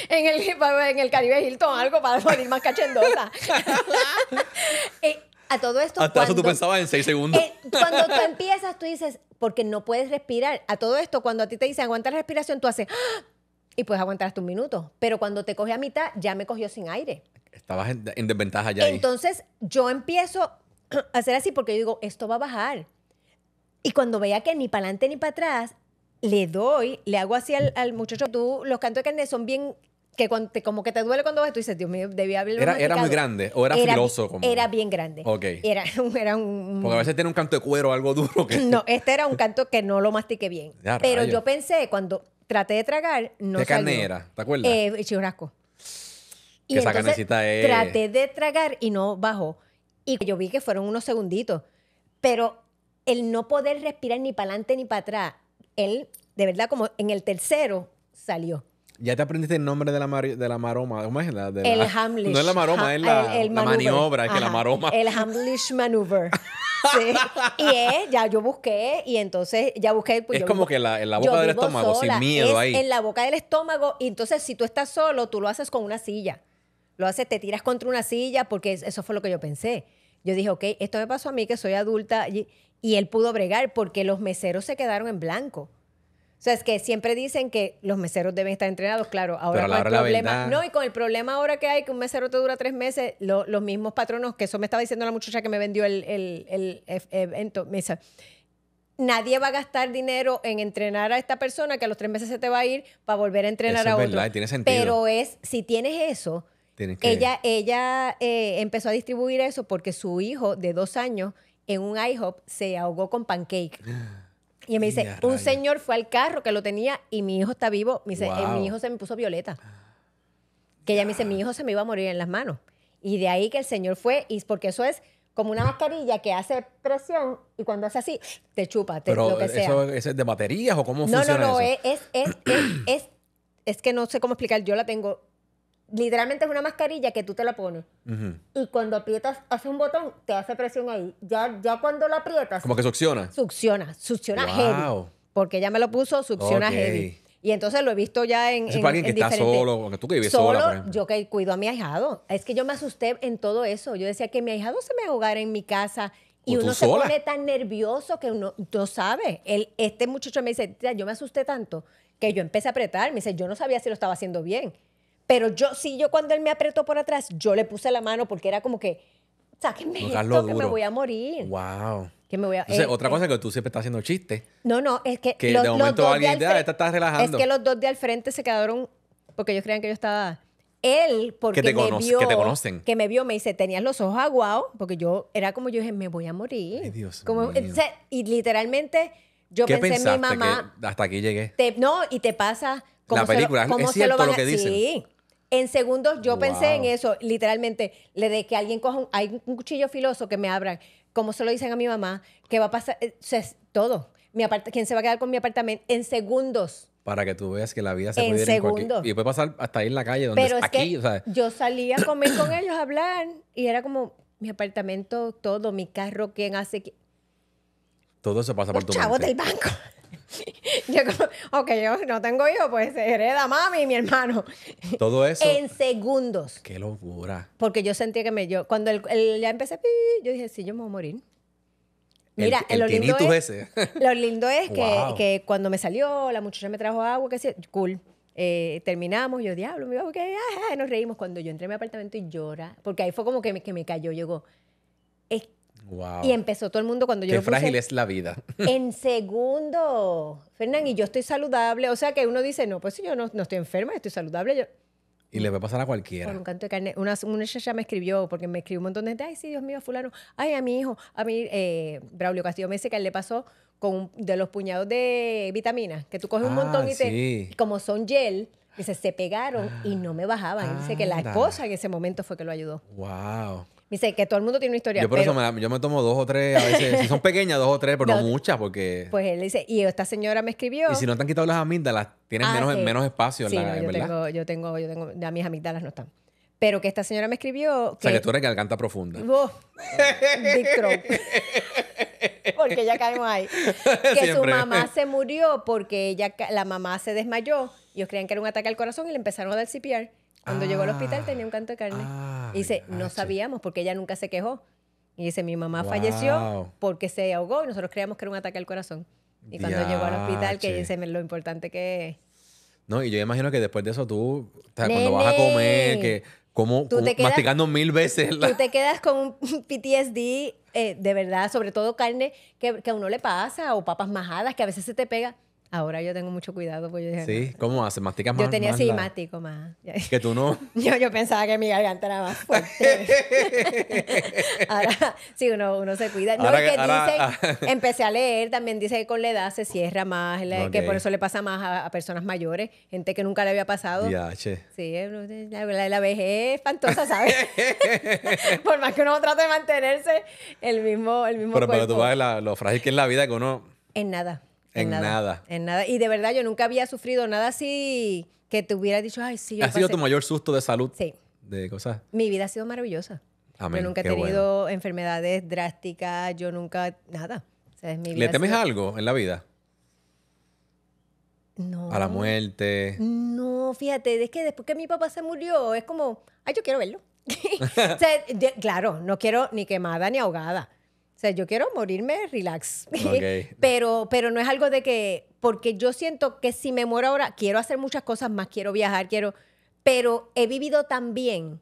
en el, en el Caribe Hilton algo para morir más cachendosa. A todo esto. Hasta eso tú pensabas en seis segundos. Eh, cuando tú empiezas, tú dices, porque no puedes respirar. A todo esto, cuando a ti te dicen aguanta la respiración, tú haces ¡Ah! y puedes aguantar hasta un minuto. Pero cuando te coge a mitad, ya me cogió sin aire. Estabas en, desventaja ya. Entonces, yo empiezo a hacer así porque yo digo, esto va a bajar. Y cuando veía que ni para adelante ni para atrás, le doy, le hago así al, al muchacho. Tú, los cantos de carne son bien que como que te duele cuando ves, tú dices, Dios mío, debía haberlo era, ¿Era muy grande o era, filoso? Como... Era bien grande. Ok. Era, era un... Porque a veces tiene un canto de cuero o algo duro. No, este era un canto que no lo mastiqué bien. Pero yo pensé, cuando traté de tragar, no ¿Qué carne ¿Te acuerdas? Eh, churrasco. Y que esa entonces, es... E. traté de tragar y no bajó. Y yo vi que fueron unos segunditos. Pero el no poder respirar ni para adelante ni para atrás, él, de verdad, como en el tercero, salió. Ya te aprendiste el nombre de la, de la maroma. ¿Cómo es? La, de el Hamlish. No es la maroma, es la, maniobra, la maroma. El Hamlish maneuver. Y es, ya yo busqué, y entonces ya busqué. Pues es como que la, en la boca del estómago, sin miedo ahí. En la boca del estómago, y entonces si tú estás solo, tú lo haces con una silla. Lo haces, te tiras contra una silla, porque eso fue lo que yo pensé. Yo dije, ok, esto me pasó a mí, que soy adulta, y, y él pudo bregar, porque los meseros se quedaron en blanco. O sea, es que siempre dicen que los meseros deben estar entrenados, claro. Ahora con el problema. No, y con el problema ahora que hay, que un mesero te dura tres meses, los mismos patronos, que eso me estaba diciendo la muchacha que me vendió el, el, el, evento, me nadie va a gastar dinero en entrenar a esta persona que a los tres meses se te va a ir para volver a entrenar a otro. Pero es, si tienes eso, ella, ella eh, empezó a distribuir eso porque su hijo de dos años en un IHOP se ahogó con pancake. Y me dice, un señor fue al carro que lo tenía y mi hijo está vivo. Eh, mi hijo se me puso violeta. Ah. Que ella me dice, mi hijo se me iba a morir en las manos. Y de ahí que el señor fue, y porque eso es como una mascarilla que hace presión y cuando hace así, te chupa, te, Pero Eso, es de baterías o cómo no, No, no, no, es, es, es, es, que no sé cómo explicar. Yo la tengo literalmente es una mascarilla que tú te la pones. Y cuando aprietas, hace un botón, te hace presión ahí. Ya, ya cuando la aprietas. Como que succiona. Succiona, succiona wow. Porque ya me lo puso, succiona okay. heavy. Y entonces lo he visto ya en. Es para alguien que está solo, tú que vives solo, yo que cuido a mi ahijado. Es que yo me asusté en todo eso. Yo decía que mi ahijado se me ahogara en mi casa. Y uno se pone tan nervioso que uno no sabe. El, este muchacho me dice, yo me asusté tanto que yo empecé a apretar. Me dice, yo no sabía si lo estaba haciendo bien. Pero yo, sí, yo cuando él me apretó por atrás, yo le puse la mano porque era como que, sáquenme esto, que me voy a morir. Wow. Que Entonces, eh, otra eh. cosa que tú siempre estás haciendo chistes. No, no, es que. los, los dos de al ah, relajando. Es que los dos de al frente se quedaron porque ellos creían que yo estaba. Él, porque me vio, que te conocen. Que me vio, me dice, tenías los ojos aguados, porque yo era como yo dije, me voy a morir. Ay, Dios como, mío. O sea, y literalmente yo pensé en mi mamá. Que hasta aquí llegué. no, y te pasa. como la película, es cierto lo, que dicen. En segundos yo pensé en eso, literalmente, le de que alguien coja un, hay un cuchillo filoso que me abran, como se lo dicen a mi mamá, que va a pasar, o eh, sea, es todo. Mi ¿Quién se va a quedar con mi apartamento? En segundos. Para que tú veas que la vida se en puede ir en Y puede pasar hasta ahí en la calle, donde Pero es aquí, o sea... yo salía a comer con ellos, a hablar, y era como, mi apartamento, todo, mi carro, quién hace... Qué? Todo eso pasa por tu mente. del banco. yo ok, yo no tengo hijos, pues hereda mami y mi hermano. Todo eso. En segundos. Qué locura. Porque yo sentía que me. Yo, cuando ya empecé, yo dije, sí, yo me voy a morir. Mira, lo, lindo es, lo lindo es que, cuando me salió, la muchacha me trajo agua, que sí, cool. Eh, terminamos, yo, diablo, mi que nos reímos. Cuando yo entré a mi apartamento y llora, porque ahí fue como que me, que me cayó, llegó, y empezó todo el mundo cuando yo... Qué lo frágil es la vida. En segundo, Fernán, y yo estoy saludable. O sea que uno dice, no, pues yo no, no estoy enferma, estoy saludable. Yo, y le va a pasar a cualquiera. Por un canto de carne. Una, una ya me escribió, porque me escribió un montón de gente. Ay, sí, Dios mío, fulano. Ay, a mi hijo, a mi eh, Braulio Castillo me dice que él le pasó con de los puñados de vitaminas, que tú coges un ah, montón y sí. te... Como son gel, dice, se pegaron y no me bajaban. dice que la ah, cosa en ese momento fue que lo ayudó. Wow. Dice que todo el mundo tiene una historia. Yo por eso me, yo me tomo dos o tres, a veces, si son pequeñas, dos o tres, pero no, muchas, porque. Pues él dice, y esta señora me escribió. Y si no te han quitado las amígdalas, tienes ah, menos, espacio, en la, no, yo Tengo, yo tengo, yo tengo, ya mis amígdalas no están pero que esta señora me escribió. Que, o que tú eres garganta profunda. porque ya caemos ahí. Que su mamá se murió porque ella, la mamá se desmayó. Ellos creían que era un ataque al corazón y le empezaron a dar CPR. Cuando llegó al hospital ah, tenía un canto de carne. Ah, y dice, ah, no sabíamos porque ella nunca se quejó. Y dice, mi mamá falleció porque se ahogó y nosotros creíamos que era un ataque al corazón. Y cuando llegó al hospital, que dice lo importante que es. No, y yo imagino que después de eso tú, cuando vas a comer, que como, masticando mil veces. Tú te quedas con un PTSD, eh, de verdad, sobre todo carne que, que a uno le pasa, o papas majadas, que a veces se te pega. Ahora yo tengo mucho cuidado porque yo dije, Sí, ¿cómo hace? ¿Masticas más? Yo tenía más más. Que tú no. yo, yo pensaba que mi garganta era más fuerte. ahora, sí, uno, uno se cuida. empecé a leer, también dice que con la edad se cierra más, que por eso le pasa más a, personas mayores, gente que nunca le había pasado. Ya, che. Sí, eh, la, la, vejez es espantosa, ¿sabes? por más que uno trate de mantenerse el mismo, el mismo pero, cuerpo. Pero tú ves lo frágil que es la vida que uno... En nada. En, nada, En nada. Y de verdad, yo nunca había sufrido nada así que te hubiera dicho, ay, sí, ¿Ha sido tu mayor susto de salud? Sí. De cosas. Mi vida ha sido maravillosa. Yo nunca he tenido enfermedades drásticas, yo nunca. Nada. vida ¿Le temes algo en la vida? No. A la muerte. No, fíjate, es que después que mi papá se murió, es como, ay, yo quiero verlo. claro, no quiero ni quemada ni ahogada yo quiero morirme relax. pero, pero no es algo de que, porque yo siento que si me muero ahora, quiero hacer muchas cosas más, quiero viajar, quiero, pero he vivido tan bien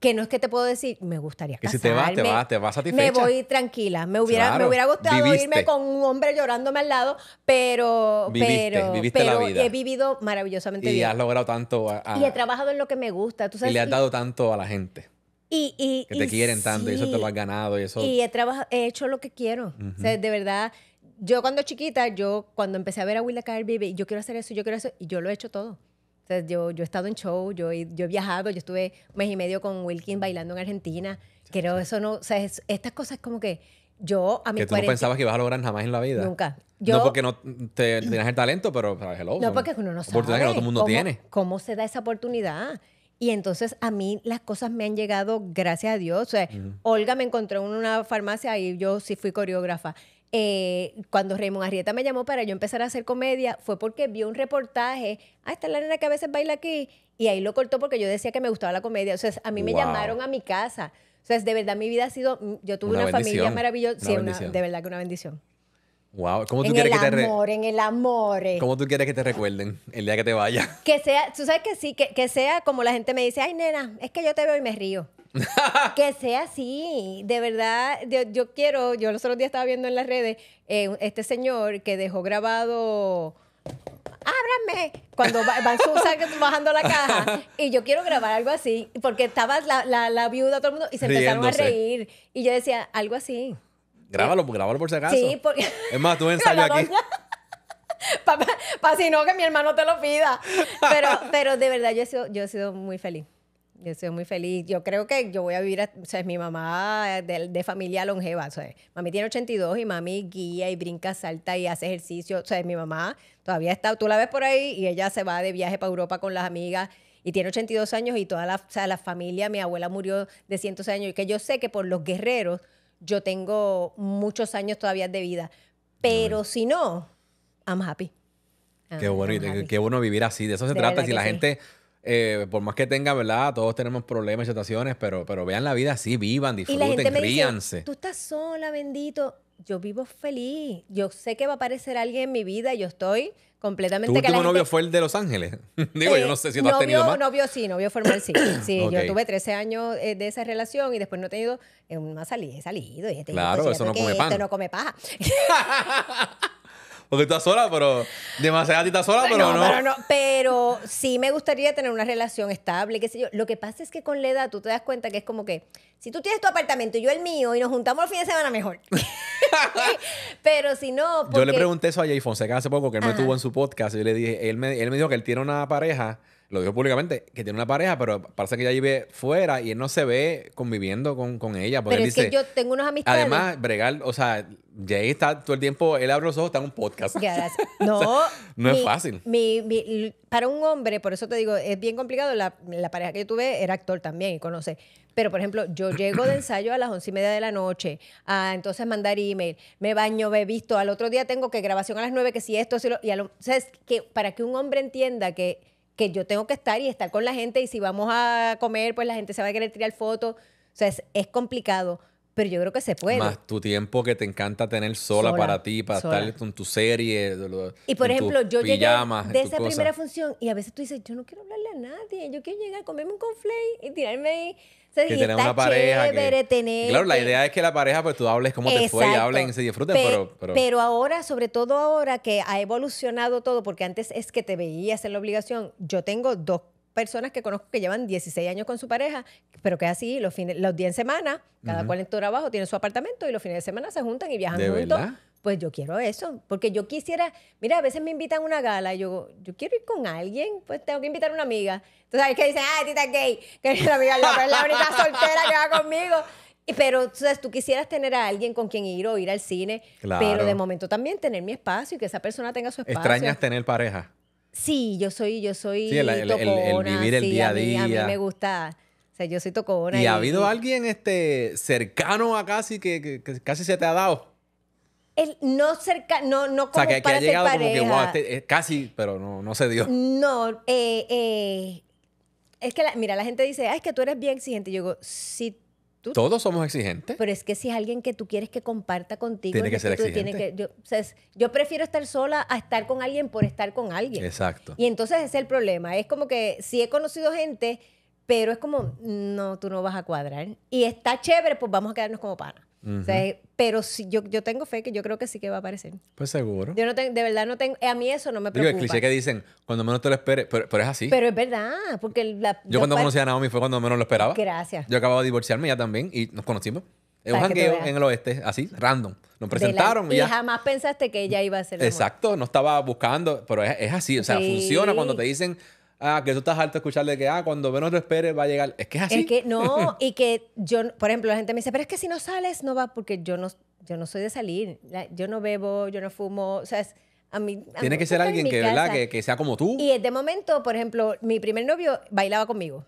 que no es que te puedo decir, me gustaría Que si te vas, te vas, te vas satisfecha. Me voy tranquila. Me hubiera, hubiera gustado irme con un hombre llorándome al lado, pero... pero, he vivido maravillosamente y bien. Y has logrado tanto... y he trabajado en lo que me gusta. ¿Tú Y le has dado tanto a la gente. Y, y, que te quieren tanto y eso te lo has ganado y eso. Y he, he hecho lo que quiero. O sea, de verdad, yo cuando chiquita, yo cuando empecé a ver a Willa Carr, yo quiero hacer eso, yo quiero eso, y yo lo he hecho todo. O sea, yo, yo he estado en show, yo, yo he viajado, yo estuve un mes y medio con Wilkin bailando en Argentina. Creo eso no, o sea, estas cosas como que yo a mi Que tú no pensabas que ibas a lograr jamás en la vida. Nunca. no porque no te, tenías el talento, pero hello. No, porque uno no sabe. Oportunidad que no todo el mundo tiene. ¿Cómo se da esa oportunidad? Y entonces a mí las cosas me han llegado, gracias a Dios. O sea, Olga me encontró en una farmacia y yo sí fui coreógrafa. Eh, cuando Raymond Arrieta me llamó para yo empezar a hacer comedia, fue porque vio un reportaje. Ah, está la nena que a veces baila aquí. Y ahí lo cortó porque yo decía que me gustaba la comedia. O sea, a mí me llamaron a mi casa. O sea, de verdad mi vida ha sido, mm, yo tuve una, familia maravillosa, sí, de verdad que una bendición. Wow, ¿cómo tú en quieres el que te amor, en el amor. ¿Cómo tú quieres que te recuerden el día que te vaya? Que sea, tú sabes que sí, que, que, sea como la gente me dice, ay nena, es que yo te veo y me río. que sea así, de verdad, yo, quiero, yo los otros días estaba viendo en las redes eh, este señor que dejó grabado ábrame cuando van susa bajando la caja y yo quiero grabar algo así porque estaba la, la, la viuda todo el mundo y se empezaron a reír y yo decía algo así Grábalo, grábalo por si acaso. Sí, porque... Es más, tú ensayo aquí. Para si no, que mi hermano te lo pida. Pero, pero de verdad, yo he, sido, yo he sido muy feliz. Yo he sido muy feliz. Yo creo que yo voy a vivir, o sea, mi mamá de, familia longeva. O sea, mami tiene 82 y mami guía y brinca, salta y hace ejercicio. O sea, es mi mamá todavía está, tú la ves por ahí y ella se va de viaje para Europa con las amigas y tiene 82 años y toda la, familia, mi abuela murió de 100 años, y que yo sé que por los guerreros yo tengo muchos años todavía de vida. Pero si no, I'm happy. qué bueno, qué bueno vivir así. De eso se trata. Si la gente, eh, por más que tenga, ¿verdad? Todos tenemos problemas y situaciones, pero, pero vean la vida así, vivan, disfruten, y Tú estás sola, bendito. Yo vivo feliz. Yo sé que va a aparecer alguien en mi vida. Yo estoy completamente. ¿Tu último novio fue el de Los Ángeles? Digo, yo no sé si tú has tenido más. Novio sí, novio formal sí. Sí, yo tuve 13 años eh, de esa relación y después no he tenido eh, No he salido. Y claro, eso no come, esto no come paja. Porque estás sola, pero. Demasiado estás sola, pero, no, Pero sí me gustaría tener una relación estable, qué sé yo. Lo que pasa es que con la edad tú te das cuenta que es como que. Si tú tienes tu apartamento y yo el mío y nos juntamos el fin de semana, mejor. pero si no. Yo le pregunté eso a Jay Fonseca hace poco, que él me tuvo en su podcast. Y yo le dije, él me, él me dijo que él tiene una pareja lo dijo públicamente, que tiene una pareja, pero parece que ella vive fuera y él no se ve conviviendo con, ella. Porque pero es que yo tengo unos amistades. Además, Bregal, o sea, Jay está todo el tiempo, él abre los ojos, está en un podcast. No, no es fácil. para un hombre, por eso te digo, es bien complicado. La, pareja que yo tuve era actor también y conoce. Pero, por ejemplo, yo llego de ensayo a las once y media de la noche, a entonces mandar email, me baño, me visto, al otro día tengo que grabación a las nueve, que si esto, si Y o sea, que para que un hombre entienda que que yo tengo que estar y estar con la gente y si vamos a comer, pues la gente se va a querer tirar fotos. O sea, es, complicado, pero yo creo que se puede. Más tu tiempo que te encanta tener sola, para ti, para estar con tu serie. y por ejemplo, yo llegué de esa primera función y a veces tú dices, yo no quiero hablarle a nadie, yo quiero llegar, comerme un conflay y tirarme ahí y que tener una pareja. que, tener, claro, la idea es que la pareja, pues tú hables como te fue y hablen, se disfruten, pero, pero, ahora, sobre todo ahora que ha evolucionado todo, porque antes es que te veías en la obligación. Yo tengo dos personas que conozco que llevan 16 años con su pareja, pero que así, los, fines, los días en semana, cada cual en tu trabajo tiene su apartamento y los fines de semana se juntan y viajan juntos. Verdad? pues yo quiero eso, porque yo quisiera, mira, a veces me invitan a una gala y yo, yo quiero ir con alguien, pues tengo que invitar a una amiga. Tú sabes que dicen, ah, Tita gay, que es la, amiga, es la única soltera que va conmigo. Pero tú, tú quisieras tener a alguien con quien ir o ir al cine, claro. pero de momento también tener mi espacio y que esa persona tenga su espacio. ¿Extrañas tener pareja? Sí, yo soy, yo soy sí, el, vivir el día a día. A mí, me gusta... O sea, yo soy tocona. ¿Y, ha habido alguien este, cercano a casi que casi se te ha dado? no cerca, no, no como o sea, que, ha llegado como que este, eh, casi, pero no, no se dio. No, eh, eh, es que mira, la gente dice, ay, es que tú eres bien exigente. yo digo, sí. Tú, Todos somos exigentes. Pero es que si es alguien que tú quieres que comparta contigo, tiene que ser exigente. yo, prefiero estar sola a estar con alguien por estar con alguien. Exacto. Y entonces ese es el problema. Es como que sí he conocido gente, pero es como, no, tú no vas a cuadrar. Y está chévere, pues vamos a quedarnos como pana pero si, yo, yo tengo fe que yo creo que sí que va a aparecer. Pues seguro. Yo no tengo, de verdad no tengo, eh, a mí eso no me preocupa. Digo, el cliché que dicen, cuando menos te lo esperes, pero, es así. Pero es verdad, porque la... Yo cuando conocí a Naomi fue cuando menos lo esperaba. Gracias. Yo acababa de divorciarme ya también y nos conocimos. Es un jangueo en el oeste, así, random. Nos presentaron. y, ya. jamás pensaste que ella iba a ser. Exacto, no estaba buscando, pero es, así. O sea, funciona cuando te dicen, Ah, que tú estás harto de escucharle que, ah, cuando menos te esperes va a llegar. Es que es así. Es que no, y que yo, por ejemplo, la gente me dice, pero es que si no sales no va porque yo no, yo no soy de salir. Yo no bebo, yo no fumo, o sea, es, a mí, Tiene que ser alguien que, ¿verdad? Que, que, sea como tú. Y de momento, por ejemplo, mi primer novio bailaba conmigo.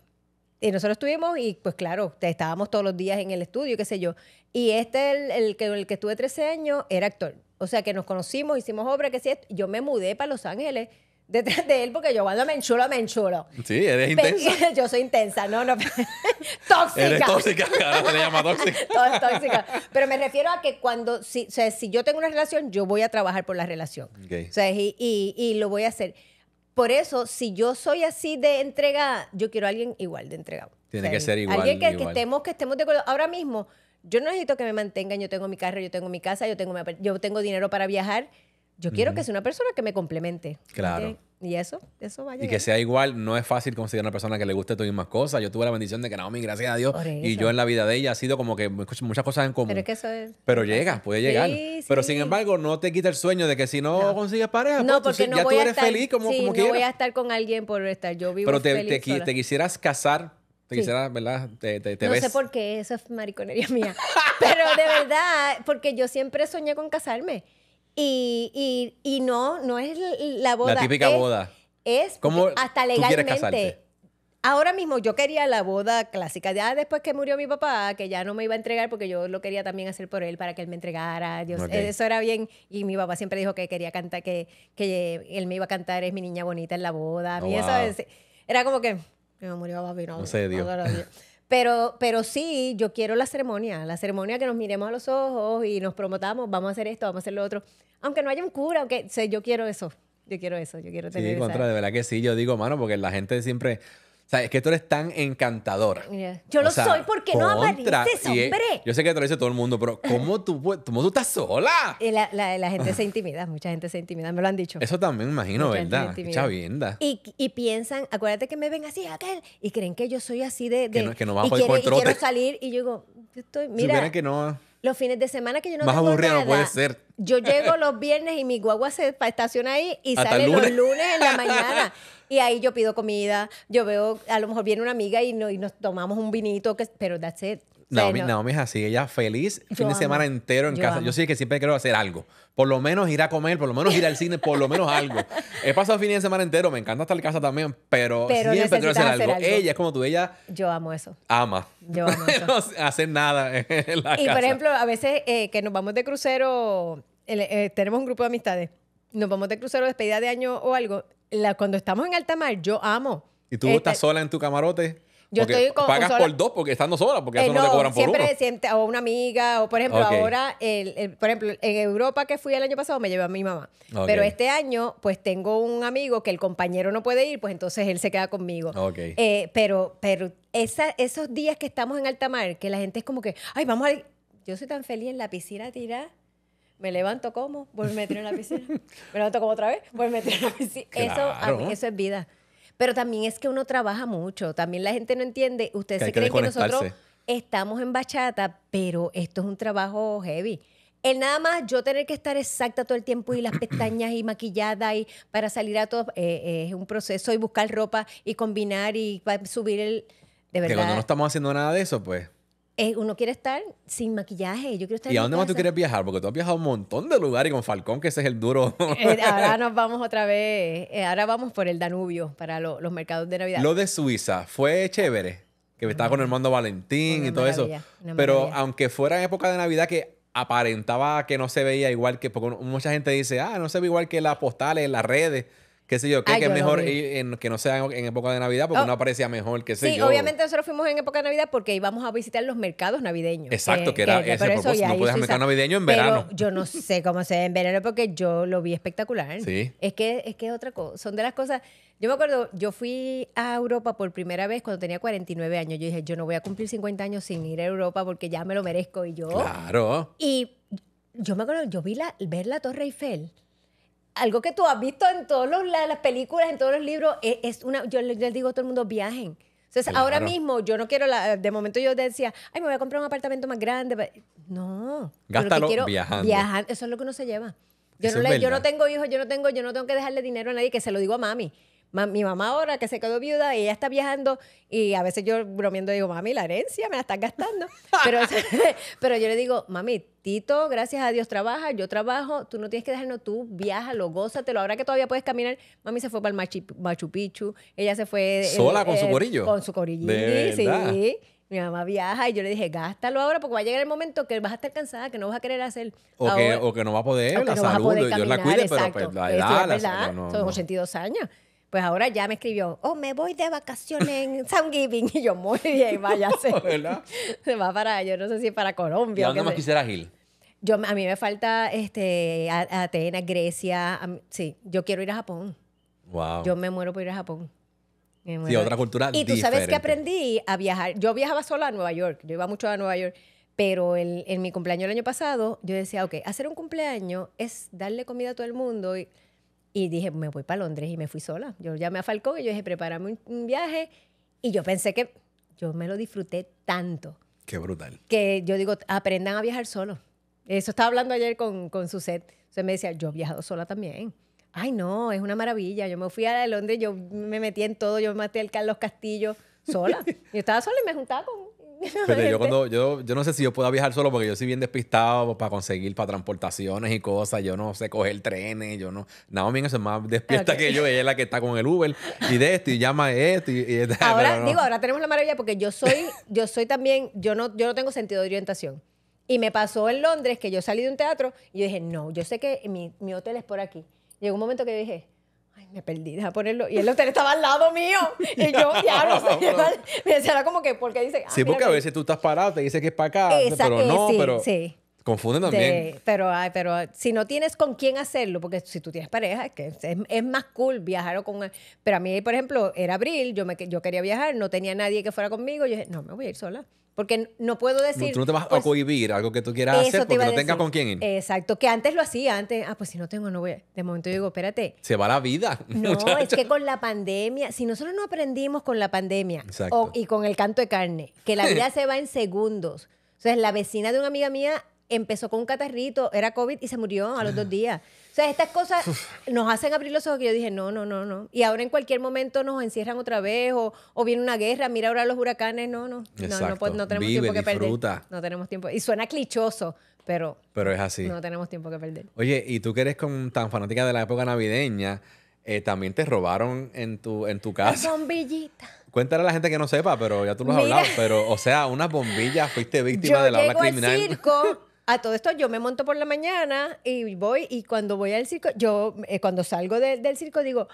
Y nosotros estuvimos y pues claro, estábamos todos los días en el estudio, qué sé yo. Y este, el, el que, el que estuve 13 años, era actor. O sea que nos conocimos, hicimos obra, que yo. Yo me mudé para Los Ángeles detrás de él porque yo cuando me enchulo, me enchulo. Sí, eres intensa. yo soy intensa, no, no. tóxica. Eres tóxica, ahora se le llama tóxica. Todo tóxica. Pero me refiero a que cuando, si, o sea, si yo tengo una relación, yo voy a trabajar por la relación. O sea, y, y, lo voy a hacer. Por eso, si yo soy así de entrega yo quiero a alguien igual de entregado. Tiene que ser igual. Alguien que, estemos, que estemos de acuerdo. Ahora mismo, yo no necesito que me mantengan, yo tengo mi carro, yo tengo mi casa, yo tengo, mi, yo tengo dinero para viajar yo quiero que sea una persona que me complemente. Claro. Y eso, eso vaya. Y que sea igual, no es fácil conseguir una persona que le guste y mismas cosas. Yo tuve la bendición de que Naomi, gracias a Dios, y yo en la vida de ella ha sido como que muchas cosas en común. Pero es que eso es... Pero llega, puede llegar. Sí, Pero sin embargo, no te quita el sueño de que si no, consigues pareja, No, pues, porque no ya voy tú a eres estar... feliz como, que no voy a estar con alguien por estar. Yo vivo Pero te, te, te quisieras casar, te quisieras, ¿verdad? Te, no sé por qué, eso es mariconería mía. Pero de verdad, porque yo siempre soñé con casarme. Y, no, no es la boda. La típica boda. Es ¿Cómo hasta legalmente. Ahora mismo yo quería la boda clásica. Ya después que murió mi papá, que ya no me iba a entregar porque yo lo quería también hacer por él para que él me entregara. Dios eh, Eso era bien. Y mi papá siempre dijo que quería cantar, que, él me iba a cantar Es mi niña bonita en la boda. A oh, mí eso era como que me murió papi, no. No sé, Dios. No, Pero, pero sí, yo quiero la ceremonia, la ceremonia que nos miremos a los ojos y nos promotamos, vamos a hacer esto, vamos a hacer lo otro. Aunque no haya un cura, aunque, yo quiero eso, yo quiero eso, yo quiero tener Sí, contra, de verdad que sí, yo digo, mano, porque la gente siempre, es que tú eres tan encantadora. Yo lo soy porque no apareces, hombre. yo sé que te lo dice todo el mundo, pero ¿cómo tú, tú estás sola? Eh, la, gente se intimida, mucha gente se intimida, me lo han dicho. Eso también me imagino, ¿verdad? Mucha Y, y piensan, acuérdate que me ven así, aquel, y creen que yo soy así de. de que, y y quiero salir, y yo digo, estoy, mira. los fines de semana que yo no Más aburrida no puede ser. Yo llego los viernes y mi guagua se estaciona ahí y sale los lunes en la mañana. Y ahí yo pido comida, yo veo, a lo mejor viene una amiga y, no, y nos tomamos un vinito, que, pero that's it. Naomi, no. Naomi es así, ella feliz fin de semana entero en casa. Yo sí que siempre quiero hacer algo. Por lo menos ir a comer, por lo menos ir al cine, por lo menos algo. He pasado fin de semana entero, me encanta estar en casa también, pero, siempre quiero hacer, algo. Ella es como tú, ella. Yo amo eso. Ama. Yo amo eso. no hacer nada en la y, casa. Y por ejemplo, a veces eh, que nos vamos de crucero, eh, tenemos un grupo de amistades nos vamos de crucero, despedida de año o algo, la, cuando estamos en alta mar, yo amo. ¿Y tú estás sola en tu camarote? Yo estoy con- Pagas por dos porque estando sola, porque eso eh, no, te cobran por siempre, uno. siempre- o una amiga, o por ejemplo, ahora, por ejemplo, en Europa que fui el año pasado me llevé a mi mamá. Pero este año, pues tengo un amigo que el compañero no puede ir, pues entonces él se queda conmigo. Eh, pero pero esa- esos días que estamos en alta mar, que la gente es como que, ay, vamos a... Yo soy tan feliz en la piscina tirada me levanto como, vuelvo a meter en la piscina, me levanto como otra vez, vuelvo a meter en la piscina. Eso, eso es vida. Pero también es que uno trabaja mucho, también la gente no entiende, ustedes se creen que nosotros estamos en bachata, pero esto es un trabajo heavy. El nada más yo tener que estar exacta todo el tiempo y las pestañas y maquillada y para salir a todos eh, eh, es un proceso y buscar ropa y combinar y subir el... De verdad. Que cuando no estamos haciendo nada de eso, pues eh, uno quiere estar sin maquillaje. Yo quiero estar ¿Y a dónde más tú quieres viajar? Porque tú has viajado un montón de lugares y con Falcón, que ese es el duro. Eh, ahora nos vamos otra vez. Eh, ahora vamos por el Danubio para los mercados de Navidad. Lo de Suiza fue chévere, que estaba con el mando Valentín y todo eso. Pero aunque fuera en época de Navidad que aparentaba que no se veía igual que. Porque mucha gente dice, ah, no se ve igual que las postales, las redes qué sé yo, que es mejor que no sea en, época de Navidad porque oh. no aparecía mejor, qué sé sí, yo. Sí, obviamente nosotros fuimos en época de Navidad porque íbamos a visitar los mercados navideños. Exacto, que, era que, ese propósito. Eso ya, no mercado navideño en pero verano. Yo no sé cómo se ve en verano porque yo lo vi espectacular. Sí. Es que es que otra cosa, son de las cosas... Yo me acuerdo, yo fui a Europa por primera vez cuando tenía 49 años. Yo dije, yo no voy a cumplir 50 años sin ir a Europa porque ya me lo merezco. Y yo... Claro. Y yo me acuerdo, yo vi la, ver la Torre Eiffel algo que tú has visto en todas las películas, en todos los libros, e, es, una, yo les digo a todo el mundo, viajen. Entonces, ahora mismo yo no quiero, de momento yo decía, ay, me voy a comprar un apartamento más grande. No. Gástalo quiero, viajando. Viajar, eso es lo que uno se lleva. Yo no, yo no, tengo hijos, yo no tengo, yo no tengo que dejarle dinero a nadie, que se lo digo a mami. mi mamá ahora que se quedó viuda, ella está viajando y a veces yo bromeando digo, mami, la herencia me la estás gastando. pero, pero yo le digo, mami, Tito, gracias a Dios trabaja, yo trabajo, tú no tienes que dejarlo tú viajalo, gózatelo. Ahora que todavía puedes caminar, mami se fue para el Machu, Picchu, ella se fue... Eh, Sola con su corillo. Eh, con su corillo, sí. Mi mamá viaja y yo le dije, gástalo ahora porque va a llegar el momento que vas a estar cansada, que no vas a querer hacer. O, que, no va a poder, la salud, la cuide, pero pues, la edad, la son 82 años. Pues ahora ya me escribió, oh, me voy de vacaciones en Thanksgiving. Y yo, muy bien, váyase. Se va para, yo no sé si es para Colombia. ¿Y dónde más quisiera Gil? Yo, a mí me falta este, Atenas, Grecia. sí, yo quiero ir a Japón. Wow. Yo me muero por ir a Japón. Y otra cultura Y tú sabes que aprendí a viajar. Yo viajaba sola a Nueva York. Yo iba mucho a Nueva York. Pero en mi cumpleaños el año pasado, yo decía, ok, hacer un cumpleaños es darle comida a todo el mundo. Y, dije, me voy para Londres y me fui sola. Yo llamé a Falcón y yo dije, prepárame un, viaje. Y yo pensé que yo me lo disfruté tanto. Qué brutal. Que yo digo, aprendan a viajar solo. Eso estaba hablando ayer con, con Suset. Se me decía, yo he viajado sola también. Ay, no, es una maravilla. Yo me fui a Londres, yo me metí en todo, yo me maté al Carlos Castillo sola. yo estaba sola y me juntaba con pero yo cuando, yo, yo no sé si yo puedo viajar solo porque yo soy bien despistado pues, para conseguir para transportaciones y cosas. Yo no sé coger trenes, yo no. nada eso es más despierta que yo. Ella es la que está con el Uber y de esto y llama esto y, y Ahora, digo, ahora tenemos la maravilla porque yo soy, yo soy también, yo no, yo no tengo sentido de orientación. Y me pasó en Londres que yo salí de un teatro y yo dije, no, yo sé que mi, hotel es por aquí. Llegó un momento que yo dije, ay, me perdí, deja ponerlo. Y el hotel estaba al lado mío. Y yo, ya me decía como que, porque dice. Ah, sí, porque a veces tú estás parado, te dice que es para acá, pero no, sí, pero. Sí. Confunde también. pero, pero si no tienes con quién hacerlo, porque si tú tienes pareja, es que es, más cool viajar con. Pero a mí, por ejemplo, era abril, yo, me, yo quería viajar, no tenía nadie que fuera conmigo, yo dije, no, me voy a ir sola. Porque no puedo decir. No, tú no te vas a pues, cohibir algo que tú quieras hacer porque no tengas con quién Exacto, que antes lo hacía, antes, ah, pues si no tengo, no voy. De momento yo digo, espérate. Se va la vida. No, es que con la pandemia, si nosotros no aprendimos con la pandemia y con el canto de carne, que la vida se va en segundos. Entonces, la vecina de una amiga mía empezó con un catarrito, era COVID y se murió a los dos ah. días. O sea, estas cosas nos hacen abrir los ojos y yo dije, no, no, no, no. Y ahora en cualquier momento nos encierran otra vez o, o viene una guerra, mira ahora los huracanes, no, no. No, pues, tenemos tiempo que perder. No tenemos tiempo. Y suena clichoso, pero... Pero es así. No tenemos tiempo que perder. Oye, y tú que eres con, tan fanática de la época navideña, eh, también te robaron en tu, en tu casa. bombillita. Cuéntale a la gente que no sepa, pero ya tú lo has hablado. Pero, o sea, una bombilla, fuiste víctima de la ola criminal. circo a todo esto yo me monto por la mañana y voy y cuando voy al circo, yo eh, cuando salgo del circo digo,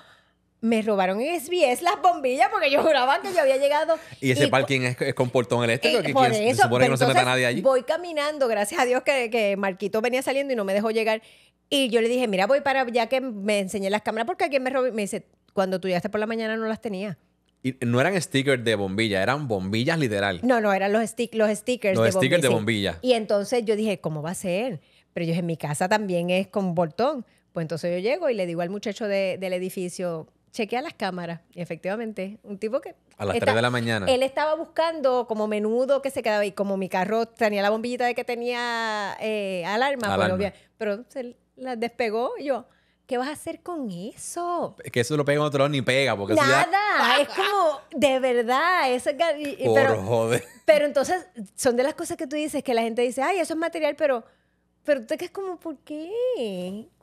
me robaron en SBS las bombillas porque yo juraba que yo había llegado. ¿Y ese parking es, con portón eléctrico? Eh, que, supone que no pues, se meta nadie allí. Voy caminando, gracias a Dios que, Marquito venía saliendo y no me dejó llegar. Y yo le dije, mira, voy para ya que me enseñé las cámaras porque alguien me robó. Me dice, cuando tú llegaste por la mañana no las tenía. Y no eran stickers de bombilla, eran bombillas literal. No, no, eran los, stick, los stickers los de bombilla. stickers de bombilla. Y entonces yo dije, ¿cómo va a ser? Pero yo dije, mi casa también es con boltón. Pues entonces yo llego y le digo al muchacho de, del edificio, chequea las cámaras. Y efectivamente, un tipo que... A las 3 de la mañana. Él estaba buscando como menudo que se quedaba y como mi carro tenía la bombillita de que tenía eh, alarma, pues, pero se la despegó y yo... ¿Qué vas a hacer con eso? Que eso lo pega en otro lado ni pega. Porque Nada, ya... es como, de verdad, eso Por pero, Pero entonces, son de las cosas que tú dices que la gente dice, ay, eso es material, pero. Pero tú te es como, ¿por qué?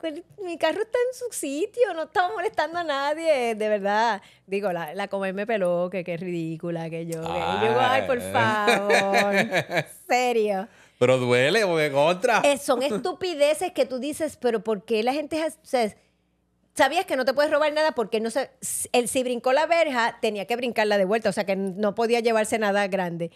Mi carro está en su sitio, no estaba molestando a nadie, de verdad. Digo, la, la comer me peló, que es ridícula, que yo. Ay. Que yo, ay, por ah. favor. serio. Pero duele, o contra. otra. Eh, son estupideces que tú dices, pero ¿por qué la gente... sabías que no te puedes robar nada porque no se, él si brincó la verja tenía que brincarla de vuelta, o sea que no podía llevarse nada grande.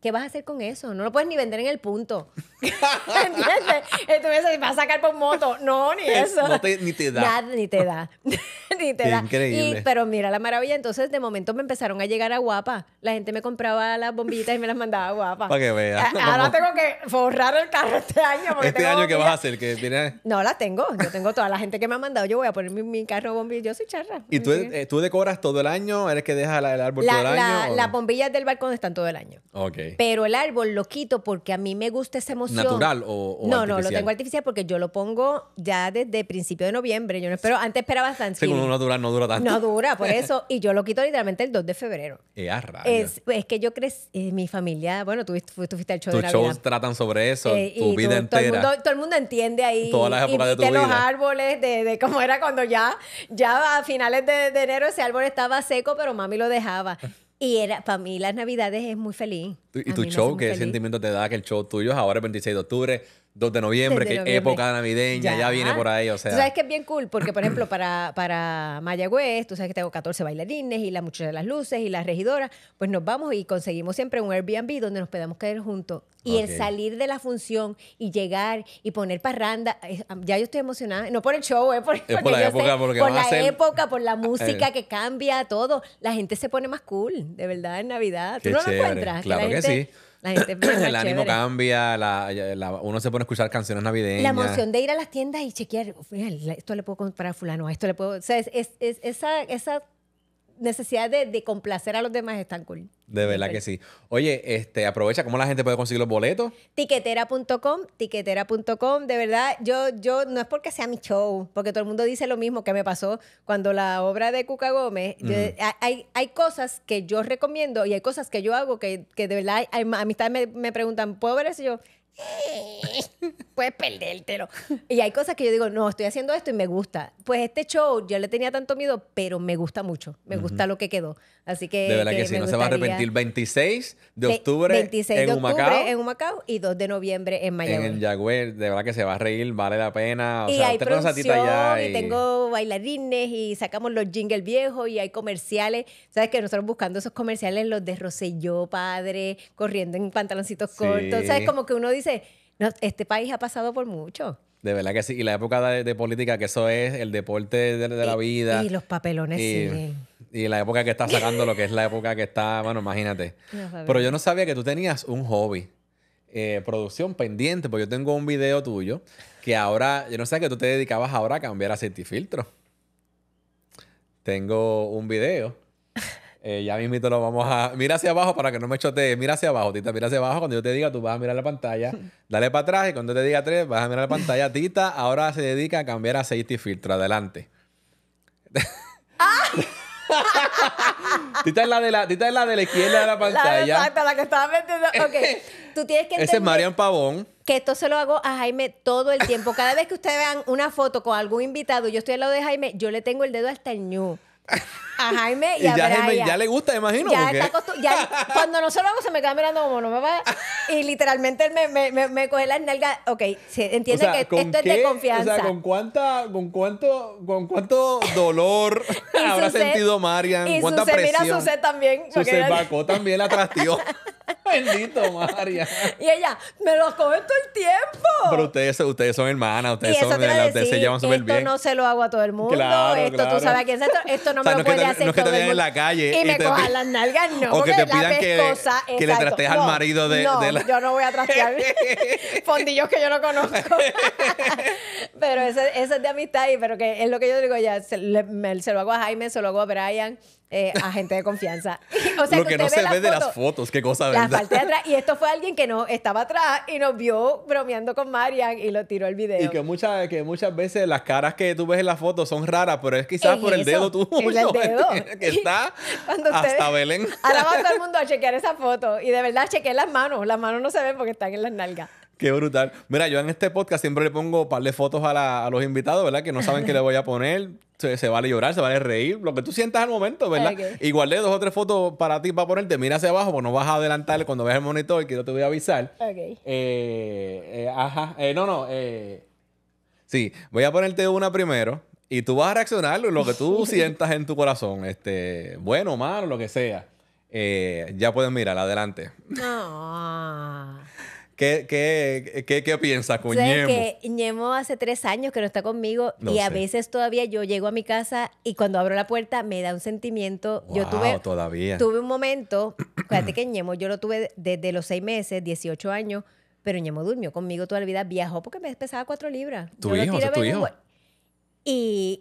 ¿Qué vas a hacer con eso? No lo puedes ni vender en el punto. ¿Entiendes? Entonces vas a sacar por moto. No, ni eso. ni te da. ni te da. ni te da. Increíble. pero mira la maravilla. Entonces, de momento me empezaron a llegar a guapa. La gente me compraba las bombillitas y me las mandaba a guapa. Para que veas. Ahora tengo que forrar el carro este año. este año, ¿qué vas a hacer? ¿Que No, la tengo. Yo tengo toda la gente que me ha mandado. Yo voy a poner mi, carro bombillo. Yo soy charra. ¿Y tú, eh, tú, decoras todo el año? ¿Eres que deja el árbol todo el año? las bombillas del balcón están todo el año. Ok. Pero el árbol lo quito porque a mí me gusta esa emoción. ¿Natural o, artificial? No, no, lo tengo artificial porque yo lo pongo ya desde principio de noviembre. Yo no espero, antes esperaba bastante. Sí, Según dura, no dura tanto. No dura, por eso. Y yo lo quito literalmente el 2 de febrero. Pues, es, que yo crecí, eh, mi familia, bueno, tú, fuiste al show de Tus shows tratan sobre eso, eh, tu vida entera. Todo el, mundo, entiende ahí. Todas las épocas de tu vida. los árboles, de, cómo era cuando ya, ya a finales de enero ese árbol estaba seco, pero mami lo dejaba. Y era, para mí las navidades es muy feliz. ¿Y, tu show? ¿Qué sentimiento te da que el show tuyo es ahora el 26 de octubre? 2 de noviembre, que época navideña, ya. viene por ahí, o sea. sabes que es bien cool, porque por ejemplo, para, para Mayagüez, tú sabes que tengo 14 bailarines y la muchacha de las luces y la regidora. pues nos vamos y conseguimos siempre un Airbnb donde nos podamos quedar juntos. Y el salir de la función y llegar y poner parranda, ya yo estoy emocionada, no por el show, eh, es por, la, época, por, la música eh. que cambia todo, la gente se pone más cool, de verdad, en Navidad. ¿Tú no lo encuentras? Claro que, sí. El ánimo cambia, uno se pone a escuchar canciones navideñas. La emoción de ir a las tiendas y chequear, esto le puedo comprar a fulano, esto le puedo... O sea, esa, esa necesidad de, complacer a los demás están cool. De verdad que sí. Oye, este, aprovecha, ¿cómo la gente puede conseguir los boletos? Tiquetera.com, tiquetera.com. De verdad, yo, yo, no es porque sea mi show, porque todo el mundo dice lo mismo que me pasó cuando la obra de Cuca Gómez. hay, hay, cosas que yo recomiendo y hay cosas que yo hago que, que de verdad, hay, a mí me, me preguntan, ¿puedo ver eso? Y yo, puedes perdértelo. Y hay cosas que yo digo, no, estoy haciendo esto y me gusta. Pues este show yo le tenía tanto miedo, pero me gusta mucho. Me gusta lo que quedó. Así que. De verdad que, si no se va a arrepentir. 26 de octubre 26 en de octubre en Humacao y 2 de noviembre en Mayagüez. En el de verdad que se va a reír, vale la pena. O y hay producción, y... tengo bailarines y sacamos los jingles viejos y hay comerciales. ¿Sabes que Nosotros buscando esos comerciales, los de Roselló, padre, corriendo en pantaloncitos cortos. ¿Sabes? Como que uno dice, este país ha pasado por mucho. De verdad que sí. Y la época de, política, que eso es el deporte de, la vida. Y los papelones y, Y la época que está sacando lo que es la época que está, bueno, imagínate. Pero yo no sabía que tú tenías un hobby. Eh, producción pendiente, porque yo tengo un video tuyo que ahora, yo no sé que tú te dedicabas ahora a cambiar aceite y filtro. Tengo un video eh, ya mismito lo vamos a. Mira hacia abajo para que no me chote. Mira hacia abajo, Tita. Mira hacia abajo. Cuando yo te diga, tú vas a mirar la pantalla. Dale para atrás y cuando te diga tres, vas a mirar la pantalla. Tita ahora se dedica a cambiar a y filtro. Adelante. Ah. tita, es la de la, tita es la de la izquierda de la pantalla. La la que estaba metiendo. Ok. Tú tienes que entender. es Marian Pavón. Que esto se lo hago a Jaime todo el tiempo. Cada vez que ustedes vean una foto con algún invitado, yo estoy al lado de Jaime, yo le tengo el dedo hasta el ñu a Jaime y, a ya Jaime, ya le gusta, imagino. Ya está acostumbrado. cuando no se lo hago, se me queda mirando como no me va. Y literalmente él me, me, me, coge la nalga Ok, entiende que esto es de confianza. O sea, ¿con, cuánta, con, cuánto, con cuánto dolor habrá sentido Marian? Y ¿Cuánta su presión? Mira sed también. Su vacó también la trastió. Bendito, María. Y ella, me lo coge todo el tiempo. Pero ustedes, ustedes son hermanas, ustedes, son, se llaman súper bien. Esto no se lo hago a todo el mundo. esto tú sabes a quién es esto. Esto no me lo puede no es que te en la calle. Y, me cojan las nalgas, no. O que te pidan que, le trastees al marido de, no, la... yo no voy a trastear fondillos que yo no conozco. pero ese, ese, es de amistad, y, pero que es lo que yo digo ya. se lo hago a Jaime, se lo hago a Brian eh, a gente de confianza. o que, no se ve, de las fotos, qué cosa. La parte de atrás. Y esto fue alguien que no estaba atrás y nos vio bromeando con Marian y lo tiró el video. Y que, muchas que muchas veces las caras que tú ves en las fotos son raras, pero es quizás por el dedo tú. el dedo. que está hasta Belén. Ahora va todo el mundo a chequear esa foto y de verdad chequeé las manos. Las manos no se ven porque están en las nalgas. Qué brutal. Mira, yo en este podcast siempre le pongo un par de fotos a, los invitados, ¿verdad? Que no saben qué le voy a poner. Se, vale llorar, se vale reír, lo que tú sientas al momento, ¿verdad? Igual Y guardé dos o tres fotos para ti para ponerte. Mira hacia abajo, porque no vas a adelantarle cuando veas el monitor, que yo te voy a avisar. Ok. Eh, eh, ajá. Eh, no, no. Sí, voy a ponerte una primero. Y tú vas a reaccionar lo que tú sientas en tu corazón. Este, bueno, malo, lo que sea. ya puedes mirar, adelante. No. Ah. ¿Qué, qué, qué, piensas con Ñemo? que Ñemo hace tres años que no está conmigo y a veces todavía yo llego a mi casa y cuando abro la puerta me da un sentimiento. yo tuve, tuve un momento, fíjate que Ñemo yo lo tuve desde los seis meses, 18 años, pero Ñemo durmió conmigo toda la vida, viajó porque me pesaba cuatro libras. ¿Tu hijo? ¿Tu hijo? Y,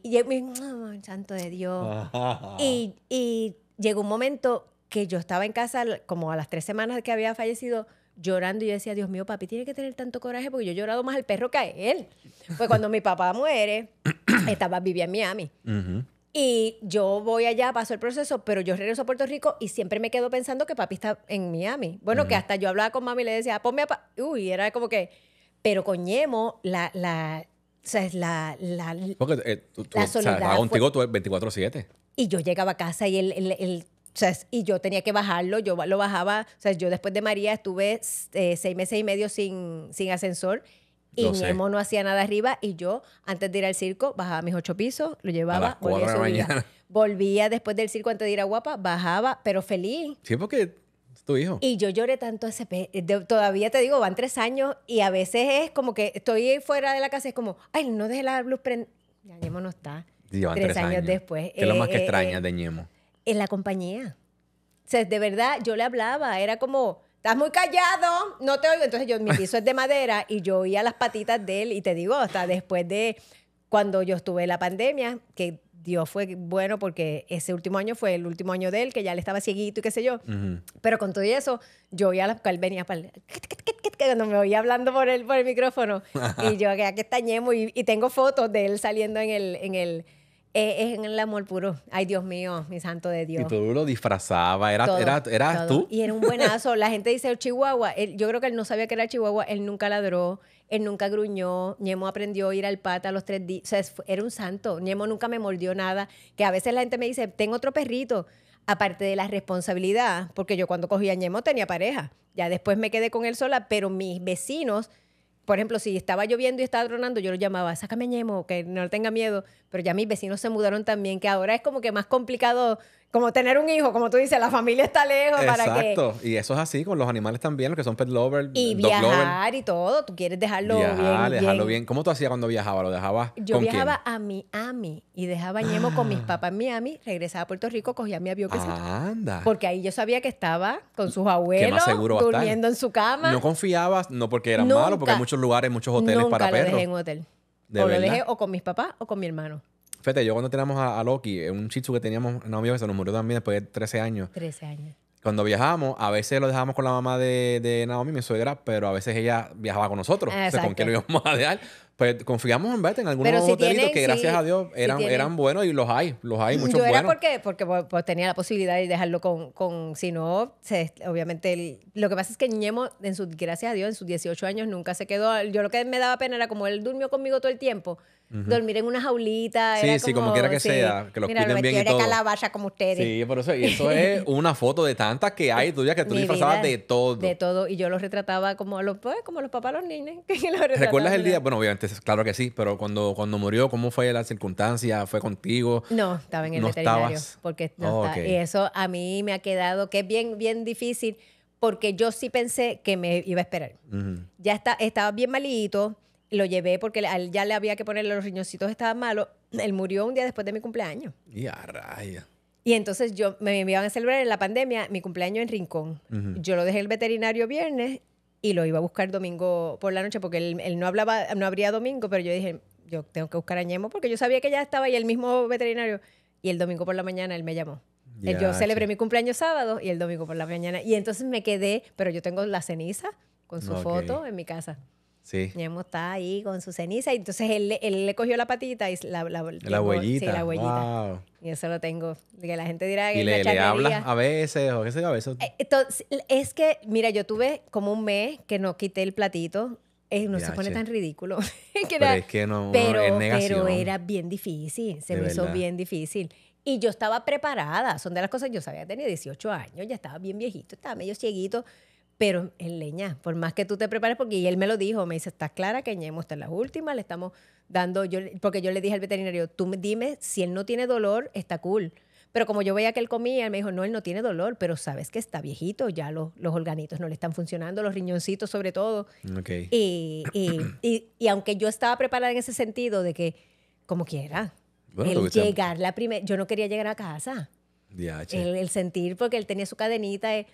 santo de Dios. y, y llegó un momento que yo estaba en casa como a las tres semanas que había fallecido llorando y yo decía, Dios mío, papi tiene que tener tanto coraje porque yo he llorado más al perro que a él. Pues cuando mi papá muere, estaba vivía en Miami. Y yo voy allá, paso el proceso, pero yo regreso a Puerto Rico y siempre me quedo pensando que papi está en Miami. Bueno, que hasta yo hablaba con mami y le decía, ponme a... papi. Uy, era como que... Pero coñemos, la, la, o sea, es la, la, Porque, eh, tú, la soledad. O sea, contigo tú 24-7. Y yo llegaba a casa y el, él, y yo tenía que bajarlo, yo lo bajaba, o sea, yo después de María estuve eh, seis meses y medio sin, sin ascensor y no hacía nada arriba y yo, antes de ir al circo, bajaba mis ocho pisos, lo llevaba, a volvía, volvía después del circo antes de ir a Guapa, bajaba, pero feliz. Sí, porque es tu hijo. Y yo lloré tanto ese... todavía te digo, van tres años y a veces es como que estoy fuera de la casa es como, ay, no deje la luz prendida. Ya Ñemo no está. tres, años, después. ¿Qué es lo más que eh, eh, extraña de Nemo? en la compañía. O sea, de verdad, yo le hablaba, era como, estás muy callado, no te oigo. Entonces yo, mi piso es de madera y yo oía las patitas de él y te digo, hasta después de cuando yo estuve en la pandemia, que Dios fue bueno porque ese último año fue el último año de él, que ya le estaba cieguito y qué sé yo. Pero con todo eso, yo oía las él venía para cuando me oía hablando por el, por el micrófono. y yo, que aquí está Ñemo y, tengo fotos de él saliendo en el, en el eh, es en el amor puro. Ay, Dios mío, mi santo de Dios. Y tú lo disfrazaba, era, era, tú. Y era un buenazo. La gente dice, Chihuahua, yo creo que él no sabía que era Chihuahua, él nunca ladró, él nunca gruñó, Ñemo aprendió a ir al pata a los tres días. O sea, era un santo. Ñemo nunca me mordió nada. Que a veces la gente me dice, tengo otro perrito. Aparte de la responsabilidad, porque yo cuando cogía a Ñemo tenía pareja. Ya después me quedé con él sola, pero mis vecinos por ejemplo, si estaba lloviendo y estaba dronando, yo lo llamaba, sácame ñemo, que no tenga miedo. Pero ya mis vecinos se mudaron también, que ahora es como que más complicado como tener un hijo, como tú dices, la familia está lejos para que... Exacto, y eso es así con los animales también, los que son pet lovers, Y viajar y todo, tú quieres dejarlo viajar, bien. dejarlo bien. ¿Cómo tú hacías cuando viajabas? ¿Lo dejabas Yo viajaba a Miami y dejaba a Ñemo con mis ah. papás en Miami, regresaba a Puerto Rico, cogía mi avión. Ah, anda. Porque ahí yo sabía que estaba con sus abuelos, durmiendo en su cama. No confiabas, no porque era malo, porque hay muchos lugares, muchos hoteles para perros. dejé en hotel. o lo dejé o con mis papás o con mi hermano. Fíjate, yo cuando teníamos a, Loki, eh, un chichu que teníamos, Naomi que se nos murió también después de 13 años. 13 años. Cuando viajábamos, a veces lo dejábamos con la mamá de, Naomi, mi suegra, pero a veces ella viajaba con nosotros. O ¿con lo íbamos a dejar? Pues confiamos en verte en algunos hoteles que gracias a Dios eran, buenos y los hay, los hay, muchos Yo era porque, porque pues, pues, tenía la posibilidad de dejarlo con, con si no, obviamente, lo que pasa es que Ñemo, en gracias a Dios, en sus 18 años nunca se quedó, yo lo que me daba pena era como él durmió conmigo todo el tiempo, dormir en una jaulita. Sí, sí, como, quiera que sea, que los cuiden bien y calabaza como ustedes. Sí, por eso, y eso es una foto de tantas que hay que tú disfrazabas de todo. De todo, y yo los retrataba como los, pues, como los papás los niños. ¿Recuerdas el día? Bueno, obviamente, claro que sí, pero cuando, cuando murió, ¿cómo fue la circunstancia? ¿Fue contigo? No, estaba en el no veterinario. Porque no oh, Y eso a mí me ha quedado, que es bien, bien difícil porque yo sí pensé que me iba a esperar. Ya está, estaba bien malito, lo llevé porque ya le había que ponerle los riñoncitos, estaba malo. Él murió un día después de mi cumpleaños. Y a raya. Y entonces yo me iban a celebrar en la pandemia mi cumpleaños en Rincón. Yo lo dejé el veterinario viernes y lo iba a buscar domingo por la noche porque él, no hablaba, no abría domingo, pero yo dije, yo tengo que buscar a Ñemo porque yo sabía que ya estaba ahí el mismo veterinario. Y el domingo por la mañana él me llamó. Eh, yo celebré mi cumpleaños sábado y el domingo por la mañana. Y entonces me quedé, pero yo tengo la ceniza con su foto en mi casa. Sí. Ñemo está ahí con su ceniza. Y entonces él, él le cogió la patita y la, la, la la huellita. Y eso lo tengo. Que la gente dirá que. Y le, hablas a veces o qué sé yo, a veces. Eh, entonces, es que, mira, yo tuve como un mes que no quité el platito. Eh, no se pone tan ridículo. pero es que no, pero, es negación. pero era bien difícil, se me hizo bien difícil. Y yo estaba preparada, son de las cosas, yo sabía, tenía 18 años, ya estaba bien viejito, estaba medio cieguito, pero en leña, por más que tú te prepares, porque y él me lo dijo, me dice, está clara que ñemo está en las últimas, le estamos dando, yo, porque yo le dije al veterinario, tú dime, si él no tiene dolor, está cool. Pero como yo veía que él comía, él me dijo, no, él no tiene dolor, pero sabes que está viejito, ya los, los organitos no le están funcionando, los riñoncitos sobre todo. Okay. Y, aunque yo estaba preparada en ese sentido de que, como quiera, llegar la primera, yo no quería llegar a casa. El, el, sentir, porque él tenía su cadenita. Eh,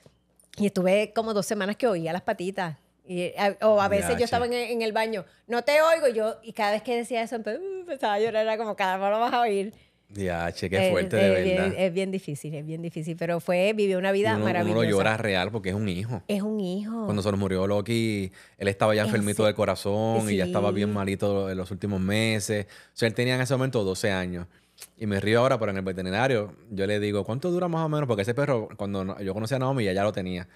y estuve como dos semanas que oía las patitas. Y, o a veces yo estaba en, el baño, no te oigo, y yo, y cada vez que decía eso, uh, empezaba a llorar, era como, cada vez lo vas a oír. Ya, che, qué eh, fuerte, es, de verdad. Es, bien difícil, es bien difícil, pero fue, vivió una vida maravillosa. Uno llora real porque es un hijo. Es un hijo. Cuando se nos murió Loki, él estaba ya enfermito del corazón y ya estaba bien malito en los últimos meses. O sea, él tenía en ese momento 12 años. Y me río ahora, pero en el veterinario yo le digo, ¿cuánto dura más o menos? Porque ese perro, cuando yo conocía a Naomi, ya, ya lo tenía.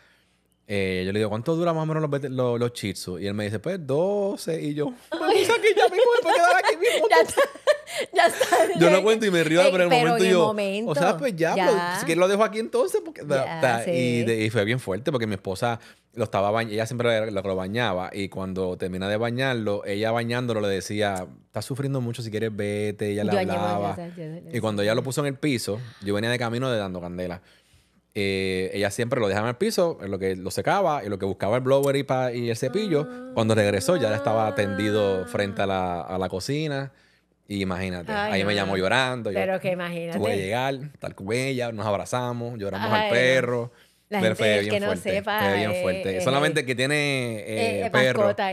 Eh, yo le digo, ¿cuánto dura más o menos los, los, Y él me dice, pues 12. Y yo, pues, aquí ya mismo me a pues, quedar aquí mismo. ya está. Yo lo cuento y me río, pero en el momento yo. o sea, pues ya, pues, si quieres lo dejo aquí entonces. Porque, y, fue bien fuerte porque mi esposa lo estaba bañando. Ella siempre lo, bañaba. Y cuando termina de bañarlo, ella bañándolo le decía, estás sufriendo mucho, si quieres vete. Ella le hablaba. y cuando ella lo puso en el piso, yo venía de camino de dando candela. Eh, ella siempre lo dejaba en el piso, lo que lo secaba, y lo que buscaba el blower y, el cepillo. Cuando regresó ya estaba tendido frente a la, cocina. Y imagínate, ahí me llamó llorando. Pero que imagínate. Tuve llegar, tal como ella, nos abrazamos, lloramos al perro. La gente que no sepa. bien fuerte. Solamente que tiene eh,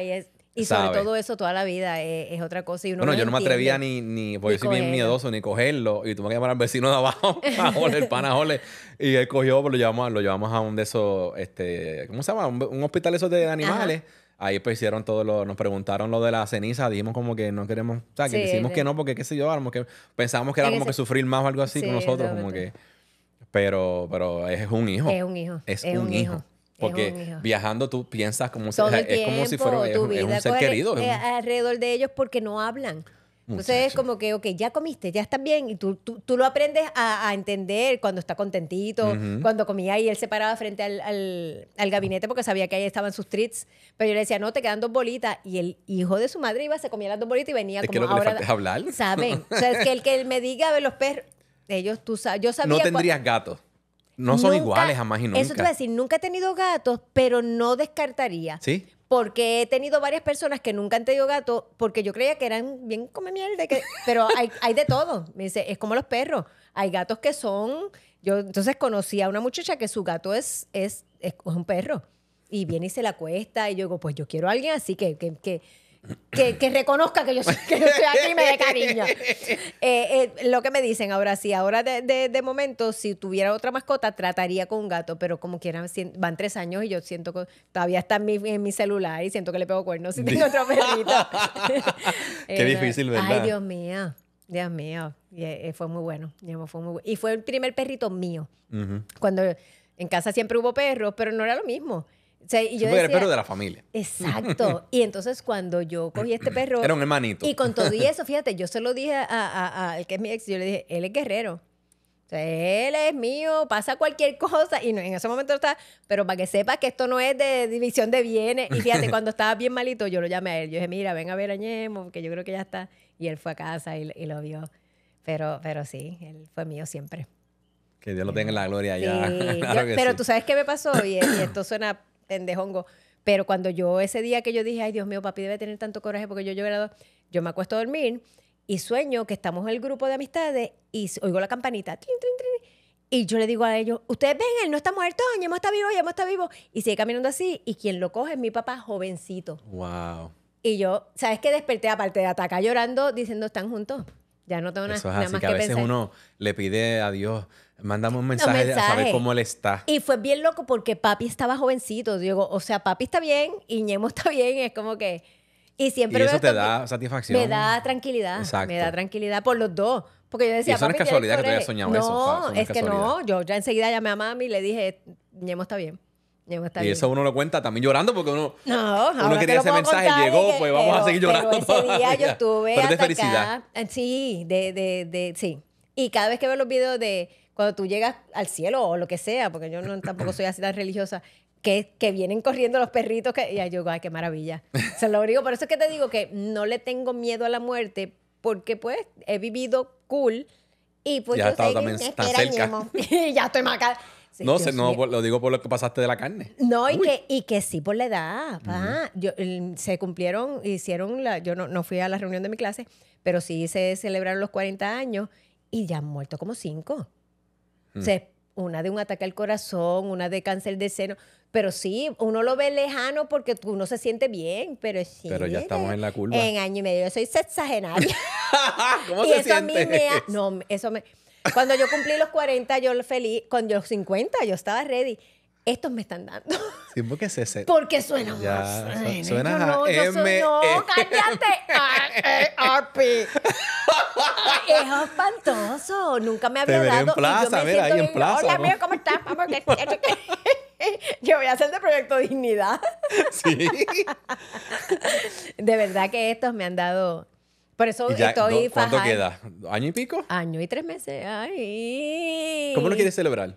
y es, y sobre todo eso toda la vida eh, es, otra cosa. Y uno bueno, yo no me atrevía ni, ni porque yo bien miedoso, ni cogerlo. Y tuve que llamar al vecino de abajo, a poner el pana jole. Y él cogió, pues lo llevamos, lo llevamos a un de esos, este, ¿cómo se llama? Un, hospital esos de animales. Ahí pues hicieron todo lo, nos preguntaron lo de la ceniza, dijimos como que no queremos, o sea, que decimos que no, porque qué sé yo, que pensábamos que era como que sufrir más o algo así con nosotros, como que... Pero, pero es un hijo. Es un hijo. Es, un, hijo. Porque viajando tú piensas como si, es como si fuera es un ser querido. Eh, alrededor de ellos porque no hablan. Entonces es como que, ok, ya comiste, ya estás bien. Y tú, tú, lo aprendes a, entender cuando está contentito, cuando comía y él se paraba frente al, al, gabinete porque sabía que ahí estaban sus treats. Pero yo le decía, no, te quedan dos bolitas. Y el hijo de su madre iba, se comía las dos bolitas y venía es que lo que ahora. es hablar? ¿Saben? o sea, es que el que él me diga, a ver, los perros. Ellos, tú sabes, yo sabía. No tendrías gatos. No son iguales jamás y nunca. Eso te voy a decir, nunca he tenido gatos, pero no descartaría. ¿Sí? Porque he tenido varias personas que nunca han tenido gato porque yo creía que eran bien come mierda, que, pero hay, hay de todo. Me dice, es como los perros. Hay gatos que son... Yo entonces conocí a una muchacha que su gato es, es, es, un perro. Y viene y se la cuesta. Y yo digo, pues yo quiero a alguien así que, que, que que, reconozca que yo, soy, que yo estoy aquí y me dé cariño. Eh, eh, lo que me dicen ahora sí, ahora de, de, momento, si tuviera otra mascota, trataría con un gato, pero como quieran, van tres años y yo siento que todavía está en mi, en mi celular y siento que le pego cuernos si tengo otro perrito. Qué eh, difícil, ¿verdad? Ay, Dios mío. Dios mío, fue muy bueno. Fue muy Y fue el primer perrito mío. Cuando en casa siempre hubo perros, pero no era lo mismo. O sea, yo decía, perro de la familia. Exacto. Y entonces cuando yo cogí este perro... Era un hermanito. Y con todo y eso, fíjate, yo se lo dije al a, a, que es mi ex, yo le dije, él es guerrero. O sea, él es mío, pasa cualquier cosa. Y en ese momento está, pero para que sepas que esto no es de división de bienes. Y fíjate, cuando estaba bien malito, yo lo llamé a él. Yo dije, mira, ven a ver a Ñemo, porque yo creo que ya está. Y él fue a casa y, lo vio. Pero, pero sí, él fue mío siempre. Que Dios lo tenga en la gloria ya. pero tú sabes qué me pasó, y esto suena pendejongo. Pero cuando yo ese día que yo dije, ay Dios mío, papi debe tener tanto coraje porque yo llorado, yo me acuesto a dormir y sueño que estamos en el grupo de amistades y oigo la campanita. y yo le digo a ellos, ustedes ven, él no está muerto, ya está vivo, ya está vivo. Y sigue caminando así y quien lo coge es mi papá jovencito. Wow. Y yo, ¿sabes qué? Desperté aparte de atacar llorando diciendo, están juntos. Ya no tengo nada, así, nada más que, que a veces uno le pide a Dios, Mandamos un mensaje, a saber cómo él está. Y fue bien loco porque papi estaba jovencito. Digo, o sea, papi está bien y Ñemo está bien. Es como que. Y siempre. Y eso te da satisfacción. Me da tranquilidad. Exacto. Me da tranquilidad por los dos. Porque yo decía. Y eso no es casualidad que tú hayas soñado no, eso. no es, que no. Yo ya enseguida llamé a mami y le dije, Ñemo está bien. Ñemo está y eso uno lo cuenta también llorando porque uno. No, uno quería ese mensaje, llegó, pues vamos a seguir llorando. Pero ese día yo estuve. Pero de felicidad. Eh, sí, de, de, de, sí. Y cada vez que veo los videos de cuando tú llegas al cielo o lo que sea, porque yo no, tampoco soy así tan religiosa, que, que vienen corriendo los perritos, que, y yo, ay, qué maravilla. Se lo digo por eso es que te digo que no le tengo miedo a la muerte, porque pues he vivido cool y pues yo que cerca. ya estoy más no, no lo digo por lo que pasaste de la carne. No, y que, y que sí por la edad. yo, se cumplieron, hicieron la, yo no, fui a la reunión de mi clase, pero sí se celebraron los 40 años y ya han muerto como cinco. Mm. una de un ataque al corazón, una de cáncer de seno. Pero sí, uno lo ve lejano porque uno se siente bien, pero sí. Pero ya estamos en la curva. En año y medio. Yo soy sexagenaria. ¿Cómo y se eso siente? a mí me... no, eso me... Cuando yo cumplí los 40, yo feliz. Cuando los 50, yo estaba ready estos me están dando. Sí, porque es ese. Porque suena más. Ya, Ay, suena no, a yo M soy, no, e. cállate. E, es espantoso. Nunca me había Te dado. en plaza, mira, ahí en plaza. Hola, amigo, ¿cómo estás? Vamos, yo voy a hacer de Proyecto Dignidad. Sí. de verdad que estos me han dado... Por eso ya, estoy ¿Cuánto queda? ¿Año y pico? Año y tres meses. Ay. ¿Cómo lo quieres celebrar?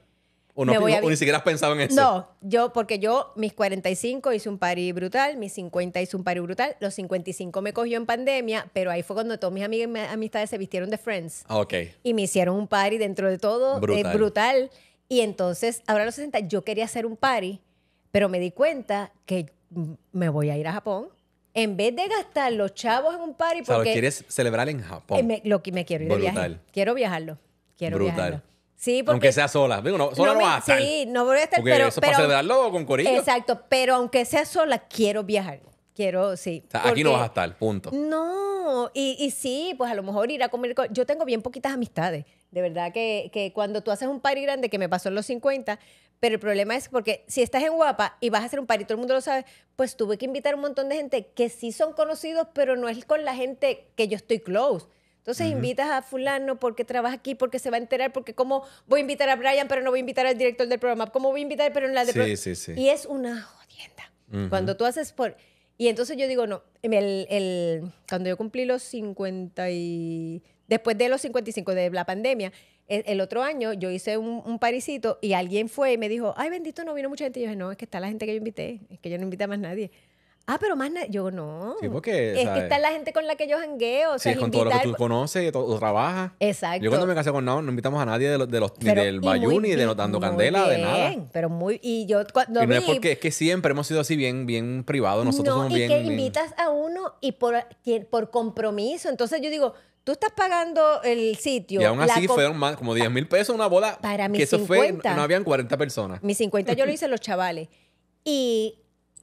¿O, ni siquiera has pensado en eso? No, yo, porque yo, mis 45 hice un party brutal, mis 50 hice un party brutal, los 55 me cogió en pandemia, pero ahí fue cuando todas mis amigos y amistades se vistieron de Friends. Ah, ok. Y me hicieron un party dentro de todo, eh, brutal. brutal. Y entonces, ahora los 60, yo quería hacer un party, pero me di cuenta que me voy a ir a Japón en vez de gastar los chavos en un party porque o sea, quieres celebrar en Japón. Eh, lo que me quiero ir de viaje. Quiero viajarlo. Quiero Brutal. Sí, porque, aunque sea sola. Digo, no, sola no, no a estar. Sí, no voy a estar, porque pero... Eso pero, para celebrarlo con corillo. Exacto, pero aunque sea sola, quiero viajar. Quiero, sí. aquí no vas a estar, punto. No, y, y, sí, pues a lo mejor ir a comer... Yo tengo bien poquitas amistades. De verdad que, que cuando tú haces un party grande, que me pasó en los 50, pero el problema es porque si estás en Guapa y vas a hacer un party todo el mundo lo sabe, pues tuve que invitar un montón de gente que sí son conocidos, pero no es con la gente que yo estoy close. Entonces invitas a fulano porque trabaja aquí, porque se va a enterar, porque cómo voy a invitar a Brian, pero no voy a invitar al director del programa, cómo voy a invitar, pero en la de... Sí, sí, sí. Y es una jodienda. Cuando tú haces por... Y entonces yo digo, no, el, cuando yo cumplí los 50 y... Después de los 55 de la pandemia, e, el, otro año yo hice un, un, y alguien fue y me dijo, ay bendito, no vino mucha gente. Y yo dije, no, es que está la gente que yo invité, es que yo no invité a más nadie. Ah, pero más nada. Yo no. Sí, porque. Es que está la gente con la que yo jangueo. sí, con todo lo que tú conoces y trabajas. Exacto. Yo cuando me casé con Nao, no invitamos a nadie de los, ni del Bayou, ni de Notando Candela, de nada. Pero muy. Y yo cuando. Y es porque es que siempre hemos sido así bien, bien privados. Nosotros no, somos y es que invitas a uno y por, por compromiso. Entonces yo digo tú estás pagando el sitio. Y aún así fueron más, como 10 mil pesos una bola Para mí que eso fue, no habían 40 personas. Mis 50 yo lo hice los chavales. Y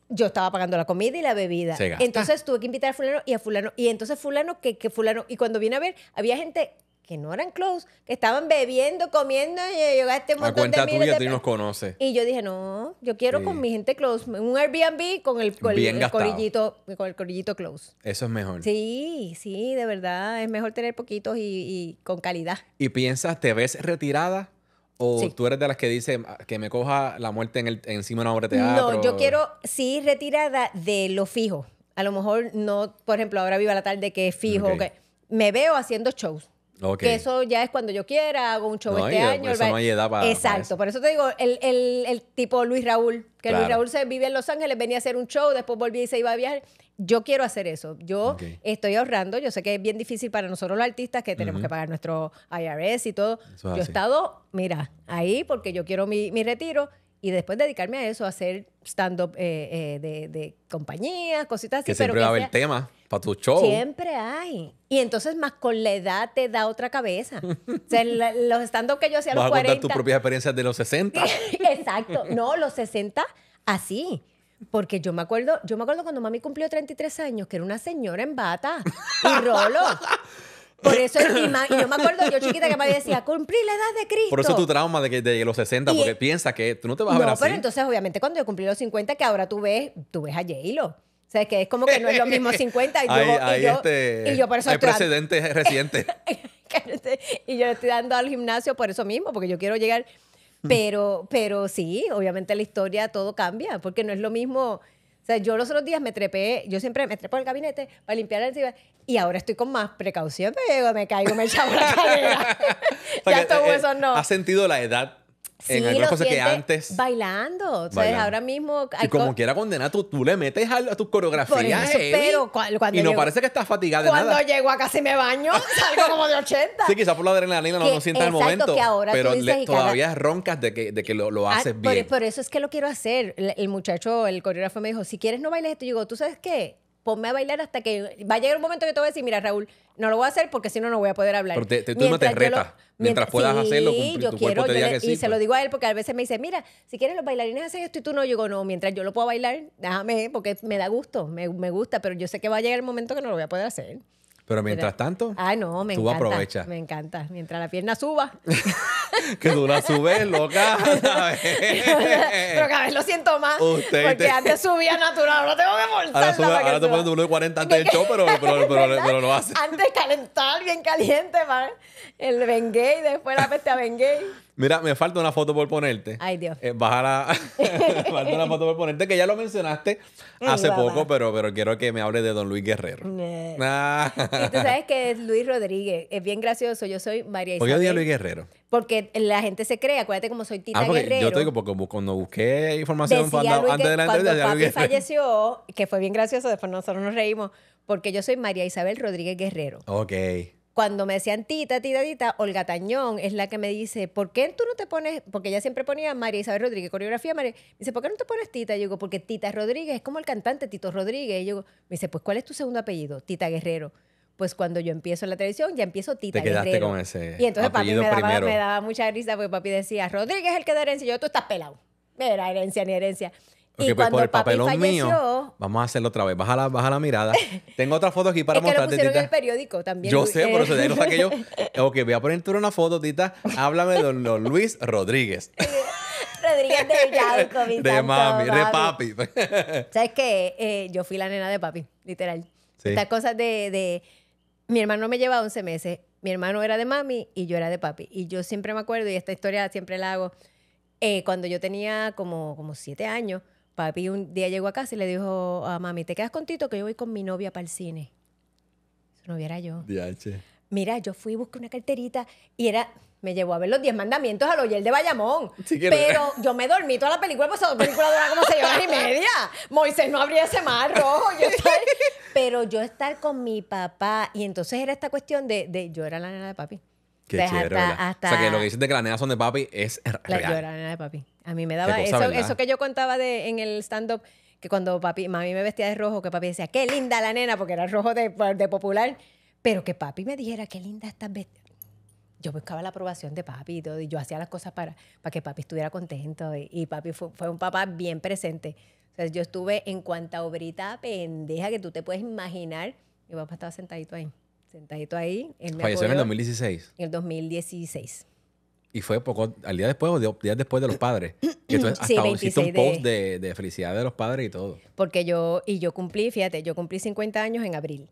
yo estaba pagando la comida y la bebida. Entonces tuve que invitar a fulano y a fulano. Y entonces fulano, que, fulano. Y cuando vine a ver, había gente que no eran close, que estaban bebiendo, comiendo, y yo gasté un montón a cuenta de tuya, nos conoces. Y yo dije, no, yo quiero con mi gente close, un Airbnb con el, con corillito, con el corillito close. Eso es mejor. Sí, sí, de verdad, es mejor tener poquitos y, y con calidad. ¿Y piensas, te ves retirada? ¿O tú eres de las que dice ah, que me coja la muerte en el, encima de una obra de teatro? No, yo quiero, sí, retirada de lo fijo. A lo mejor no, por ejemplo, ahora viva la tarde que es fijo. Que me veo haciendo shows. Que eso ya es cuando yo quiera, hago un show este año. Eso no hay edad para, Exacto, por eso te digo, el, el, el tipo Luis Raúl, que Luis Raúl se vive en Los Ángeles, venía a hacer un show, después volvía y se iba a viajar yo quiero hacer eso. Yo estoy ahorrando. Yo sé que es bien difícil para nosotros los artistas que tenemos que pagar nuestro IRS y todo. yo he estado, mira, ahí porque yo quiero mi, retiro y después dedicarme a eso, a hacer stand-up eh, eh, de, de, compañías, cositas así. Que siempre va a haber tema para tu show. Siempre hay. Y entonces más con la edad te da otra cabeza. o sea, los stand-up que yo hacía a los 40... Vas a contar tus propias experiencias de los 60. Exacto. No, los 60 así. Porque yo me acuerdo, yo me acuerdo cuando mami cumplió 33 años, que era una señora en bata y rolo. Por eso, mi mamá. y yo me acuerdo, yo chiquita que me decía, cumplí la edad de Cristo. Por eso tu trauma de, que, de los 60, porque piensa que tú no te vas a ver así. No, pero entonces, obviamente, cuando yo cumplí los 50, que ahora tú ves, tú ves a J-Lo. O sea, es que es como que no es lo mismo 50 y yo, y, yo este, y yo por eso hay precedentes recientes. y yo le estoy dando al gimnasio por eso mismo, porque yo quiero llegar pero, pero sí, obviamente la historia todo cambia, porque no es lo mismo. O sea, yo los otros días me trepé, yo siempre me trepo al gabinete para limpiar el ciber, y ahora estoy con más precaución, me, me caigo, me echaba la ya estos huesos eh, no. ¿Has sentido la edad en sí, cosas que antes. Bailando. O ahora mismo. Y como quiera condenar, tú, tú le metes a, a tus coreografías. Pero y no parece que estás fatigada de cuando nada. Cuando llego a casi me baño, salgo como de 80. Sí, quizás por la adrenalina no, lo sienta el momento. pero todavía roncas de que, de que lo, lo ah, haces bien. Por, por, eso es que lo quiero hacer. El, muchacho, el coreógrafo me dijo: si quieres no bailes esto. yo digo, ¿tú sabes qué? ponme a bailar hasta que va a llegar un momento que te voy a decir, mira, Raúl, no lo voy a hacer porque si no, no voy a poder hablar. Pero tú no te retas. Mientras, puedas hacerlo, cumplir, yo tu quiero, que Y se lo pues. digo a él porque a veces me dice, mira, si quieres los bailarines hacen esto y tú no. Yo digo, no, mientras yo lo puedo bailar, déjame, porque me da gusto, me, gusta, pero yo sé que va a llegar el momento que no lo voy a poder hacer. Pero mientras tanto, Ay, no, me tú encanta, Me encanta. Mientras la pierna suba. que dura su vez, loca. Pero cada vez lo siento más. Usted, porque antes subía natural, Ahora tengo que forzarla. Ahora, sube, para ahora te pones antes del show, pero, pero, pero, lo hace Antes calentar, bien caliente, El El Gay, después la peste a Gay. Mira, me falta una foto por ponerte. Ay, Dios. Eh, baja la... me falta una foto por ponerte, que ya lo mencionaste hace poco, pero, pero quiero que me hables de Don Luis Guerrero. Eh. Ah. Y tú sabes que es Luis Rodríguez. Es bien gracioso. Yo soy María Isabel. Hoy día Luis Guerrero. Porque la gente se cree, acuérdate como soy Tita Guerrero. Ah, yo te digo, porque cuando busqué información antes de la entrevista. Cuando falleció, que fue bien gracioso, después nosotros nos reímos, porque yo soy María Isabel Rodríguez Guerrero. Ok. Cuando me decían Tita, Tita, Tita, Olga Tañón es la que me dice, ¿por qué tú no te pones? Porque ella siempre ponía María Isabel Rodríguez, coreografía, María. Me dice, ¿por qué no te pones Tita? Y yo digo, porque Tita Rodríguez es como el cantante Tito Rodríguez. Y yo digo, me dice, pues ¿cuál es tu segundo apellido? Tita Guerrero pues cuando yo empiezo la televisión, ya empiezo Tita Te quedaste con ese Y entonces papi me daba, mucha risa porque papi decía, Rodríguez es el que da herencia. Y yo, tú estás pelado. Mira, herencia ni herencia. Porque y pues, cuando por el papi papelón mío, vamos a hacerlo otra vez. Baja la, baja la mirada. Tengo otra foto aquí para mostrarte. Que lo pusieron en el periódico también. Yo sé, por eso de eh. ahí saqué yo. Ok, voy a ponerte una foto, Tita. Háblame de don Luis Rodríguez. Rodríguez de Yalco, mi De mami, de papi. ¿Sabes qué? Eh, yo fui la nena de papi, literal. Estas cosas de mi hermano me lleva 11 meses, mi hermano era de mami y yo era de papi. Y yo siempre me acuerdo, y esta historia siempre la hago, eh, cuando yo tenía como, como siete años, papi un día llegó a casa y le dijo a mami, ¿te quedas con que yo voy con mi novia para el cine? Su novia era yo. Mira, yo fui, busqué una carterita y era, me llevó a ver los Diez mandamientos al Oyer de Bayamón. pero yo me dormí toda la película, porque la película dura como seis horas y media. Moisés no abría ese mar rojo. pero yo estar con mi papá, y entonces era esta cuestión de, yo era la nena de papi. Pues, hasta, O sea, que lo que dices de que las nenas son de papi es real. yo era la nena de papi. A mí me daba eso, que yo contaba de, en el stand-up, que cuando papi, mami me vestía de rojo, que papi decía, qué linda la nena, porque era rojo de, de popular. Pero que papi me dijera, qué linda estás vestida yo buscaba la aprobación de papi y todo, y yo hacía las cosas para, para que papi estuviera contento, y, papi fue, un papá bien presente. O sea, yo estuve en cuanta obrita pendeja que tú te puedes imaginar, mi papá estaba sentadito ahí, sentadito ahí. Falleció en el 2016. En el 2016. Y fue poco, al día después o días después de los padres. Que tú hasta sí, un post de, de, felicidad de los padres y todo. Porque yo, y yo cumplí, fíjate, yo cumplí 50 años en abril.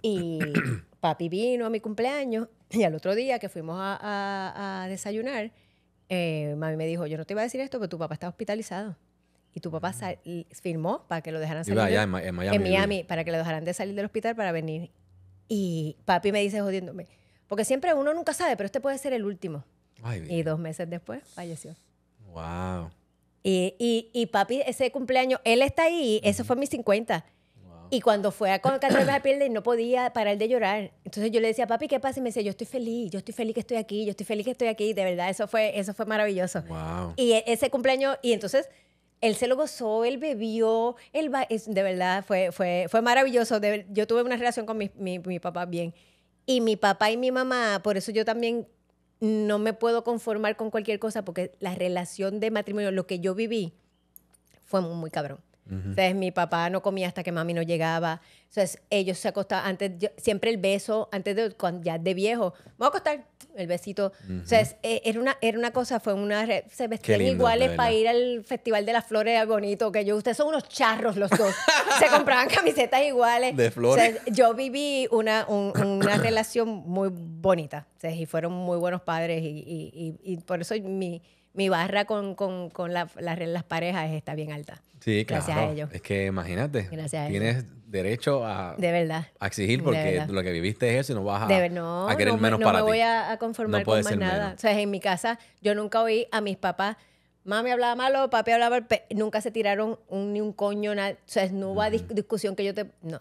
Y papi vino a mi cumpleaños y al otro día que fuimos a, a, desayunar, eh, mami me dijo, yo no te iba a decir esto, pero tu papá está hospitalizado. Y tu papá firmó para que lo dejaran salir. en, Miami. En Miami para que lo dejaran de salir del hospital para venir. Y papi me dice jodiéndome, porque siempre uno nunca sabe, pero este puede ser el último y dos meses después falleció. Wow. Y, papi, ese cumpleaños, él está ahí, eso fue mi 50. Y cuando fue a Cantar la Piel y no podía parar de llorar. Entonces yo le decía, papi, ¿qué pasa? Y me decía, yo estoy feliz, yo estoy feliz que estoy aquí, yo estoy feliz que estoy aquí. De verdad, eso fue, eso fue maravilloso. Wow. Y e, ese cumpleaños, y entonces él se lo gozó, él bebió, él de verdad fue, fue, fue maravilloso. yo tuve una relación con mi papá bien. Y mi papá y mi mamá, por eso yo también no me puedo conformar con cualquier cosa porque la relación de matrimonio, lo que yo viví, fue muy, cabrón. Entonces, Mi papá no comía hasta que mami no llegaba. Entonces, ellos se acostaban. Antes, siempre el beso, antes de cuando, ya de viejo, vamos a acostar, el besito. Entonces, eh, era, una, era una cosa, fue una. Se vestían iguales para ir al Festival de las Flores Bonito, que yo, ustedes son unos charros los dos. se compraban camisetas iguales. De flores. yo viví una, una relación muy bonita. y fueron muy buenos padres, y, y, y por eso mi mi barra con, las parejas está bien alta. Sí, claro. Gracias a ellos. Es que imagínate. Tienes derecho a, de verdad. exigir porque lo que viviste es eso y no vas a, a querer menos para ti. No me voy a, conformar con más nada. O sea, en mi casa yo nunca oí a mis papás mami hablaba malo, papi hablaba, nunca se tiraron un, ni un coño, nada. O sea, no hubo discusión que yo te... No.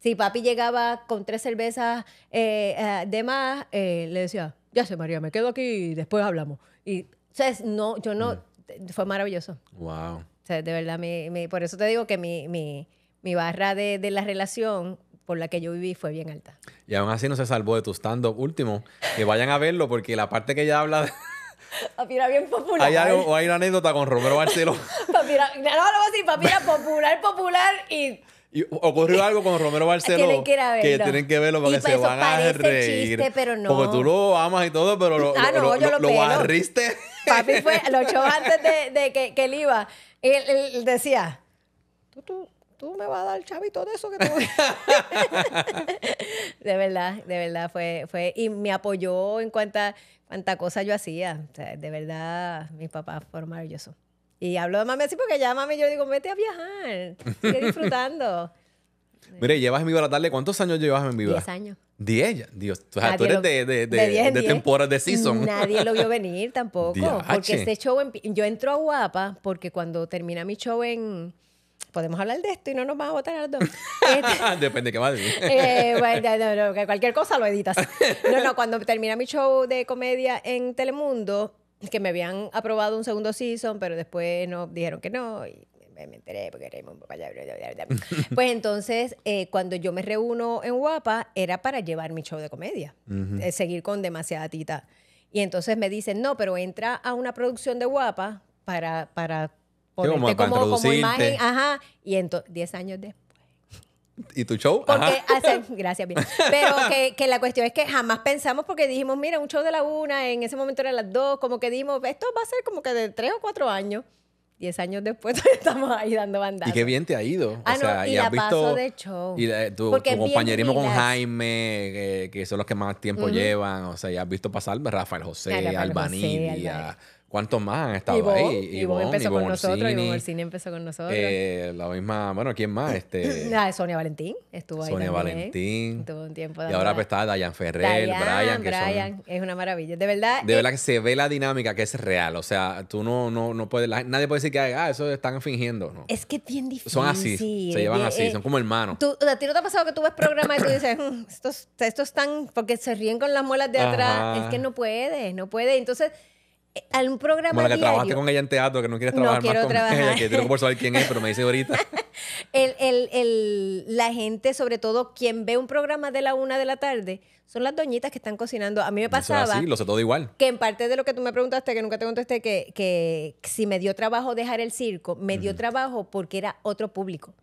Si papi llegaba con tres cervezas eh, eh, de más, eh, le decía, ya sé, María, me quedo aquí y después hablamos. Y, o sea, no, yo no, mm. eh, fue maravilloso. Wow. O sea, de verdad, por eso te digo que mi, mi, mi barra de, de, la relación por la que yo viví fue bien alta. Y aún así no se salvó de tu stand-up último. Que vayan a verlo porque la parte que ella habla... De... Papira bien popular. o hay una anécdota con Romero Barceló. papira, no, no, sí, papira popular, popular y y ocurrió algo con Romero Barceló. que, tienen que verlo porque se pues van a reír. pero no. Porque tú lo amas y todo, pero lo, ah, lo, no, Papi fue lo echó antes de, que, él iba. Él, él decía, tú, tú, tú me vas a dar chavito de eso que tú... de verdad, de verdad fue, fue... Y me apoyó en cuanta, cuanta cosa yo hacía. O sea, de verdad, mi papá fue maravilloso y hablo de mami así porque ya mami yo digo, vete a viajar, sigue disfrutando. Mire, llevas en Viva la tarde, ¿cuántos años llevas en Viva? Diez años. Diez, Dios, tú eres de, de, de, de, temporada, de season. Nadie lo vio venir tampoco, porque este show, yo entro a Guapa porque cuando termina mi show en, podemos hablar de esto y no nos van a botar a los dos. Depende qué más. Eh, bueno, no, no, cualquier cosa lo editas. No, no, cuando termina mi show de comedia en Telemundo, que me habían aprobado un segundo season, pero después no dijeron que no. Y me enteré porque Pues entonces, eh, cuando yo me reúno en Guapa, era para llevar mi show de comedia, eh, seguir con demasiada tita. Y entonces me dicen, no, pero entra a una producción de Guapa para, para ponerte como, como, imagen. Ajá. Y entonces, 10 años después y tu show. gracias, bien. Pero que, la cuestión es que jamás pensamos porque dijimos, mira, un show de la una, en ese momento eran las dos, como que dijimos, esto va a ser como que de tres o cuatro años. Diez años después estamos ahí dando bandadas. Y qué bien te ha ido. o ah, y, de show. Y tu, compañerismo con Jaime, que, son los que más tiempo llevan. O sea, y has visto pasar Rafael José, ah, a ¿Cuántos más han estado ahí? Y Ivonne empezó con nosotros, Ivonne eh, cine empezó con nosotros. la misma, bueno, ¿quién más? Este, Sonia Valentín estuvo Sonia ahí. Sonia Valentín. Estuvo un tiempo. Y ahora pues está Dayan Ferrer, Brian. es una maravilla. De verdad. De eh, verdad que se ve la dinámica que es real. O sea, tú no, no, no puedes, nadie puede decir que, ah, eso están fingiendo. Es que es bien difícil. Son así, se llevan así, eh, son como hermanos. Tú, ¿A ti no te ha pasado que tú ves programas y tú dices, mm, estos, estos están, porque se ríen con las molas de atrás? Es que no puede, no puedes. Entonces al un programa Como la que trabajaste con ella en teatro, que no quieres trabajar no más trabajar. ella, que por saber quién es, pero me dice ahorita. la gente, sobre todo quien ve un programa de la una de la tarde, son las doñitas que están cocinando. A mí me pasaba. Eso así, lo sé todo igual. Que en parte de lo que tú me preguntaste, que nunca te contesté, que, si me dio trabajo dejar el circo, me dio trabajo porque era otro público.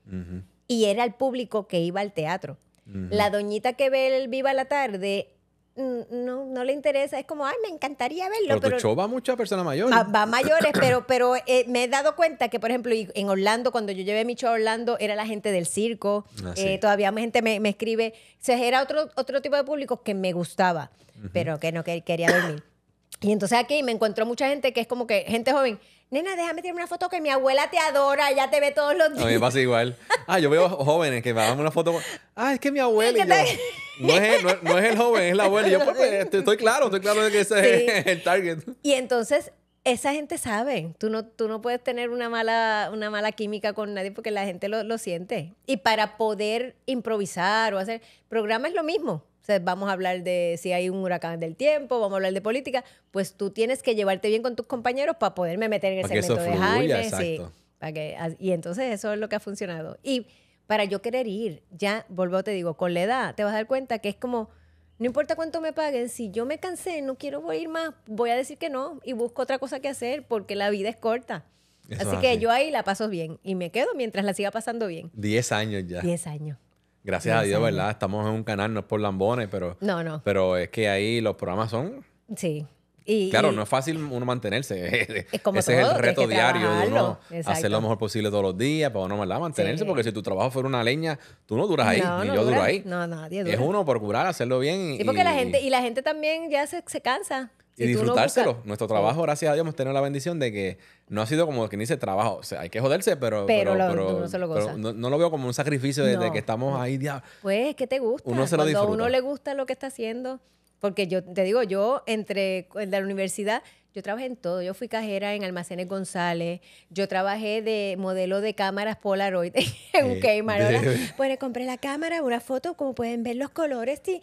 Y era el público que iba al teatro. La doñita que ve el Viva la Tarde no, no le interesa, es como, ay, me encantaría verlo. Pero, el show va mucha persona mayor. Va, va mayores, pero, pero eh, me he dado cuenta que, por ejemplo, en Orlando, cuando yo llevé mi show a Orlando, era la gente del circo, ah, eh, todavía gente me, escribe, o sea, era otro, otro tipo de público que me gustaba, pero que no quería dormir. Y entonces aquí me encontró mucha gente que es como que gente joven Nena, déjame tirarme una foto que mi abuela te adora, ya te ve todos los días. A mí me pasa igual. Ah, yo veo jóvenes que me dan una foto. Ah, es que mi abuela. no, es, no, es el joven, es la abuela. yo, pues, pues, estoy claro, estoy claro de que ese es el target. Y entonces, esa gente sabe. Tú no, tú no puedes tener una mala, una mala química con nadie porque la gente lo, lo siente. Y para poder improvisar o hacer. Programa es lo mismo. O sea, vamos a hablar de si hay un huracán del tiempo, vamos a hablar de política, pues tú tienes que llevarte bien con tus compañeros para poderme meter en el para segmento de Jaime. Exacto. para que, y entonces eso es lo que ha funcionado. Y para yo querer ir, ya vuelvo, te digo, con la edad, te vas a dar cuenta que es como, no importa cuánto me paguen, si yo me cansé, no quiero ir más, voy a decir que no y busco otra cosa que hacer porque la vida es corta. así que yo ahí la paso bien y me quedo mientras la siga pasando bien. Diez años ya. Diez años. Gracias a Dios, ¿verdad? Estamos en un canal, no es por lambones, pero. No, no. Pero es que ahí los programas son. Sí. claro, no es fácil uno mantenerse. Como Ese es el reto diario de hacer lo mejor posible todos los días para no ¿verdad? mantenerse, porque si tu trabajo fuera una leña, tú no duras ahí, ni yo duro ahí. No, nadie dura. Es uno por curar, hacerlo bien. Sí, y, porque la gente, y la gente también ya se, se cansa y disfrutárselo. Nuestro trabajo, gracias a Dios, hemos tenido la bendición de que no ha sido como ni dice trabajo. O sea, hay que joderse, pero, pero, se lo goza. No, lo veo como un sacrificio de que estamos ahí. Ya. Pues qué que te gusta. Uno se lo Cuando a uno le gusta lo que está haciendo. Porque yo te digo, yo entre de la universidad, yo trabajé en todo. Yo fui cajera en Almacenes González. Yo trabajé de modelo de cámaras Polaroid en eh, un Pues compré la cámara, una foto, como pueden ver los colores. Y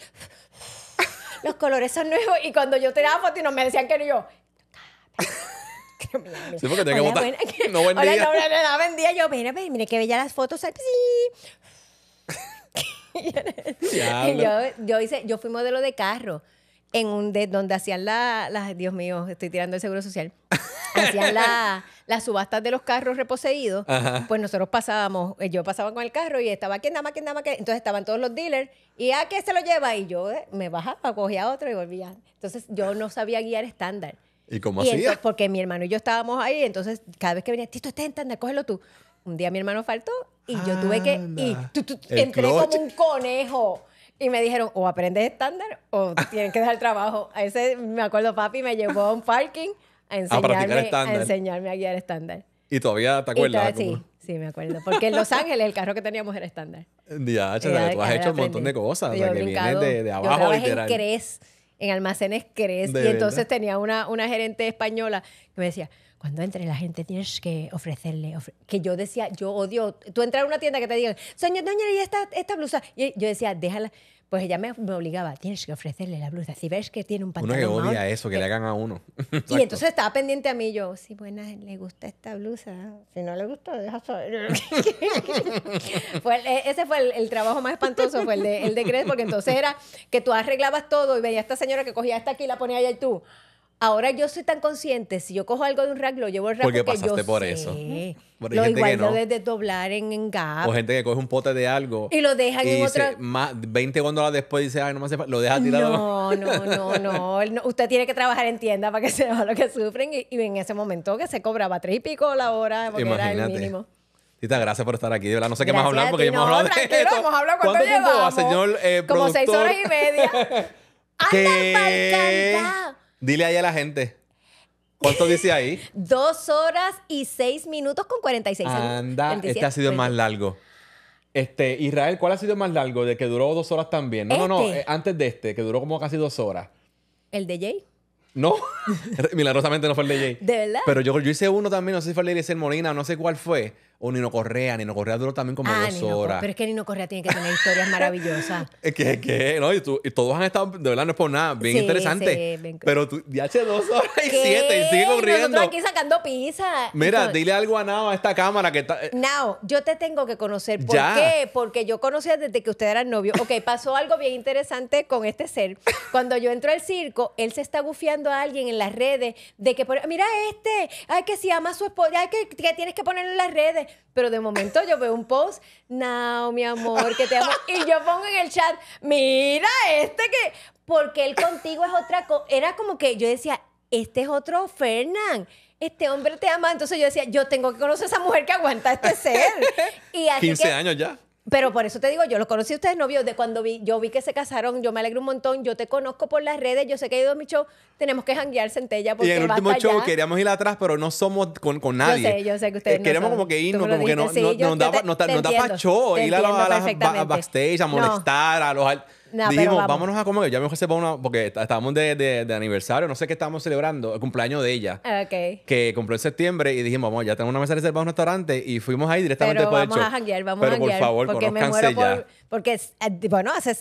los colores son nuevos. Y cuando yo tiraba fotos y no me decían que no, yo, Sí, porque tenía que votar. no vendía. Hola, no, no, vendía. Yo, mira, mire, que bella las fotos. Sí. yo, yo, hice, yo fui modelo de carro en un de donde hacían las, Dios mío, estoy tirando el seguro social hacían la, las subastas de los carros reposeídos, pues nosotros pasábamos, eh, yo pasaba con el carro y estaba aquí, nada más, que nada entonces estaban todos los dealers y a qué se lo lleva y yo eh, me bajaba, cogía otro y volvía. Entonces yo no sabía guiar estándar. ¿Y cómo porque mi hermano y yo estábamos ahí, entonces cada vez que venía, Tito, estás en estándar, cógelo tú. Un día mi hermano faltó y yo tuve que y entré como un conejo. Y me dijeron, o aprendes estándar o tienes que dejar trabajo. A ese, me acuerdo, papi me llevó a un parking a enseñarme a, enseñarme guiar estándar. ¿Y todavía te acuerdas? sí, sí, me acuerdo. Porque en Los Ángeles el carro que teníamos era estándar. Ya, tú has hecho un montón de cosas. que vienes de, abajo. Yo trabajé en almacenes crees y entonces tenía una, una gerente española que me decía, cuando entre la gente tienes que ofrecerle, que yo decía, yo odio, tú entras a una tienda que te digan, señor, doña, y esta blusa, y yo decía, déjala, pues ella me, obligaba, tienes que ofrecerle la blusa. Si ves que tiene un pantalón. Uno que odia eso, que le eh, hagan a uno. y entonces estaba pendiente a mí yo, si buena, le gusta esta blusa. Si no le gusta, deja saber. E, ese fue el, trabajo más espantoso, fue el de, el de Cres, porque entonces era que tú arreglabas todo y veía esta señora que cogía esta aquí y la ponía allá y tú. Ahora yo soy tan consciente, si yo cojo algo de un rack, lo llevo el rack porque, pasaste por eso. lo igual no. de doblar en, en, O gente que coge un pote de algo. Y lo deja en otro... otra. Más, 20 góndolas después dice, ay, no me hace falta. Lo deja tirado. No, no, no, no, Usted tiene que trabajar en tienda para que se vea lo que sufren. Y, en ese momento que se cobraba tres y pico la hora porque era el mínimo. Tita, gracias por estar aquí. De verdad, no sé qué más hablar porque ya hemos hablado de esto. hemos hablado cuánto, ¿Cuánto llevamos? señor eh, Como seis horas y media. la Dile ahí a la gente. ¿Cuánto dice ahí? Dos horas y seis minutos con 46 segundos. Anda, este ha sido más largo. Este, Israel, ¿cuál ha sido más largo? De que duró dos horas también. No, no, no. Este. Eh, antes de este, que duró como casi dos horas. ¿El DJ. No, milagrosamente no fue el DJ. ¿De verdad? Pero yo, yo hice uno también, no sé si fue el de Eliezer Molina, no sé cuál fue o Nino Correa. Nino Correa duró también como ah, dos horas. Pero es que Nino Correa tiene que tener historias maravillosas. Es que, que, no, y, tú, y, todos han estado, de verdad, no es por nada, bien interesante. pero tú, ya hace dos horas y siete y sigue corriendo. Nosotros aquí sacando pizza. Mira, dile algo a Nao a esta cámara que está. Eh. Nao, yo te tengo que conocer. ¿Por qué? Porque yo conocía desde que usted era novio. Ok, pasó algo bien interesante con este ser. Cuando yo entro al circo, él se está gufiando a alguien en las redes de que, mira este, ay, que si ama a su esposa, ay, que, que tienes que ponerlo en las redes pero de momento yo veo un post, no, mi amor, que te amo. Y yo pongo en el chat, mira este que, porque él contigo es otra cosa. Era como que yo decía, este es otro Fernán. Este hombre te ama. Entonces yo decía, yo tengo que conocer a esa mujer que aguanta este ser. Y así 15 años ya. Pero por eso te digo, yo los conocí a ustedes novios, de cuando vi, yo vi que se casaron, yo me alegro un montón, yo te conozco por las redes, yo sé que he ido a mi show, tenemos que janguear centella porque Y en el último show queríamos ir atrás, pero no somos con, nadie. Yo sé, yo sé que ustedes eh, no Queremos como que irnos, como que no, no, nos, da, te, da show, ir a, los, a las backstage, a molestar, a los dijimos, vámonos a comer. Ya me se una, porque estábamos de, de, de, aniversario, no sé qué estábamos celebrando, el cumpleaños de ella. Ah, ok. Que cumplió en septiembre y dijimos, vamos, ya tengo una mesa reservada en un restaurante y fuimos ahí directamente Pero después vamos A janguear, vamos a janguear, por favor, porque me muero por, Porque, eh, bueno, hace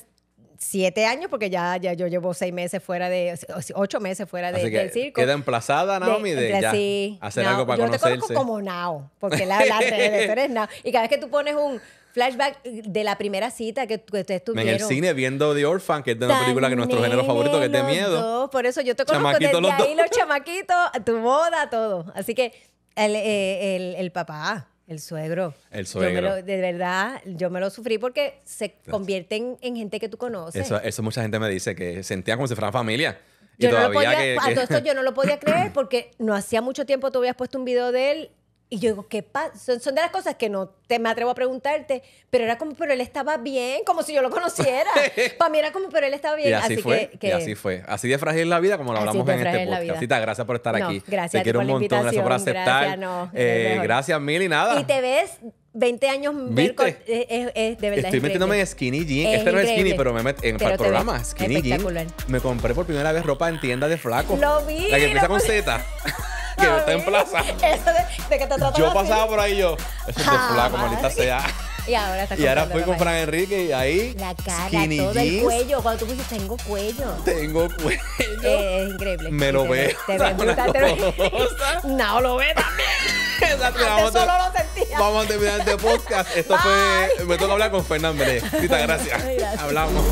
siete años, porque ya, yo llevo seis meses fuera de, ocho meses fuera de, Así del Queda emplazada, Naomi, de, ya, sí. hacer algo para yo Yo te conozco como Nao, porque la, la, de eres Nao. Y cada vez que tú pones un, Flashback eh, de la primera cita que, que ustedes tuvieron. En el cine viendo The Orphan, que es de una película que nuestro género favorito, que es de miedo. Por eso yo te conozco desde los ahí los chamaquitos, tu moda, todo. Así que eh, el, papá. El suegro. El suegro. de verdad, yo me lo sufrí porque se convierten en gente que tú conoces. Eso, mucha gente me dice, que sentía como si fuera familia. Yo no lo podía, esto yo no lo podía creer porque no hacía mucho tiempo tú habías puesto un video de él y yo digo, ¿qué pasa? Son, de las cosas que no te me atrevo a preguntarte, pero era como, pero él estaba bien, como si yo lo conociera. Para mí era como, pero él estaba bien. Y así, fue, que, así fue. Así de frágil la vida, como lo hablamos en este podcast. gracias por estar aquí. Gracias. Te quiero un montón, gracias por aceptar. Gracias, no, eh, gracias mil y nada. Y te ves 20 años eh, eh, de verdad. Estoy metiéndome en skinny jeans este no es skinny, pero me meto en el programa skinny jean. Me compré por primera vez ropa en tienda de flacos. Lo vi. La que empieza con Z. que está en plaza. Eso de, de que te tratan Yo pasaba así. por ahí yo, eso es de Ah, flaco, madre. maldita sea. Y ahora está Y ahora fui con Fran Enrique y ahí. La cara, skinny todo el cuello. Cuando tú dices, tengo cuello. Tengo cuello. Eh, es increíble. Me lo ve. Te ve brutal, te ves- No, lo ve también. Exacto, vamos, solo lo sentía. vamos a terminar este podcast. Esto fue. Me toca hablar con Fernán Benet. Muchas gracias. Gracias. Hablamos.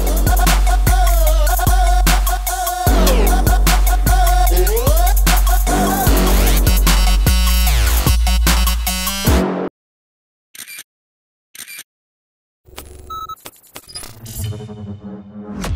Hmm